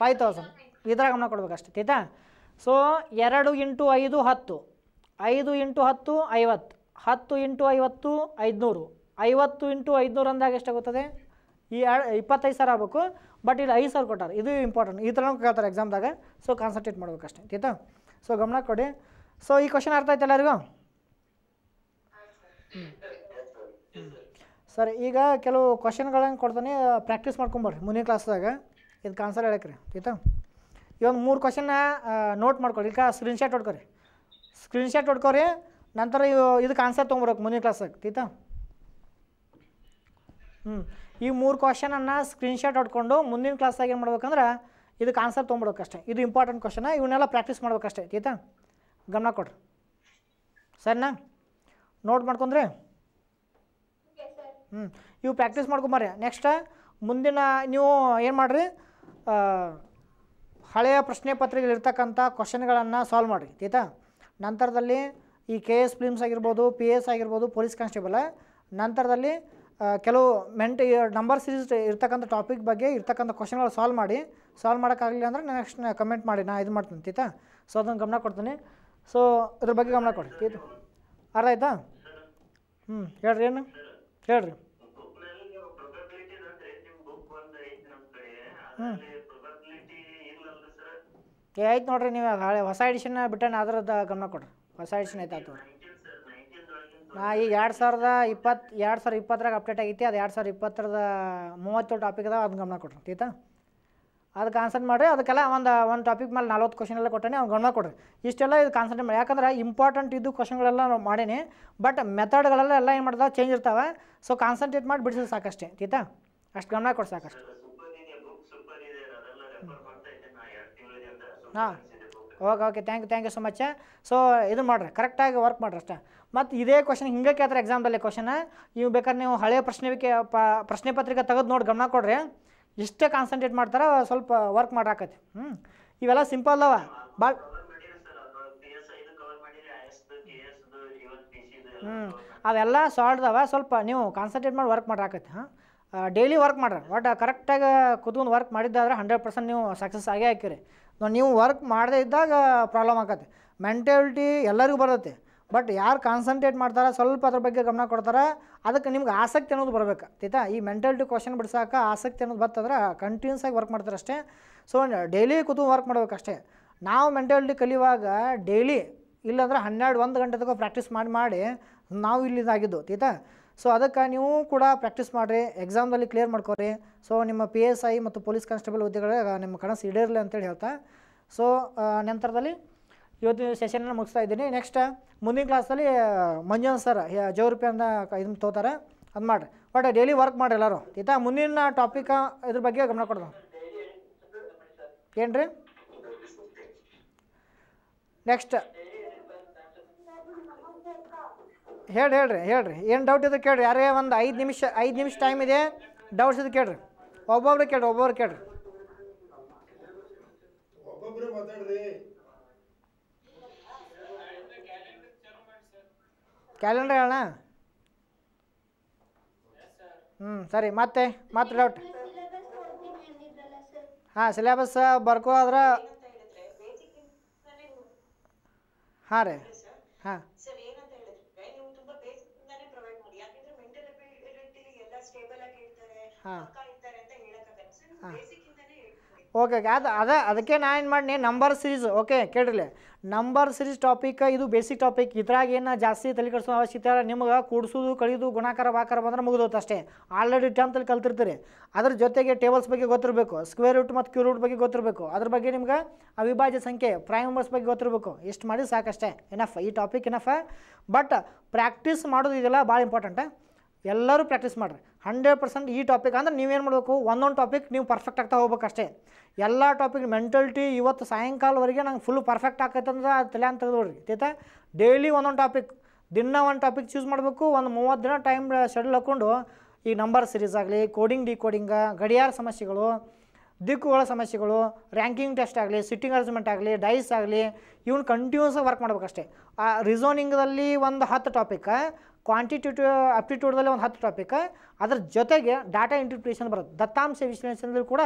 ಫೈವ್ ತೌಸಂಡ್ ಇದ್ರಾಗ ಗಮನ ಕೊಡ್ಬೇಕಷ್ಟೆ ಆಯ್ತಾ ಸೊ ಎರಡು ಇಂಟು ಐದು ಹತ್ತು ಐದು ಇಂಟು ಹತ್ತು ಐವತ್ತು ಹತ್ತು ಇಂಟು ಐವತ್ತು ಐದುನೂರು ಐವತ್ತು ಇಂಟು ಐದುನೂರು ಅಂದಾಗ ಎಷ್ಟಾಗುತ್ತದೆ ಈ ಇಪ್ಪತ್ತೈದು ಸಾವಿರ ಆಗಬೇಕು ಬಟ್ ಇಲ್ಲಿ ಐದು ಸಾವಿರ ಕೊಟ್ಟಾರೆ ಇದು ಇಂಪಾರ್ಟೆಂಟ್ ಈ ಥರನೂ ಕೇಳ್ತಾರೆ ಎಕ್ಸಾಮ್ದಾಗ ಸೊ ಕಾನ್ಸಂಟ್ರೇಟ್ ಮಾಡಬೇಕಷ್ಟೇ ಆಯ್ತಾ ಸೊ ಗಮನ ಕೊಡಿ ಸೊ ಈ ಕ್ವಶನ್ ಅರ್ಥ ಆಯ್ತು ಎಲ್ಲರಿಗೂ ಸರಿ ಈಗ ಕೆಲವು ಕ್ವಶನ್ಗಳನ್ನು ಕೊಡ್ತಾನೆ ಪ್ರಾಕ್ಟೀಸ್ ಮಾಡ್ಕೊಂಬರ್ರಿ ಮುಂದಿನ ಕ್ಲಾಸ್ದಾಗ ಇದಕ್ಕೆ ಆನ್ಸರ್ ಹೇಳಕ್ರಿ ರೀ ಆಯ್ತಾ ಇವಾಗ ಮೂರು ಕ್ವಶನ್ನ ನೋಟ್ ಮಾಡ್ಕೊಳ್ಳಿ ಈಗ ಸ್ಕ್ರೀನ್ಶಾಟ್ ಹೊಡ್ಕೊರಿ ಸ್ಕ್ರೀನ್ಶಾಟ್ ಹೊಡ್ಕೊರಿ ನಂತರ ಇವು ಇದಕ್ಕೆ ಆನ್ಸರ್ ತೊಗೊಂಬರ್ಬೇಕು ಮುಂದಿನ ಕ್ಲಾಸಾಗಿ ತೀತಾ ಹ್ಞೂ ಈ ಮೂರು ಕ್ವಶನನ್ನು ಸ್ಕ್ರೀನ್ಶಾಟ್ ಹೊಡ್ಕೊಂಡು ಮುಂದಿನ ಕ್ಲಾಸಾಗಿ ಏನು ಮಾಡ್ಬೇಕಂದ್ರೆ ಇದಕ್ಕೆ ಆನ್ಸರ್ ಅಷ್ಟೇ ಇದು ಇಂಪಾರ್ಟೆಂಟ್ ಕ್ವಶನ ಇವನ್ನೆಲ್ಲ ಪ್ರಾಕ್ಟೀಸ್ ಮಾಡ್ಬೇಕಷ್ಟೇ ತೀತಾ ಗಮನ ಕೊಡ್ರಿ ಸರಿನಾ ನೋಟ್ ಮಾಡ್ಕೊಂಡ್ರಿ ಹ್ಞೂ ಇವು ಪ್ರಾಕ್ಟೀಸ್ ಮಾಡ್ಕೊಂಬರ್ರಿ ನೆಕ್ಸ್ಟ್ ಮುಂದಿನ ನೀವು ಏನು ಮಾಡಿರಿ ಹಳೆಯ ಪ್ರಶ್ನೆ ಪತ್ರಿಕೆಗಳಿರ್ತಕ್ಕಂಥ ಕ್ವಶನ್ಗಳನ್ನು ಸಾಲ್ವ್ ಮಾಡಿರಿ ಆಯಿತಾ ನಂತರದಲ್ಲಿ ಈ ಕೆ ಎಸ್ ಫಿಲಿಮ್ಸ್ ಆಗಿರ್ಬೋದು ಪಿ ಎಸ್ ಆಗಿರ್ಬೋದು ಪೊಲೀಸ್ ಕಾನ್ಸ್ಟೇಬಲ್ ನಂತರದಲ್ಲಿ ಕೆಲವು ಮೆಂಟ್ ನಂಬರ್ ಸೀರೀಸ್ ಇರ್ತಕ್ಕಂಥ ಟಾಪಿಕ್ ಬಗ್ಗೆ ಇರ್ತಕ್ಕಂಥ ಕ್ವಶನ್ಗಳು ಸಾಲ್ವ್ ಮಾಡಿ ಸಾಲ್ವ್ ಮಾಡೋಕ್ಕಾಗಲಿ ಅಂದರೆ ನೆಕ್ಸ್ಟ್ ಕಮೆಂಟ್ ಮಾಡಿ ನಾ ಇದು ಮಾಡ್ತೀನಿ ತೀತಾ ಸೊ ಅದನ್ನು ಗಮನ ಕೊಡ್ತೀನಿ ಸೊ ಇದ್ರ ಬಗ್ಗೆ ಗಮನ ಕೊಡಿ ಆಯಿತು ಅರ್ಧ ಆಯ್ತಾ ಹ್ಞೂ ಹೇಳ್ರಿ ಏನು ಹೇಳ್ರಿ ಹ್ಞೂ ಏ ಆಯ್ತು ನೋಡ್ರಿ ನೀವು ಹಳೆ ಹೊಸ ಎಡಿಷನ್ ಬಿಟ್ಟಣ ಅದ್ರದ್ದು ಗಮನ ಕೊಡ್ರಿ ಹೊಸ ಎಡಿಷನ್ ಐತೆ ಆಯ್ತು ನಾ ಈಗ ಎರಡು ಸಾವಿರದ ಇಪ್ಪತ್ತು ಎರಡು ಸಾವಿರದ ಇಪ್ಪತ್ತರಾಗ ಅಪ್ಡೇಟ್ ಆಗೈತಿ ಅದು ಎರಡು ಸಾವಿರದ ಇಪ್ಪತ್ತರದ ಮೂವತ್ತು ಟಾಪಿಕ್ ಅದಾವ ಅದನ್ನ ಗಮನ ಕೊಡ್ರಿ ತೀತಾ ಅದಕ್ಕೆ ಕಾನ್ಸಂಟ್ ಮಾಡಿರಿ ಅದಕ್ಕೆಲ್ಲ ಒಂದು ಒಂದು ಟಾಪಿಕ್ ಮೇಲೆ ನಲ್ವತ್ತು ಕ್ವಶನ್ ಎಲ್ಲ ಕೊಟ್ಟೇನೆ ಅವ್ನು ಗಮನ ಕೊಡ್ರಿ ಇಷ್ಟೆಲ್ಲ ಇದು ಕಾನ್ಸಂಟ್ರೇಟ್ ಮಾಡಿ ಯಾಕಂದ್ರೆ ಇಂಪಾರ್ಟೆಂಟ್ ಇದು ಕ್ವಶನ್ಗಳೆಲ್ಲ ನಾವು ಮಾಡೀನಿ ಬಟ್ ಮೆಥಡ್ಗಳೆಲ್ಲ ಎಲ್ಲ ಏನು ಮಾಡ್ತಾವೆ ಚೇಂಜ್ ಇರ್ತಾವೆ ಸೊ ಕಾನ್ಸಂಟ್ರೇಟ್ ಮಾಡಿ ಬಿಡಿಸಿದ್ರೆ ಸಾಕಷ್ಟೇ ತೀತಾ ಅಷ್ಟು ಗಮನ ಕೊಡಿ ಸಾಕಷ್ಟು ಹಾಂ okay okay thank you thank you so much so ಇದು ಮಾಡ್ರಿ ಕರೆಕ್ಟಾಗಿ ವರ್ಕ್ ಮಾಡ್ರಿ ಅಷ್ಟೇ ಮತ್ತು ಇದೇ ಕ್ವಶನ್ ಹಿಂಗೆ ಕೇಳ್ತಾರೆ ಎಕ್ಸಾಮ್ದಲ್ಲಿ ಕ್ವಶನ್ ನೀವು ಬೇಕಾದ್ರೆ ನೀವು ಹಳೆಯ ಪ್ರಶ್ನೆ ಪ ಪ್ರಶ್ನೆ ಪತ್ರಿಕೆ ತೆಗೆದು ನೋಡಿ ಗಮನ ಕೊಡ್ರಿ ಇಷ್ಟೇ ಕಾನ್ಸಂಟ್ರೇಟ್ ಮಾಡ್ತಾರೆ ಸ್ವಲ್ಪ ವರ್ಕ್ ಮಾಡಾಕತಿ ಹ್ಞೂ ಇವೆಲ್ಲ ಸಿಂಪಲ್ ಅವ ಭಾಳ ಹ್ಞೂ ಅವೆಲ್ಲ ಸಾಲ್ಡ್ ಅವ ಸ್ವಲ್ಪ ನೀವು ಕಾನ್ಸಂಟ್ರೇಟ್ ಮಾಡಿ ವರ್ಕ್ ಮಾಡ್ರಾಕತಿ ಹಾಂ ಡೈಲಿ ವರ್ಕ್ ಮಾಡ್ರಿ ಒಟ್ಟು ಕರೆಕ್ಟಾಗಿ ಕುತ್ಕೊಂಡು ವರ್ಕ್ ಮಾಡಿದ್ದಾದ್ರೆ ಹಂಡ್ರೆಡ್ ಪರ್ಸೆಂಟ್ ನೀವು ಸಕ್ಸಸ್ ಆಗೇ ಹಾಕಿರಿ ನೀವು ವರ್ಕ್ ಮಾಡದೇ ಇದ್ದಾಗ ಪ್ರಾಬ್ಲಮ್ ಆಗತ್ತೆ ಮೆಂಟಾಲಿಟಿ ಎಲ್ಲರಿಗೂ ಬರುತ್ತೆ ಬಟ್ ಯಾರು ಕಾನ್ಸಂಟ್ರೇಟ್ ಮಾಡ್ತಾರೆ ಸ್ವಲ್ಪ ಅದ್ರ ಬಗ್ಗೆ ಗಮನ ಕೊಡ್ತಾರೆ ಅದಕ್ಕೆ ನಿಮ್ಗೆ ಆಸಕ್ತಿ ಅನ್ನೋದು ಬರಬೇಕು ಆಯ್ತಾ ಈ ಮೆಂಟಾಲಿಟಿ ಕ್ವಶನ್ ಬಿಡ್ಸಾಕ ಆಸಕ್ತಿ ಅನ್ನೋದು ಬರ್ತದ್ರೆ ಕಂಟಿನ್ಯೂಸ್ ಆಗಿ ವರ್ಕ್ ಮಾಡ್ತಾರೆ ಅಷ್ಟೇ ಸೊ ಡೈಲಿ ಕೂತು ವರ್ಕ್ ಮಾಡಬೇಕಷ್ಟೇ ನಾವು ಮೆಂಟಾಲಿಟಿ ಕಲಿಯುವಾಗ ಡೈಲಿ ಇಲ್ಲಾಂದ್ರೆ ಹನ್ನೆರಡು ಒಂದು ಗಂಟೆ ತಗೋ ಪ್ರಾಕ್ಟೀಸ್ ಮಾಡಿ ಮಾಡಿ ನಾವು ಇಲ್ಲಿದಾಗಿದ್ದು ತೀತಾ ಸೊ ಅದಕ್ಕೆ ನೀವು ಕೂಡ ಪ್ರಾಕ್ಟೀಸ್ ಮಾಡಿರಿ ಎಕ್ಸಾಮ್ದಲ್ಲಿ ಕ್ಲಿಯರ್ ಮಾಡ್ಕೋರಿ ಸೊ ನಿಮ್ಮ ಪಿ ಎಸ್ ಐ ಮತ್ತು ಪೊಲೀಸ್ ಕಾನ್ಸ್ಟೇಬಲ್ ಹುದ್ದೆಗಳೇ ನಿಮ್ಮ ಕನಸು ಈಡೇರಲಿ ಅಂತೇಳಿ ಹೇಳ್ತಾ ಸೊ ನಂತರದಲ್ಲಿ ಇವತ್ತು ಸೆಷನನ್ನು ಮುಗಿಸ್ತಾ ಇದ್ದೀನಿ ನೆಕ್ಸ್ಟ್ ಮುಂದಿನ ಕ್ಲಾಸಲ್ಲಿ ಮಂಜನ್ ಸರ್ ರೂಪಾಯಿ ಅಂತ ಇದನ್ನ ತೋತಾರೆ ಅದು ಮಾಡಿರಿ ಬಟ್ ಡೈಲಿ ವರ್ಕ್ ಮಾಡಿರಿ ಎಲ್ಲರೂ ಆಯಿತಾ ಮುಂದಿನ ಟಾಪಿಕ ಇದ್ರ ಬಗ್ಗೆ ಗಮನ ಕೊಡೋದು ಏನು ರೀ ನೆಕ್ಸ್ಟ್ ಹೇಳಿ ಹೇಳ್ರಿ ಹೇಳ್ರಿ ಏನು ಡೌಟ್ ಇದ್ರೆ ಕೇಳ್ರಿ ಯಾರೇ ಒಂದು ಐದು ನಿಮಿಷ ಐದು ನಿಮಿಷ ಟೈಮ್ ಇದೆ ಡೌಟ್ಸ್ ಇದು ಕೇಳ್ರಿ ಒಬ್ಬೊಬ್ರು ಕೇಳ್ರಿ ಒಬ್ಬೊಬ್ರು ಕೇಳ್ರಿ ಕ್ಯಾಲೆಂಡರ್ ಹೇಳ ಹ್ಞೂ ಸರಿ ಮತ್ತೆ ಮತ್ತೆ ಡೌಟ್ ಹಾಂ ಸಿಲೆಬಸ್ ಬರ್ಕೋದ್ರೆ ಹಾಂ ರೀ ಹಾಂ ಹಾಂ ಓಕೆ ಓಕೆ ಅದು ಅದ ಅದಕ್ಕೆ ನಾನು ಏನು ಮಾಡಿ ನಂಬರ್ ಸೀರೀಸ್ ಓಕೆ ಕೇಳ್ರಿ ನಂಬರ್ ಸೀರೀಸ್ ಟಾಪಿಕ್ ಇದು ಬೇಸಿಕ್ ಟಾಪಿಕ್ ಇದ್ರಾಗ ಏನು ಜಾಸ್ತಿ ತಲೆ ಕಡಿಸೋ ಅವಶ್ಯಕತೆ ಇಲ್ಲ ನಿಮ್ಗೆ ಕೂಡಿಸೋದು ಕಳಿಯೋದು ಗುಣಾಕಾರ ವಾಕಾರ ಬಂದ್ರೆ ಮುಗಿದೋತು ಅಷ್ಟೇ ಆಲ್ರೆಡಿ ಟೆಂತಲ್ಲಿ ಕಲ್ತಿರ್ತೀರಿ ಅದ್ರ ಜೊತೆಗೆ ಟೇಬಲ್ಸ್ ಬಗ್ಗೆ ಗೊತ್ತಿರಬೇಕು ಸ್ಕ್ವೇರ್ ರೂಟ್ ಮತ್ತು ಕ್ಯೂ ರೂಟ್ ಬಗ್ಗೆ ಗೊತ್ತಿರಬೇಕು ಅದ್ರ ಬಗ್ಗೆ ನಿಮ್ಗೆ ಅವಿಭಾಜ್ಯ ಸಂಖ್ಯೆ ಪ್ರೈಮ್ ನಂಬರ್ಸ್ ಬಗ್ಗೆ ಗೊತ್ತಿರಬೇಕು ಎಷ್ಟು ಮಾಡಿ ಸಾಕಷ್ಟೇ ಇನಫ್ ಈ ಟಾಪಿಕ್ ಇನಫ ಬಟ್ ಪ್ರಾಕ್ಟೀಸ್ ಮಾಡೋದು ಇದೆಲ್ಲ ಭಾಳ ಇಂಪಾರ್ಟೆಂಟ ಎಲ್ಲರೂ ಪ್ರಾಕ್ಟೀಸ್ ಮಾಡ್ರಿ ಹಂಡ್ರೆಡ್ ಪರ್ಸೆಂಟ್ ಈ ಟಾಪಿಕ್ ಅಂದರೆ ನೀವೇನು ಮಾಡಬೇಕು ಒಂದೊಂದು ಟಾಪಿಕ್ ನೀವು ಪರ್ಫೆಕ್ಟ್ ಆಗ್ತಾ ಅಷ್ಟೇ ಎಲ್ಲ ಟಾಪಿಕ್ ಮೆಂಟಲಿಟಿ ಇವತ್ತು ಸಾಯಂಕಾಲವರೆಗೆ ನಂಗೆ ಫುಲ್ ಪರ್ಫೆಕ್ಟ್ ಆಕೈತೆ ಅಂದ್ರೆ ಅದು ತಲೆ ಅಂತ ನೋಡ್ರಿ ಆಯ್ತಾ ಡೈಲಿ ಒಂದೊಂದು ಟಾಪಿಕ್ ದಿನ ಒಂದು ಟಾಪಿಕ್ ಚೂಸ್ ಮಾಡಬೇಕು ಒಂದು ಮೂವತ್ತು ದಿನ ಟೈಮ್ ಶೆಡ್ಯೂಲ್ ಹಾಕ್ಕೊಂಡು ಈ ನಂಬರ್ ಸೀರೀಸ್ ಆಗಲಿ ಕೋಡಿಂಗ್ ಕೋಡಿಂಗ ಗಡಿಯಾರ ಸಮಸ್ಯೆಗಳು ದಿಕ್ಕುಗಳ ಸಮಸ್ಯೆಗಳು ರ್ಯಾಂಕಿಂಗ್ ಟೆಸ್ಟ್ ಆಗಲಿ ಸಿಟ್ಟಿಂಗ್ ಅರೇಂಜ್ಮೆಂಟ್ ಆಗಲಿ ಡೈಸ್ ಆಗಲಿ ಇವನು ಕಂಟಿನ್ಯೂಸ್ ವರ್ಕ್ ಮಾಡಬೇಕಷ್ಟೇ ಆ ರಿಸೋನಿಂಗದಲ್ಲಿ ಒಂದು ಹತ್ತು ಟಾಪಿಕ್ ಕ್ವಾಂಟಿಟೇಟಿವ್ ಅಪ್ಟಿಟ್ಯೂಡ್ದಲ್ಲಿ ಒಂದು ಹತ್ತು ಟಾಪಿಕ್ ಅದ್ರ ಜೊತೆಗೆ ಡಾಟಾ ಇಂಟರ್ಪ್ರಿಟೇಷನ್ ಬರುತ್ತೆ ದತ್ತಾಂಶ ವಿಶ್ಲೇಷಣೆಯಲ್ಲಿ ಕೂಡ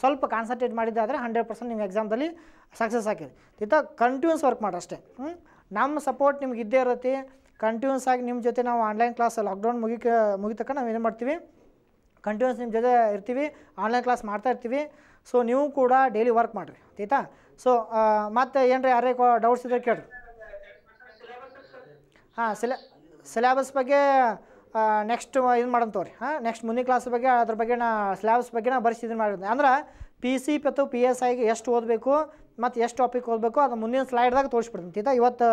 ಸ್ವಲ್ಪ ಕಾನ್ಸಂಟ್ರೇಟ್ ಮಾಡಿದ್ದಾದರೆ ಹಂಡ್ರೆಡ್ ಪರ್ಸೆಂಟ್ ನಿಮ್ಮ ಎಕ್ಸಾಮಲ್ಲಿ ಸಕ್ಸಸ್ ಆಗಿದೆ ಇತ್ತ ಕಂಟಿನ್ಯೂಸ್ ವರ್ಕ್ ಮಾಡಿ ಅಷ್ಟೇ ನಮ್ಮ ಸಪೋರ್ಟ್ ನಿಮ್ಗೆ ಇದ್ದೇ ಇರುತ್ತೆ ಕಂಟಿನ್ಯೂಸ್ ಆಗಿ ನಿಮ್ಮ ಜೊತೆ ನಾವು ಆನ್ಲೈನ್ ಕ್ಲಾಸ್ ಲಾಕ್ಡೌನ್ ಮುಗಿಕ ಮುಗಿತಕ್ಕ ನಾವು ಏನು ಮಾಡ್ತೀವಿ ಕಂಟಿನ್ಯೂಸ್ ನಿಮ್ಮ ಜೊತೆ ಇರ್ತೀವಿ ಆನ್ಲೈನ್ ಕ್ಲಾಸ್ ಮಾಡ್ತಾ ಇರ್ತೀವಿ ಸೊ ನೀವು ಕೂಡ ಡೈಲಿ ವರ್ಕ್ ಮಾಡಿರಿ ಆಯ್ತಾ ಸೊ ಮತ್ತು ಏನರ ಯಾರೇ ಡೌಟ್ಸ್ ಇದ್ರೆ ಕೇಳಿರಿ ಹಾಂ ಸಿಲೆ ಸಿಲೆಬಸ್ ಬಗ್ಗೆ ನೆಕ್ಸ್ಟ್ ಇದು ಮಾಡೋಣ ತೋರಿ ಹಾಂ ನೆಕ್ಸ್ಟ್ ಮುಂದಿನ ಕ್ಲಾಸ್ ಬಗ್ಗೆ ಅದ್ರ ಬಗ್ಗೆ ನಾ ಸಿಲೆಬಸ್ ಬಗ್ಗೆ ನಾನು ಬರೆಸಿ ಇದನ್ನು ಮಾಡಿದ್ದೆ ಅಂದ್ರೆ P C P P S ಐಗೆ ಎಷ್ಟು ಓದಬೇಕು ಮತ್ತು ಎಷ್ಟು ಟಾಪಿಕ್ ಓದಬೇಕು ಅದು ಮುಂದಿನ ಸ್ಲೈಡ್ದಾಗ ತೋರಿಸ್ಬಿಡ್ತೀನಿ ತೀತಾ ಇವತ್ತು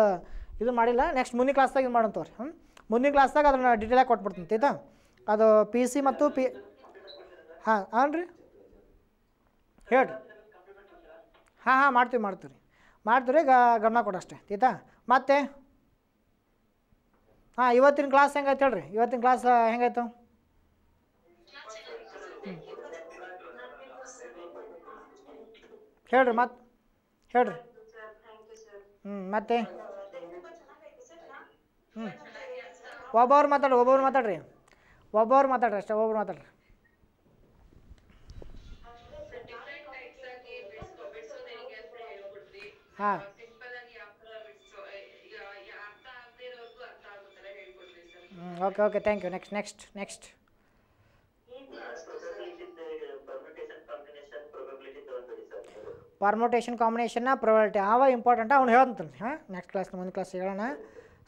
ಇದು ಮಾಡಿಲ್ಲ ನೆಕ್ಸ್ಟ್ ಮುಂದಿನ ಕ್ಲಾಸ್ದಾಗ ಇದು ಮಾಡೋಣ ತೋರಿ ಹ್ಞೂ ಮುಂದಿನ ಕ್ಲಾಸ್ದಾಗ ಅದನ್ನು ಡೀಟೇಲಾಗಿ ಕೊಟ್ಬಿಡ್ತೀನಿ ತೀತಾ ಅದು ಪಿ ಸಿ ಮತ್ತು ಪಿ ಹಾಂ ಹಾಂ ರೀ ಹೇಳಿ ಹಾಂ ಹಾಂ ಮಾಡ್ತೀವಿ ಮಾಡ್ತೀವಿ ರೀ ಮಾಡ್ತೀವಿ ರೀ ಗಮನ ಕೊಡಷ್ಟೇ ತೀತಾ ಮತ್ತೆ ಹಾಂ ಇವತ್ತಿನ ಕ್ಲಾಸ್ ಹೆಂಗಾಯ್ತು ಹೇಳ್ರಿ ಇವತ್ತಿನ ಕ್ಲಾಸ್ ಹೆಂಗಾಯ್ತು ಹೇಳ್ರಿ ಮತ್ತೆ ಹೇಳ್ರಿ ಹ್ಞೂ ಮತ್ತೆ ಹ್ಞೂ ಒಬ್ಬವ್ರು ಮಾತಾಡ್ರಿ ಒಬ್ಬೊಬ್ರು ಮಾತಾಡ್ರಿ ಒಬ್ಬೊಬ್ರು ಮಾತಾಡ್ರಿ ಅಷ್ಟೇ ಒಬ್ಬರು ಮಾತಾಡ್ರಿ ಹಾಂ Mm, okay, okay, thank you. Next, next, next. ಪರ್ಮೋಟೇಷನ್ ಕಾಂಬಿನೇಷನ್ನ ಪ್ರೊಬಲಿಟಿ ಆವ ಇಂಪಾರ್ಟೆಂಟ್ ಅವ್ನು ಹೇಳ್ತಾನೆ ಹಾಂ ನೆಕ್ಸ್ಟ್ ಕ್ಲಾಸ್ ಮುಂದೆ ಕ್ಲಾಸ್ ಹೇಳೋಣ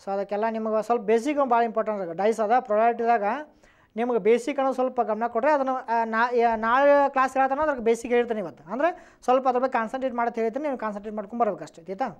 ಸೊ ಅದಕ್ಕೆಲ್ಲ ನಿಮಗೆ ಸ್ವಲ್ಪ ಬೇಸಿಕ್ ಭಾಳ ಇಂಪಾರ್ಟೆಂಟ್ ಡೈಸ್ ಅದ ಪ್ರೊಬಲಿಟಿದಾಗ ನಿಮ್ಗೆ ಬೇಸಿಕ್ ಅನ್ನೋದು ಸ್ವಲ್ಪ ಗಮನ ಕೊಟ್ಟರೆ ಅದನ್ನು ನಾಳೆ ಕ್ಲಾಸ್ ಹೇಳ್ತಾನೋ ಅದಕ್ಕೆ ಬೇಸಿಕ್ ಹೇಳ್ತೀನಿ ಇವತ್ತು ಅಂದರೆ ಸ್ವಲ್ಪ ಅದ್ರ ಬಗ್ಗೆ ಕಾನ್ಸಂಟ್ರೇಟ್ ಮಾಡ್ತಾ ಹೇಳ್ತೀನಿ ನೀವು ಕಾನ್ಸಂಟ್ರೇಟ್ ಮಾಡ್ಕೊಂಡು ಅಷ್ಟೇ ಆಯ್ತಾ